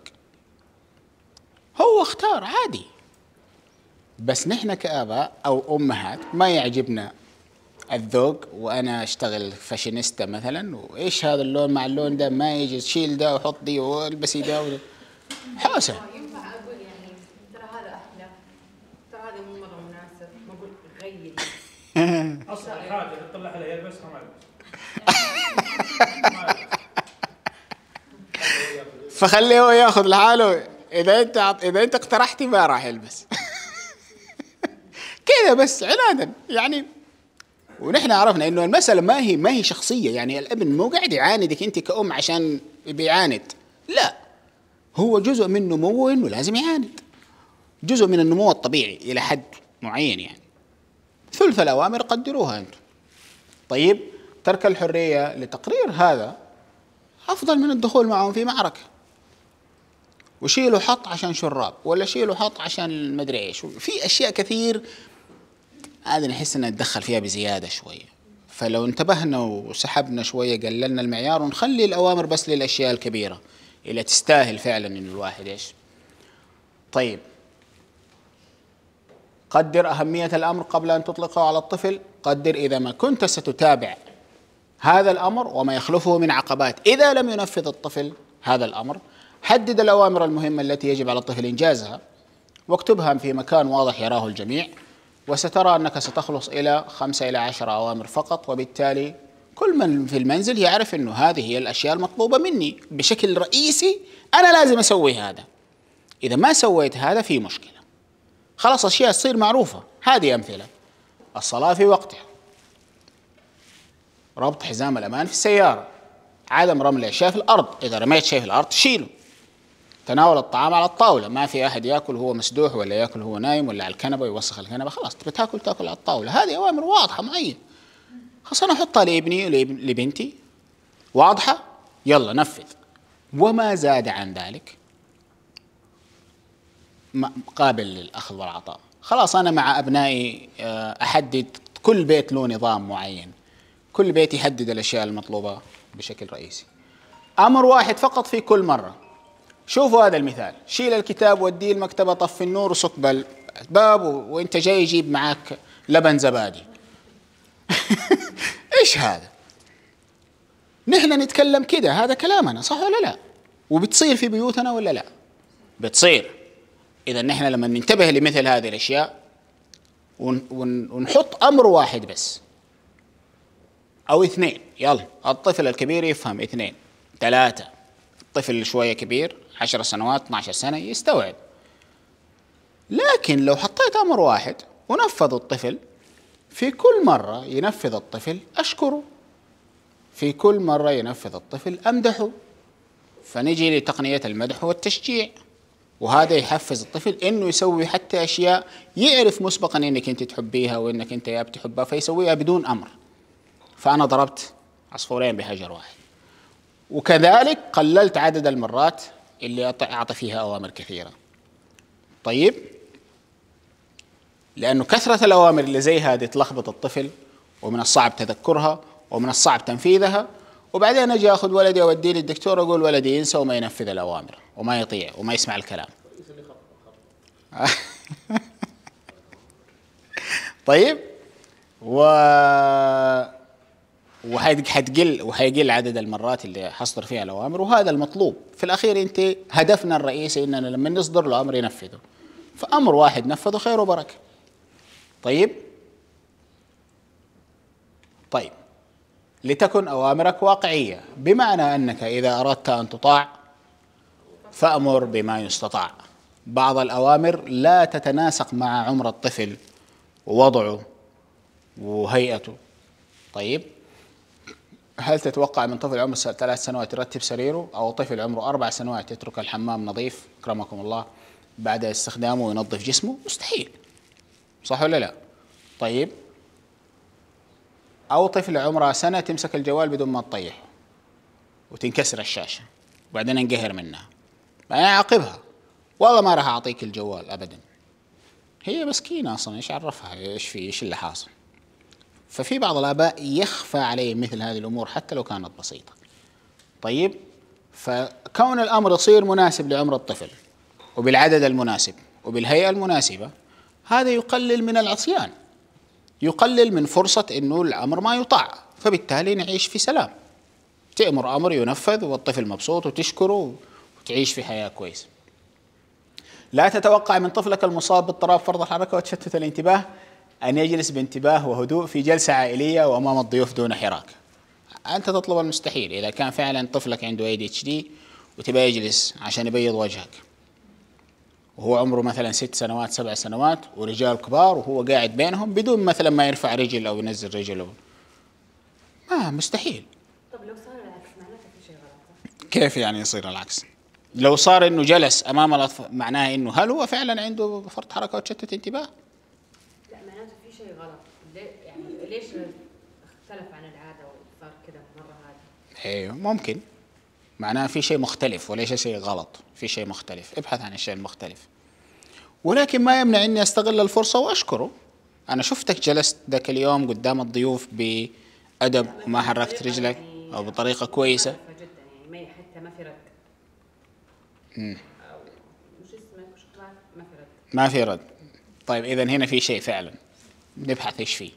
هو اختار عادي بس نحن كاباء او امهات ما يعجبنا الذوق وانا اشتغل فاشينيستا مثلا وايش هذا اللون مع اللون ده ما يجي شيل ده وحط دي والبسي ده حوسه ينفع اقول يعني ترى هذا احلى ترى هذا مو مره مناسب ما اقول غير اصلا حاجة طيب. تطلع على يلبسها ما يلبسها فخليه هو ياخذ لحاله اذا انت اذا انت اقترحتي ما راح يلبس كذا بس عنادا يعني ونحن عرفنا انه المساله ما هي ما هي شخصيه يعني الابن مو قاعد يعاندك انت كأم عشان بيعاند لا هو جزء من نموه انه لازم يعاند جزء من النمو الطبيعي الى حد معين يعني ثلث الاوامر قدروها انتم طيب ترك الحريه لتقرير هذا افضل من الدخول معهم في معركه وشيلوا حط عشان شراب ولا شيلوا حط عشان المدري ايش في اشياء كثير هذه نحس انها تدخل فيها بزياده شويه فلو انتبهنا وسحبنا شويه قللنا المعيار ونخلي الاوامر بس للاشياء الكبيره اللي تستاهل فعلا ان الواحد ايش طيب قدر اهميه الامر قبل ان تطلقه على الطفل قدر اذا ما كنت ستتابع هذا الامر وما يخلفه من عقبات اذا لم ينفذ الطفل هذا الامر حدد الاوامر المهمه التي يجب على الطفل انجازها واكتبها في مكان واضح يراه الجميع وسترى أنك ستخلص إلى خمسة إلى عشر أوامر فقط وبالتالي كل من في المنزل يعرف أنه هذه هي الأشياء المطلوبة مني بشكل رئيسي أنا لازم أسوي هذا إذا ما سويت هذا في مشكلة خلاص أشياء تصير معروفة هذه أمثلة الصلاة في وقتها ربط حزام الأمان في السيارة عدم رمي الأشياء في الأرض إذا رميت شيء في الأرض شيله تناول الطعام على الطاولة ما في أحد يأكل هو مسدوح ولا يأكل هو نايم ولا على الكنبة يوسخ الكنبة خلاص بتاكل تأكل على الطاولة هذه أوامر واضحة معينة خلاص أنا أحطها لابني لبنتي واضحة يلا نفذ وما زاد عن ذلك قابل للأخذ والعطاء خلاص أنا مع أبنائي آه، أحدد كل بيت له نظام معين كل بيت يحدد الأشياء المطلوبة بشكل رئيسي أمر واحد فقط في كل مرة شوفوا هذا المثال شيل الكتاب وديه المكتبة طفي النور وسط الباب وانت جاي يجيب معاك لبن زبادي ايش هذا نحن نتكلم كده هذا كلامنا صح ولا لا وبتصير في بيوتنا ولا لا بتصير اذا نحن لما ننتبه لمثل هذه الاشياء ونحط امر واحد بس او اثنين يلا الطفل الكبير يفهم اثنين ثلاثه الطفل شويه كبير 10 سنوات 12 سنة يستوعب لكن لو حطيت أمر واحد ونفذ الطفل في كل مرة ينفذ الطفل أشكره في كل مرة ينفذ الطفل أمدحه فنجي لتقنية المدح والتشجيع وهذا يحفز الطفل انه يسوي حتى اشياء يعرف مسبقا انك انت تحبيها وانك انت يا بتحبها فيسويها بدون امر. فانا ضربت عصفورين بحجر واحد. وكذلك قللت عدد المرات اللي أعطى فيها أوامر كثيرة طيب لأنه كثرة الأوامر اللي زي هذه تلخبط الطفل ومن الصعب تذكرها ومن الصعب تنفيذها وبعدين أجي أخذ ولدي أوديه للدكتور أقول ولدي ينسى وما ينفذ الأوامر وما يطيع وما يسمع الكلام طيب و وحيقل وحيقل عدد المرات اللي حصدر فيها الاوامر وهذا المطلوب في الاخير انت هدفنا الرئيسي اننا لما نصدر له امر ينفذه فامر واحد نفذه خير وبركه طيب طيب لتكن اوامرك واقعيه بمعنى انك اذا اردت ان تطاع فامر بما يستطاع بعض الاوامر لا تتناسق مع عمر الطفل ووضعه وهيئته طيب هل تتوقع من طفل عمره ثلاث سنوات يرتب سريره أو طفل عمره أربع سنوات يترك الحمام نظيف أكرمكم الله بعد استخدامه ينظف جسمه؟ مستحيل صح ولا لا؟ طيب أو طفل عمره سنة تمسك الجوال بدون ما تطيحه وتنكسر الشاشة وبعدين انقهر منها ما أعاقبها والله ما راح أعطيك الجوال أبدا هي مسكينة أصلا إيش عرفها إيش في إيش اللي حاصل ففي بعض الآباء يخفى عليهم مثل هذه الأمور حتى لو كانت بسيطة طيب فكون الأمر يصير مناسب لعمر الطفل وبالعدد المناسب وبالهيئة المناسبة هذا يقلل من العصيان يقلل من فرصة أنه الأمر ما يطاع فبالتالي نعيش في سلام تأمر أمر ينفذ والطفل مبسوط وتشكره وتعيش في حياة كويسة لا تتوقع من طفلك المصاب باضطراب فرط الحركة وتشتت الانتباه أن يجلس بانتباه وهدوء في جلسة عائلية وأمام الضيوف دون حراك أنت تطلب المستحيل إذا كان فعلا طفلك عنده اي دي اتش دي وتبى يجلس عشان يبيض وجهك وهو عمره مثلا ست سنوات سبع سنوات ورجال كبار وهو قاعد بينهم بدون مثلا ما يرفع رجل أو ينزل رجل ما مستحيل طب لو صار العكس معناته في شيء غلط كيف يعني يصير العكس؟ لو صار انه جلس امام الاطفال معناه انه هل هو فعلا عنده فرط حركه وتشتت انتباه؟ ليش اختلف عن العاده وصار كذا مره هذه؟ ايوه ممكن معناها في شيء مختلف وليس شيء غلط في شيء مختلف ابحث عن الشيء المختلف ولكن ما يمنع اني استغل الفرصه واشكره انا شفتك جلست ذاك اليوم قدام الضيوف بادب وما حركت رجلك يعني او بطريقه كويسه جدا يعني حتى ما في رد امم ما في رد طيب اذا هنا في شيء فعلا نبحث ايش فيه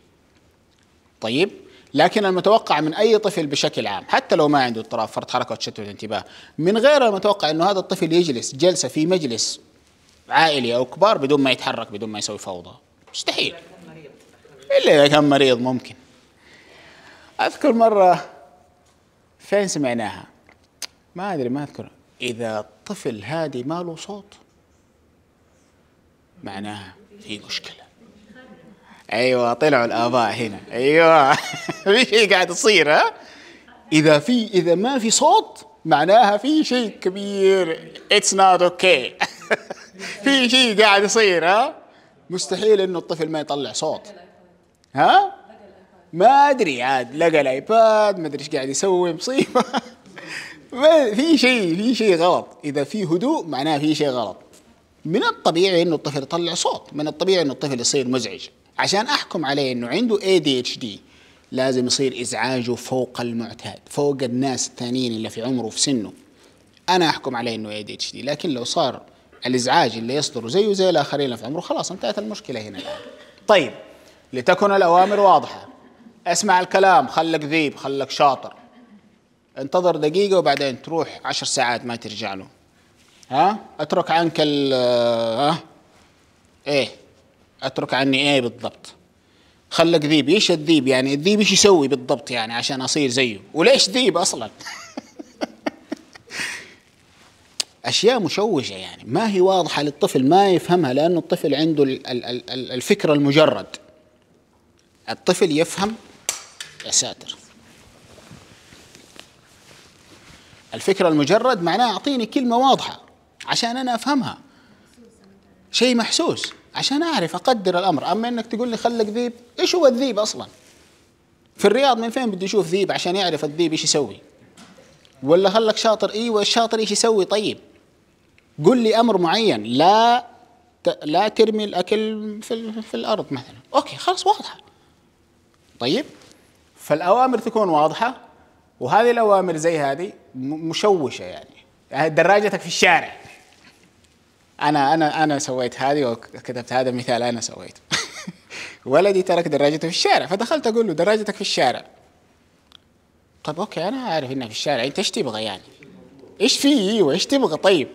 طيب لكن المتوقع من اي طفل بشكل عام حتى لو ما عنده اضطراب فرط حركه وتشتت انتباه من غير المتوقع انه هذا الطفل يجلس جلسه في مجلس عائلي او كبار بدون ما يتحرك بدون ما يسوي فوضى مستحيل الا اذا كان مريض ممكن اذكر مره فين سمعناها ما ادري ما اذكر اذا الطفل هادي ما له صوت معناها في مشكله ايوه طلعوا الاباء هنا ايوه في شيء قاعد يصير ها اذا في اذا ما في صوت معناها في شيء كبير اتس نوت اوكي في شيء قاعد يصير ها مستحيل انه الطفل ما يطلع صوت ها ما ادري عاد لقى الايباد ما ادري ايش قاعد يسوي مصيبه في شيء في شيء غلط اذا في هدوء معناه في شيء غلط من الطبيعي انه الطفل يطلع صوت من الطبيعي انه الطفل يصير مزعج عشان احكم عليه انه عنده اي دي اتش دي لازم يصير ازعاجه فوق المعتاد فوق الناس الثانيين اللي في عمره وفي سنه انا احكم عليه انه اي دي اتش دي لكن لو صار الازعاج اللي يصدر زيه زي الاخرين اللي في عمره خلاص انتهت المشكله هنا الان طيب لتكن الاوامر واضحه اسمع الكلام خلك ذيب خلك شاطر انتظر دقيقه وبعدين تروح عشر ساعات ما ترجع له ها اترك عنك ال ها ايه اترك عني ايه بالضبط خلك ذيب ايش الذيب يعني الذيب ايش يسوي بالضبط يعني عشان اصير زيه وليش ذيب اصلا اشياء مشوشه يعني ما هي واضحه للطفل ما يفهمها لانه الطفل عنده الفكر المجرد الطفل يفهم يا ساتر الفكر المجرد معناه اعطيني كلمه واضحه عشان انا افهمها شيء محسوس عشان اعرف اقدر الامر اما انك تقول لي خلك ذيب ايش هو الذيب اصلا في الرياض من فين بده يشوف ذيب عشان يعرف الذيب ايش يسوي ولا خلك شاطر ايوه الشاطر ايش يسوي طيب قل لي امر معين لا ت... لا ترمي الاكل في, في الارض مثلا اوكي خلاص واضحه طيب فالاوامر تكون واضحه وهذه الاوامر زي هذه مشوشه يعني. يعني دراجتك في الشارع انا انا انا سويت هذه وكتبت هذا مثال انا سويته ولدي ترك دراجته في الشارع فدخلت اقول له دراجتك في الشارع طب اوكي انا عارف انها في الشارع انت ايش تبغى يعني ايش في ايوه ايش تبغى طيب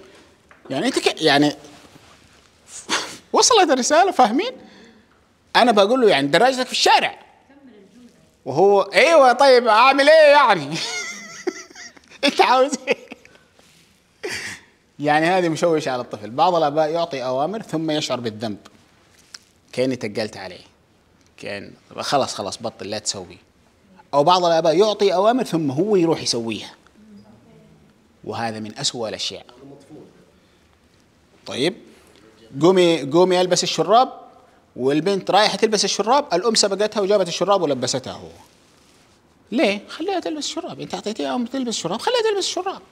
يعني انت يعني وصلت الرساله فاهمين انا بقول له يعني دراجتك في الشارع وهو ايوه طيب اعمل ايه يعني انت عاوز ايه يعني هذه مشوشة على الطفل بعض الآباء يعطي أوامر ثم يشعر بالذنب كأني تقلت عليه كأن خلاص خلاص بطل لا تسوي أو بعض الآباء يعطي أوامر ثم هو يروح يسويها وهذا من أسوأ الأشياء طيب قومي قومي البس الشراب والبنت رايحه تلبس الشراب الام سبقتها وجابت الشراب ولبستها هو ليه خليها تلبس الشراب انت اعطيتيها تلبس الشراب خليها تلبس الشراب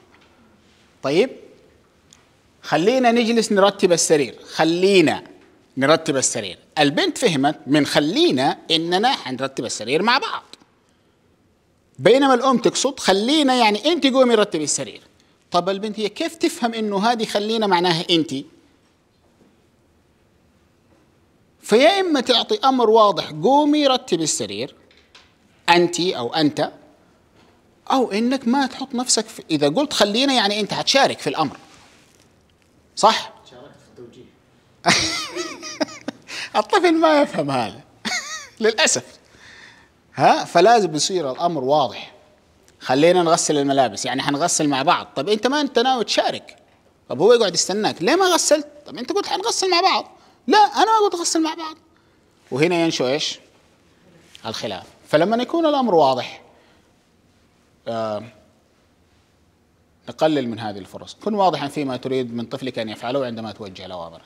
طيب خلينا نجلس نرتب السرير خلينا نرتب السرير البنت فهمت من خلينا اننا هنرتب السرير مع بعض بينما الام تقصد خلينا يعني انت قومي رتبي السرير طب البنت هي كيف تفهم انه هذه خلينا معناها انت فيا اما تعطي امر واضح قومي رتبي السرير انت او انت او انك ما تحط نفسك في اذا قلت خلينا يعني انت هتشارك في الامر صح؟ شاركت في التوجيه الطفل ما يفهم هذا للاسف ها فلازم يصير الامر واضح خلينا نغسل الملابس يعني حنغسل مع بعض طب انت ما انت ناوي تشارك طب هو يقعد يستناك ليه ما غسلت طب انت قلت حنغسل مع بعض لا انا ما قلت غسل مع بعض وهنا ينشأ ايش الخلاف فلما يكون الامر واضح آه نقلل من هذه الفرص كن واضحا فيما تريد من طفلك أن يفعله عندما توجه الأوامر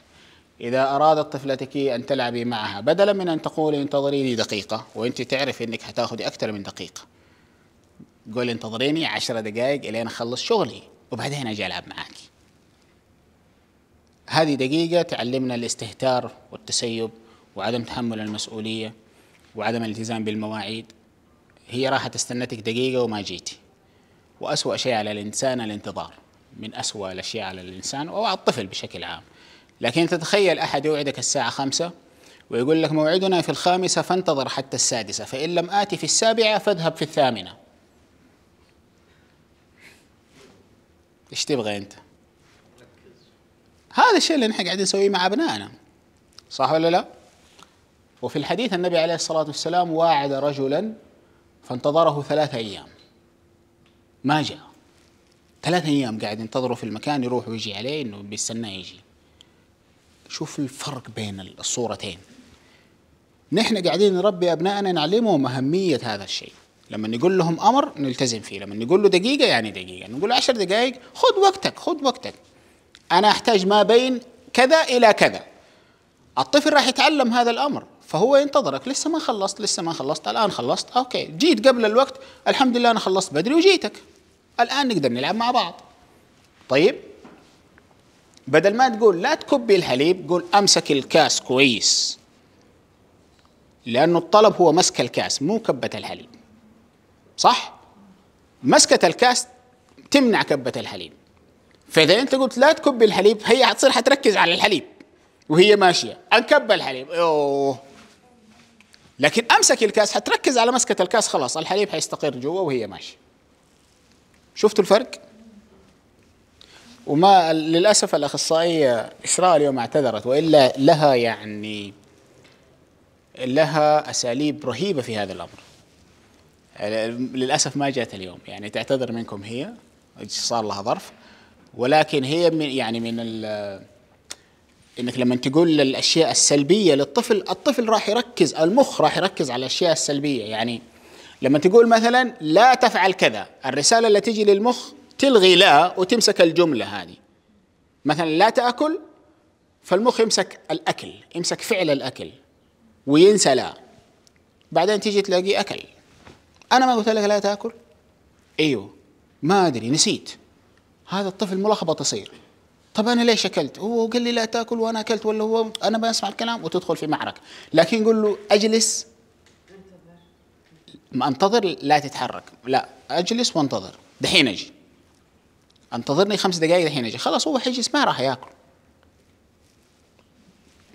إذا أرادت طفلتك أن تلعبي معها بدلا من أن تقولي انتظريني دقيقة وأنت تعرف أنك هتاخذي أكثر من دقيقة قولي انتظريني عشر دقائق إلين أخلص شغلي وبعدين أجي ألعب معك هذه دقيقة تعلمنا الاستهتار والتسيب وعدم تحمل المسؤولية وعدم الالتزام بالمواعيد هي راحت استنتك دقيقة وما جيتي وأسوأ شيء على الإنسان الانتظار من أسوأ الأشياء على الإنسان أو على الطفل بشكل عام لكن تتخيل أحد يوعدك الساعة خمسة ويقول لك موعدنا في الخامسة فانتظر حتى السادسة فإن لم آتي في السابعة فاذهب في الثامنة ايش تبغى انت؟ هذا الشيء اللي نحن قاعدين نسويه مع ابنائنا صح ولا لا؟ وفي الحديث النبي عليه الصلاة والسلام واعد رجلا فانتظره ثلاثة أيام ما جاء ثلاثة أيام قاعد ينتظروا في المكان يروح ويجي عليه إنه بيستناه يجي شوف الفرق بين الصورتين نحن قاعدين نربي أبنائنا نعلمهم أهمية هذا الشيء لما نقول لهم أمر نلتزم فيه لما نقول له دقيقة يعني دقيقة نقول له عشر دقائق خذ وقتك خذ وقتك أنا أحتاج ما بين كذا إلى كذا الطفل راح يتعلم هذا الأمر فهو ينتظرك لسه ما خلصت لسه ما خلصت الان خلصت اوكي جيت قبل الوقت الحمد لله انا خلصت بدري وجيتك الان نقدر نلعب مع بعض طيب بدل ما تقول لا تكبي الحليب قول امسك الكاس كويس لانه الطلب هو مسك الكاس مو كبه الحليب صح مسكه الكاس تمنع كبه الحليب فاذا انت قلت لا تكبي الحليب هي حتصير حتركز على الحليب وهي ماشيه انكب الحليب اوه لكن امسك الكاس حتركز على مسكه الكاس خلاص الحليب حيستقر جوا وهي ماشيه شفتوا الفرق وما للاسف الاخصائيه اسراء اليوم اعتذرت والا لها يعني لها اساليب رهيبه في هذا الامر للاسف ما جات اليوم يعني تعتذر منكم هي صار لها ظرف ولكن هي من يعني من انك لما تقول الاشياء السلبيه للطفل الطفل راح يركز المخ راح يركز على الاشياء السلبيه يعني لما تقول مثلا لا تفعل كذا الرساله اللي تجي للمخ تلغي لا وتمسك الجمله هذه مثلا لا تاكل فالمخ يمسك الاكل يمسك فعل الاكل وينسى لا بعدين تيجي تلاقي اكل انا ما قلت لك لا تاكل ايوه ما ادري نسيت هذا الطفل ملخبط يصير طب انا ليش اكلت؟ هو قال لي لا تاكل وانا اكلت ولا هو انا بسمع الكلام وتدخل في معركه، لكن يقول له اجلس انتظر لا تتحرك، لا اجلس وانتظر، دحين اجي. انتظرني خمس دقائق دحين اجي، خلاص هو حيجلس ما راح ياكل.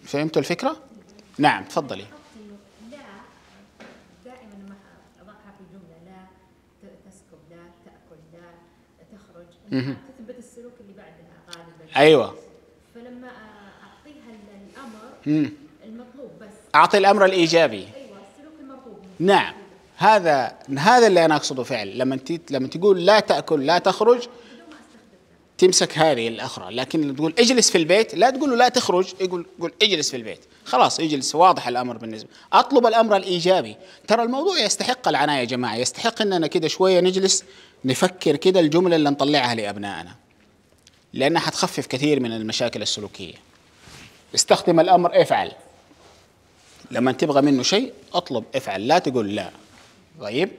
فهمتوا الفكره؟ نعم تفضلي. لا تسكب لا تاكل لا تخرج ايوه فلما اعطيها الامر المطلوب بس اعطي الامر الايجابي ايوه السلوك المطلوب نعم هذا هذا اللي انا اقصده فعل لما لما تقول لا تاكل لا تخرج تمسك هذه الاخرى لكن تقول اجلس في البيت لا تقول له لا تخرج يقول قول اجلس في البيت خلاص اجلس واضح الامر بالنسبه اطلب الامر الايجابي ترى الموضوع يستحق العنايه يا جماعه يستحق اننا كده شويه نجلس نفكر كده الجمله اللي نطلعها لابنائنا لأنها هتخفف كثير من المشاكل السلوكية استخدم الأمر افعل لما تبغى منه شيء اطلب افعل لا تقول لا طيب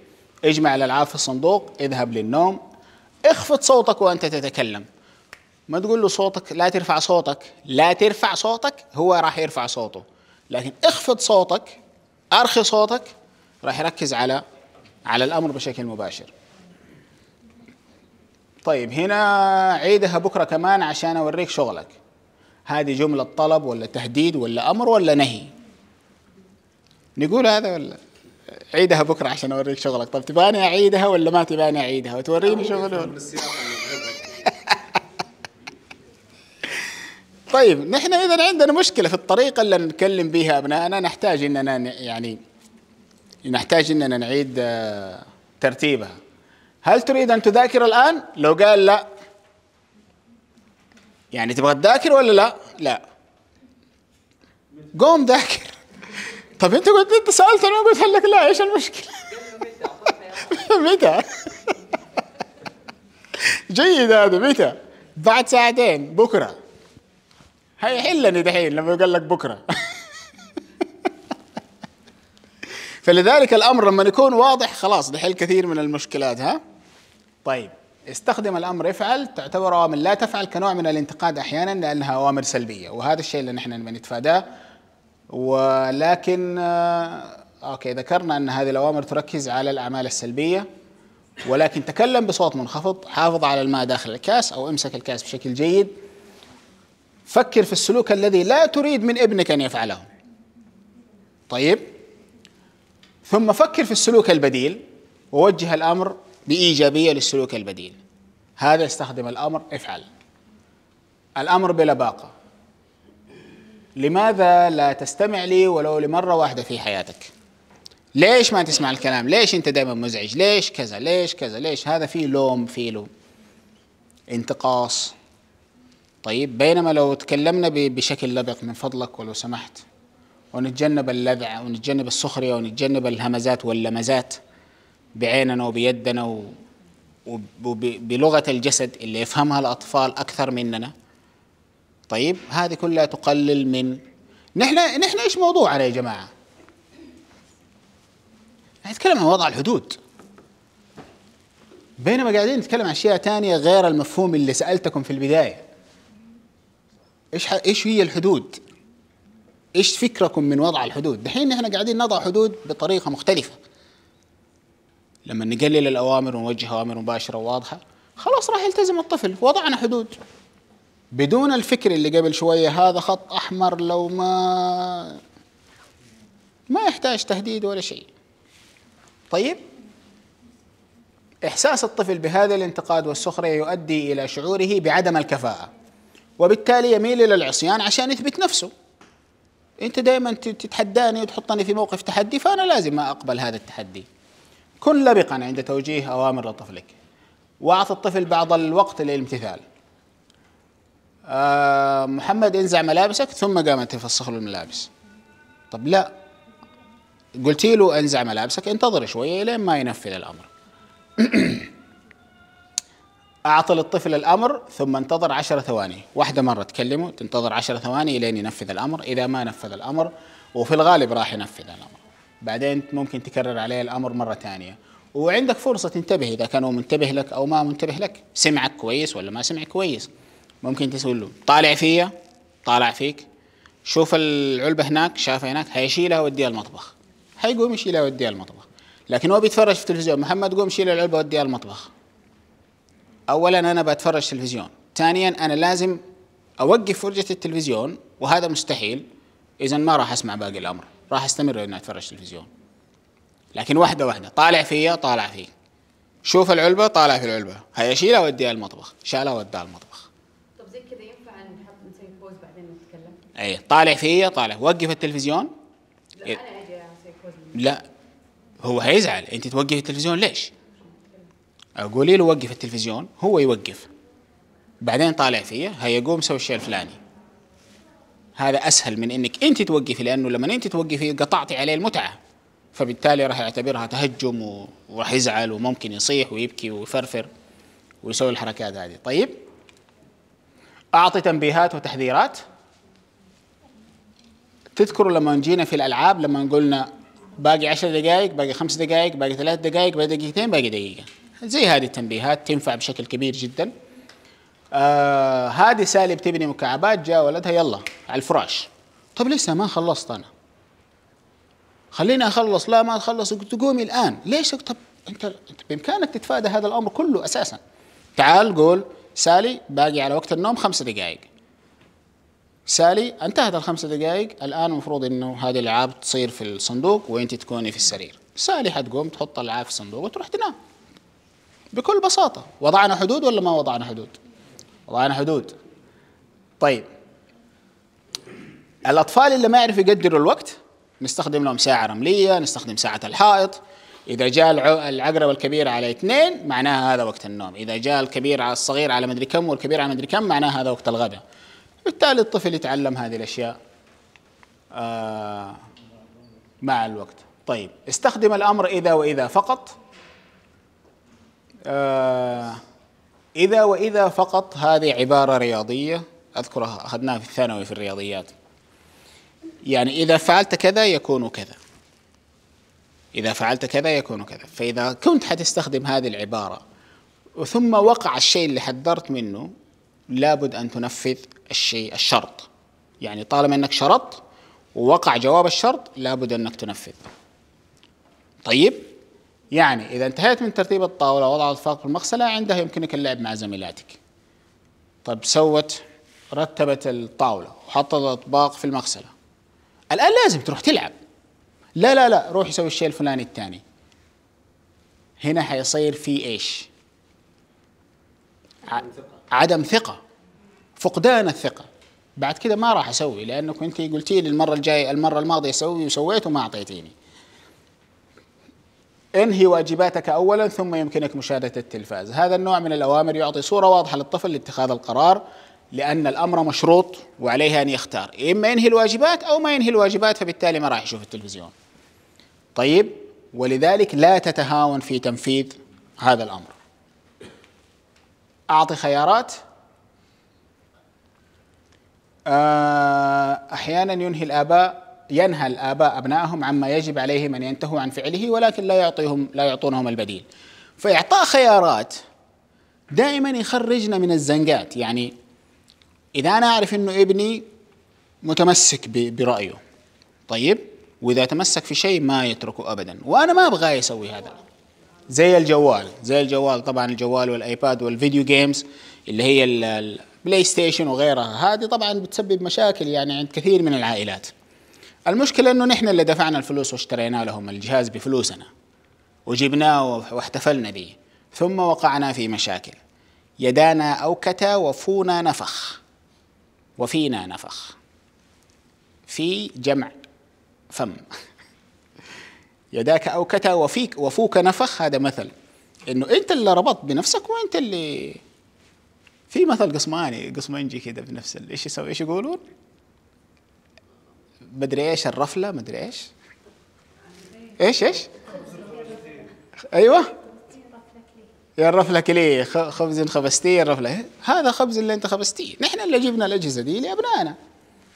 اجمع الألعاب في الصندوق اذهب للنوم اخفض صوتك وأنت تتكلم ما تقول له صوتك لا ترفع صوتك لا ترفع صوتك هو راح يرفع صوته لكن اخفض صوتك ارخي صوتك راح يركز على على الامر بشكل مباشر طيب هنا عيدها بكرة كمان عشان أوريك شغلك هذه جملة طلب ولا تهديد ولا أمر ولا نهي نقول هذا ولا عيدها بكرة عشان أوريك شغلك طيب تباني أعيدها ولا ما تباني أعيدها وتوريني شغلي طيب نحن إذا عندنا مشكلة في الطريقة اللي نتكلم بها أبنائنا نحتاج إننا يعني نحتاج إننا نعيد آه، ترتيبها هل تريد أن تذاكر الآن؟ لو قال لا يعني تبغى تذاكر ولا لا؟ لا قوم ذاكر طب انت قلت انت سالت انا قلت لك لا ايش المشكله؟ متى؟ جيد هذا متى؟ بعد ساعتين بكره هيحلني دحين لما يقول لك بكره فلذلك الامر لما يكون واضح خلاص دحين كثير من المشكلات ها طيب استخدم الامر افعل تعتبر اوامر لا تفعل كنوع من الانتقاد احيانا لانها اوامر سلبيه وهذا الشيء اللي نحن بنتفاداه ولكن آه، اوكي ذكرنا ان هذه الاوامر تركز على الاعمال السلبيه ولكن تكلم بصوت منخفض حافظ على الماء داخل الكاس او امسك الكاس بشكل جيد فكر في السلوك الذي لا تريد من ابنك ان يفعله طيب ثم فكر في السلوك البديل ووجه الامر بإيجابية للسلوك البديل هذا يستخدم الأمر افعل الأمر بلا باقة لماذا لا تستمع لي ولو لمرة واحدة في حياتك ليش ما تسمع الكلام ليش أنت دائما مزعج ليش كذا ليش كذا ليش هذا فيه لوم فيه لوم انتقاص طيب بينما لو تكلمنا بشكل لبق من فضلك ولو سمحت ونتجنب اللذع ونتجنب السخرية ونتجنب الهمزات واللمزات بعيننا وبيدنا وبلغة الجسد اللي يفهمها الأطفال أكثر مننا طيب هذه كلها تقلل من نحن نحن ايش موضوعنا يا جماعة؟ نتكلم عن وضع الحدود بينما قاعدين نتكلم عن اشياء ثانيه غير المفهوم اللي سالتكم في البدايه ايش ايش هي الحدود؟ ايش فكركم من وضع الحدود؟ دحين نحن قاعدين نضع حدود بطريقه مختلفه لما نقلل الاوامر ونوجه اوامر مباشره وواضحه خلاص راح يلتزم الطفل وضعنا حدود بدون الفكر اللي قبل شويه هذا خط احمر لو ما ما يحتاج تهديد ولا شيء طيب احساس الطفل بهذا الانتقاد والسخريه يؤدي الى شعوره بعدم الكفاءه وبالتالي يميل الى العصيان عشان يثبت نفسه انت دائما تتحداني وتحطني في موقف تحدي فانا لازم ما اقبل هذا التحدي كن لبقا عند توجيه أوامر لطفلك وأعط الطفل بعض الوقت للامتثال أه محمد انزع ملابسك ثم قام تفسخ له الملابس طب لا قلتي له انزع ملابسك انتظر شوية لين ما ينفذ الأمر أعطى للطفل الأمر ثم انتظر عشر ثواني واحدة مرة تكلمه تنتظر عشر ثواني لين ينفذ الأمر إذا ما نفذ الأمر وفي الغالب راح ينفذ الأمر بعدين ممكن تكرر عليه الامر مره ثانيه وعندك فرصه تنتبه اذا كان هو منتبه لك او ما منتبه لك سمعك كويس ولا ما سمعك كويس ممكن تسوي له طالع فيا طالع فيك شوف العلبه هناك شافها هناك هيشيلها وديها المطبخ هيقوم يشيلها وديها المطبخ لكن هو بيتفرج في التلفزيون محمد قوم شيل العلبه وديها المطبخ اولا انا بتفرج تلفزيون ثانيا انا لازم اوقف فرجه التلفزيون وهذا مستحيل اذا ما راح اسمع باقي الامر راح استمر اني اتفرج تلفزيون لكن واحده واحده طالع فيا طالع فيه شوف العلبه طالع في العلبه هيا اشيلها اوديها المطبخ شالها اوديها المطبخ طب زي كذا ينفع نحط نسوي بوز بعدين نتكلم اي طالع فيا طالع وقف التلفزيون لا انا لا هو هيزعل انت توقفي التلفزيون ليش اقولي له وقف التلفزيون هو يوقف بعدين طالع فيا قوم سوي الشيء الفلاني هذا اسهل من انك انت توقفي لانه لما انت توقفي قطعتي عليه المتعه فبالتالي راح يعتبرها تهجم وراح يزعل وممكن يصيح ويبكي ويفرفر ويسوي الحركات هذه طيب اعطي تنبيهات وتحذيرات تذكروا لما جينا في الالعاب لما قلنا باقي عشر دقائق باقي خمس دقائق باقي ثلاث دقائق باقي دقيقتين باقي دقيقه زي هذه التنبيهات تنفع بشكل كبير جدا آه هذه سالي بتبني مكعبات جاء ولدها يلا على الفراش طب لسه ما خلصت انا خليني اخلص لا ما تخلص تقومي الان ليش طب انت انت بامكانك تتفادى هذا الامر كله اساسا تعال قول سالي باقي على وقت النوم خمس دقائق سالي انتهت الخمس دقائق الان المفروض انه هذه الالعاب تصير في الصندوق وانت تكوني في السرير سالي حتقوم تحط الالعاب في الصندوق وتروح تنام بكل بساطه وضعنا حدود ولا ما وضعنا حدود وضعنا حدود طيب الأطفال اللي ما يعرفوا يقدروا الوقت نستخدم لهم ساعة رملية نستخدم ساعة الحائط إذا جاء العقرب الكبير على اثنين معناها هذا وقت النوم إذا جاء الكبير على الصغير على مدري كم والكبير على مدري كم معناها هذا وقت الغداء بالتالي الطفل يتعلم هذه الأشياء آه مع الوقت طيب استخدم الأمر إذا وإذا فقط آه إذا وإذا فقط هذه عبارة رياضية أذكرها أخذناها في الثانوي في الرياضيات يعني إذا فعلت كذا يكون كذا إذا فعلت كذا يكون كذا فإذا كنت حتستخدم هذه العبارة ثم وقع الشيء اللي حذرت منه لابد أن تنفذ الشيء الشرط يعني طالما أنك شرطت ووقع جواب الشرط لابد أنك تنفذ طيب يعني إذا انتهيت من ترتيب الطاولة ووضع الفرق في المغسلة عندها يمكنك اللعب مع زميلاتك طيب سوت رتبت الطاولة وحطت الأطباق في المغسلة الآن لازم تروح تلعب لا لا لا روح يسوي الشيء الفلاني الثاني هنا حيصير في إيش عدم ثقة, عدم ثقة. فقدان الثقة بعد كده ما راح أسوي لانك انت قلتي لي المرة الجاية المرة الماضية اسوي وسويت وما أعطيتيني انهي واجباتك اولا ثم يمكنك مشاهده التلفاز هذا النوع من الاوامر يعطي صوره واضحه للطفل لاتخاذ القرار لان الامر مشروط وعليه ان يختار اما ينهي الواجبات او ما ينهي الواجبات فبالتالي ما راح يشوف التلفزيون طيب ولذلك لا تتهاون في تنفيذ هذا الامر اعطي خيارات آه، احيانا ينهي الاباء ينهى الآباء أبنائهم عما يجب عليهم أن ينتهوا عن فعله ولكن لا يعطيهم لا يعطونهم البديل فإعطاء خيارات دائما يخرجنا من الزنقات يعني إذا أنا أعرف أنه ابني متمسك برأيه طيب وإذا تمسك في شيء ما يتركه أبدا وأنا ما أبغاه يسوي هذا زي الجوال زي الجوال طبعا الجوال والآيباد والفيديو جيمز اللي هي البلاي ستيشن وغيرها هذه طبعا بتسبب مشاكل يعني عند كثير من العائلات المشكله انه نحن اللي دفعنا الفلوس واشترينا لهم الجهاز بفلوسنا وجبناه واحتفلنا به ثم وقعنا في مشاكل يدانا اوكتا وفونا نفخ وفينا نفخ في جمع فم يداك اوكتا وفيك وفوك نفخ هذا مثل انه انت اللي ربطت بنفسك وانت اللي في مثل قسماني قسمنجي كده بنفس ايش يسوي ايش يقولون؟ مدري ايش الرفله مدري ايش ايش ايش ايوه يا الرفله كلي خبز خبستيه الرفله هذا خبز اللي انت خبستيه نحن اللي جبنا الاجهزه دي لابنائنا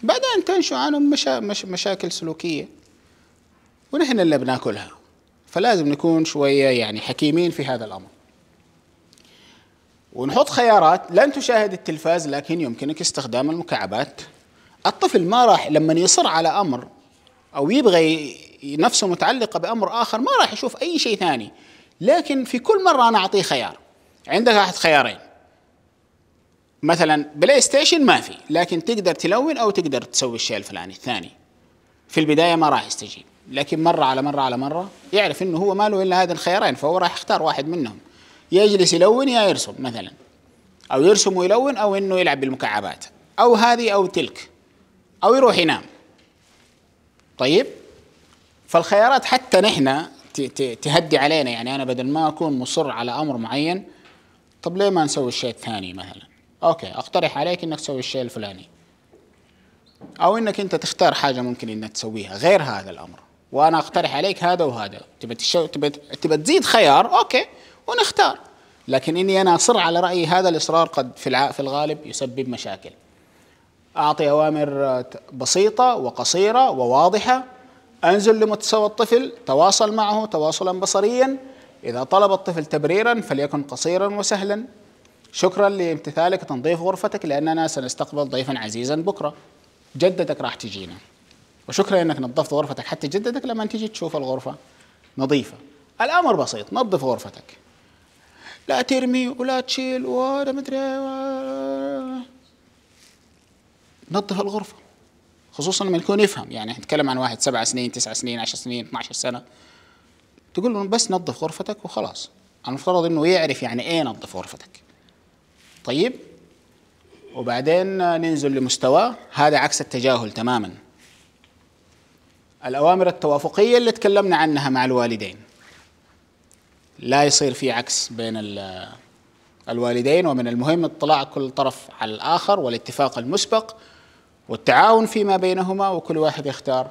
بعدين تنشو عنهم مشا... مش... مشاكل سلوكيه ونحن اللي بناكلها فلازم نكون شويه يعني حكيمين في هذا الامر ونحط خيارات لن تشاهد التلفاز لكن يمكنك استخدام المكعبات الطفل ما راح لما يصر على امر او يبغى نفسه متعلقه بامر اخر ما راح يشوف اي شيء ثاني لكن في كل مره انا اعطيه خيار عندك احد خيارين مثلا بلاي ستيشن ما في لكن تقدر تلون او تقدر تسوي الشيء الفلاني الثاني في البدايه ما راح يستجيب لكن مره على مره على مره يعرف انه هو ما له الا هذا الخيارين فهو راح يختار واحد منهم يجلس يلون يا يرسم مثلا او يرسم ويلون او انه يلعب بالمكعبات او هذه او تلك او يروح ينام طيب فالخيارات حتى نحن تهدي علينا يعني انا بدل ما اكون مصر على امر معين طب ليه ما نسوي الشيء الثاني مثلا اوكي اقترح عليك انك تسوي الشيء الفلاني او انك انت تختار حاجه ممكن انك تسويها غير هذا الامر وانا اقترح عليك هذا وهذا تبى تبى تبى تزيد خيار اوكي ونختار لكن اني انا اصر على رايي هذا الاصرار قد في في الغالب يسبب مشاكل أعطي أوامر بسيطة وقصيرة وواضحة أنزل لمستوى الطفل تواصل معه تواصلا بصريا إذا طلب الطفل تبريرا فليكن قصيرا وسهلا شكرا لامتثالك تنظيف غرفتك لأننا سنستقبل ضيفا عزيزا بكرة جدتك راح تجينا وشكرا انك نظفت غرفتك حتى جدتك لما تجي تشوف الغرفه نظيفه الامر بسيط نظف غرفتك لا ترمي ولا تشيل ولا مدري نظف الغرفه خصوصا لما يكون يفهم يعني نتكلم عن واحد سبع سنين تسع سنين عشر سنين 12 سنه تقول له بس نظف غرفتك وخلاص المفترض انه يعرف يعني ايه نظف غرفتك طيب وبعدين ننزل لمستوى هذا عكس التجاهل تماما الأوامر التوافقية اللي تكلمنا عنها مع الوالدين لا يصير في عكس بين الوالدين ومن المهم اطلاع كل طرف على الآخر والاتفاق المسبق والتعاون فيما بينهما وكل واحد يختار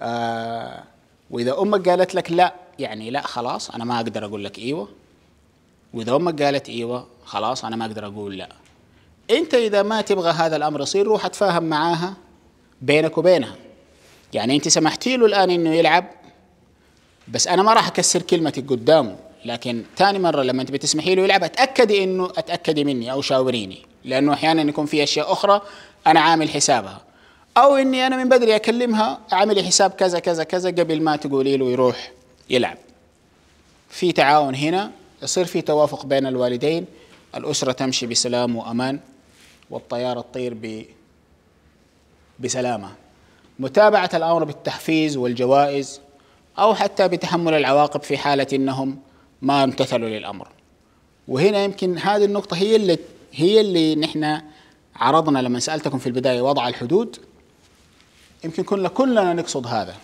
آه واذا امك قالت لك لا يعني لا خلاص انا ما اقدر اقول لك ايوه واذا امك قالت ايوه خلاص انا ما اقدر اقول لا انت اذا ما تبغى هذا الامر يصير روح اتفاهم معاها بينك وبينها يعني انت سمحتي له الان انه يلعب بس انا ما راح اكسر كلمتك قدامه لكن ثاني مره لما انت بتسمحي له يلعب اتاكدي انه اتاكدي مني او شاوريني لانه احيانا يكون في اشياء اخرى انا عامل حسابها او اني انا من بدري اكلمها اعملي حساب كذا كذا كذا قبل ما تقولي له يروح يلعب في تعاون هنا يصير في توافق بين الوالدين الاسره تمشي بسلام وامان والطياره تطير ب بسلامه متابعه الامر بالتحفيز والجوائز او حتى بتحمل العواقب في حاله انهم ما امتثلوا للامر وهنا يمكن هذه النقطه هي اللي هي اللي نحن عرضنا لما سألتكم في البداية وضع الحدود يمكن كنا كلنا نقصد هذا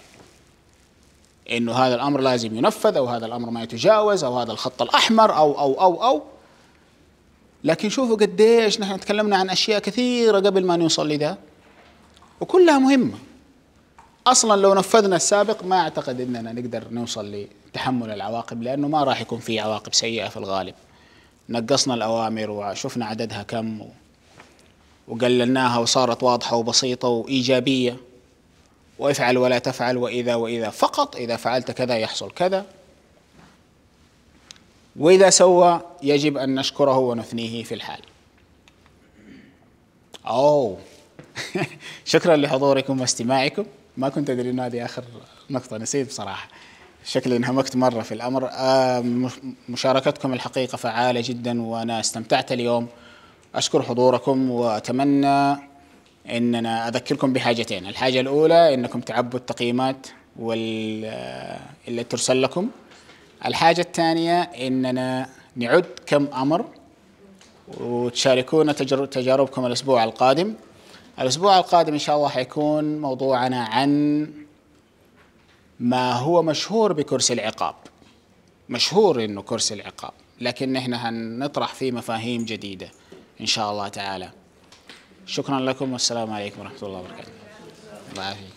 انه هذا الامر لازم ينفذ او هذا الامر ما يتجاوز او هذا الخط الاحمر او او او او لكن شوفوا قديش نحن تكلمنا عن اشياء كثيره قبل ما نوصل لذا وكلها مهمه اصلا لو نفذنا السابق ما اعتقد اننا نقدر نوصل لتحمل العواقب لانه ما راح يكون في عواقب سيئه في الغالب نقصنا الاوامر وشفنا عددها كم و... وقللناها وصارت واضحة وبسيطة وإيجابية وافعل ولا تفعل وإذا وإذا فقط إذا فعلت كذا يحصل كذا وإذا سوى يجب أن نشكره ونثنيه في الحال أوه شكرا لحضوركم واستماعكم ما كنت أدري أن هذه آخر نقطة نسيت بصراحة شكلي انهمكت مرة في الأمر آه، مشاركتكم الحقيقة فعالة جدا وأنا استمتعت اليوم أشكر حضوركم وأتمنى أننا أذكركم بحاجتين الحاجة الأولى أنكم تعبوا التقييمات وال... اللي ترسل لكم الحاجة الثانية أننا نعد كم أمر وتشاركونا تجاربكم الأسبوع القادم الأسبوع القادم إن شاء الله حيكون موضوعنا عن ما هو مشهور بكرسي العقاب مشهور انه كرسي العقاب لكن احنا هنطرح فيه مفاهيم جديده إن شاء الله تعالى شكرا لكم والسلام عليكم ورحمة الله وبركاته الله يعافيك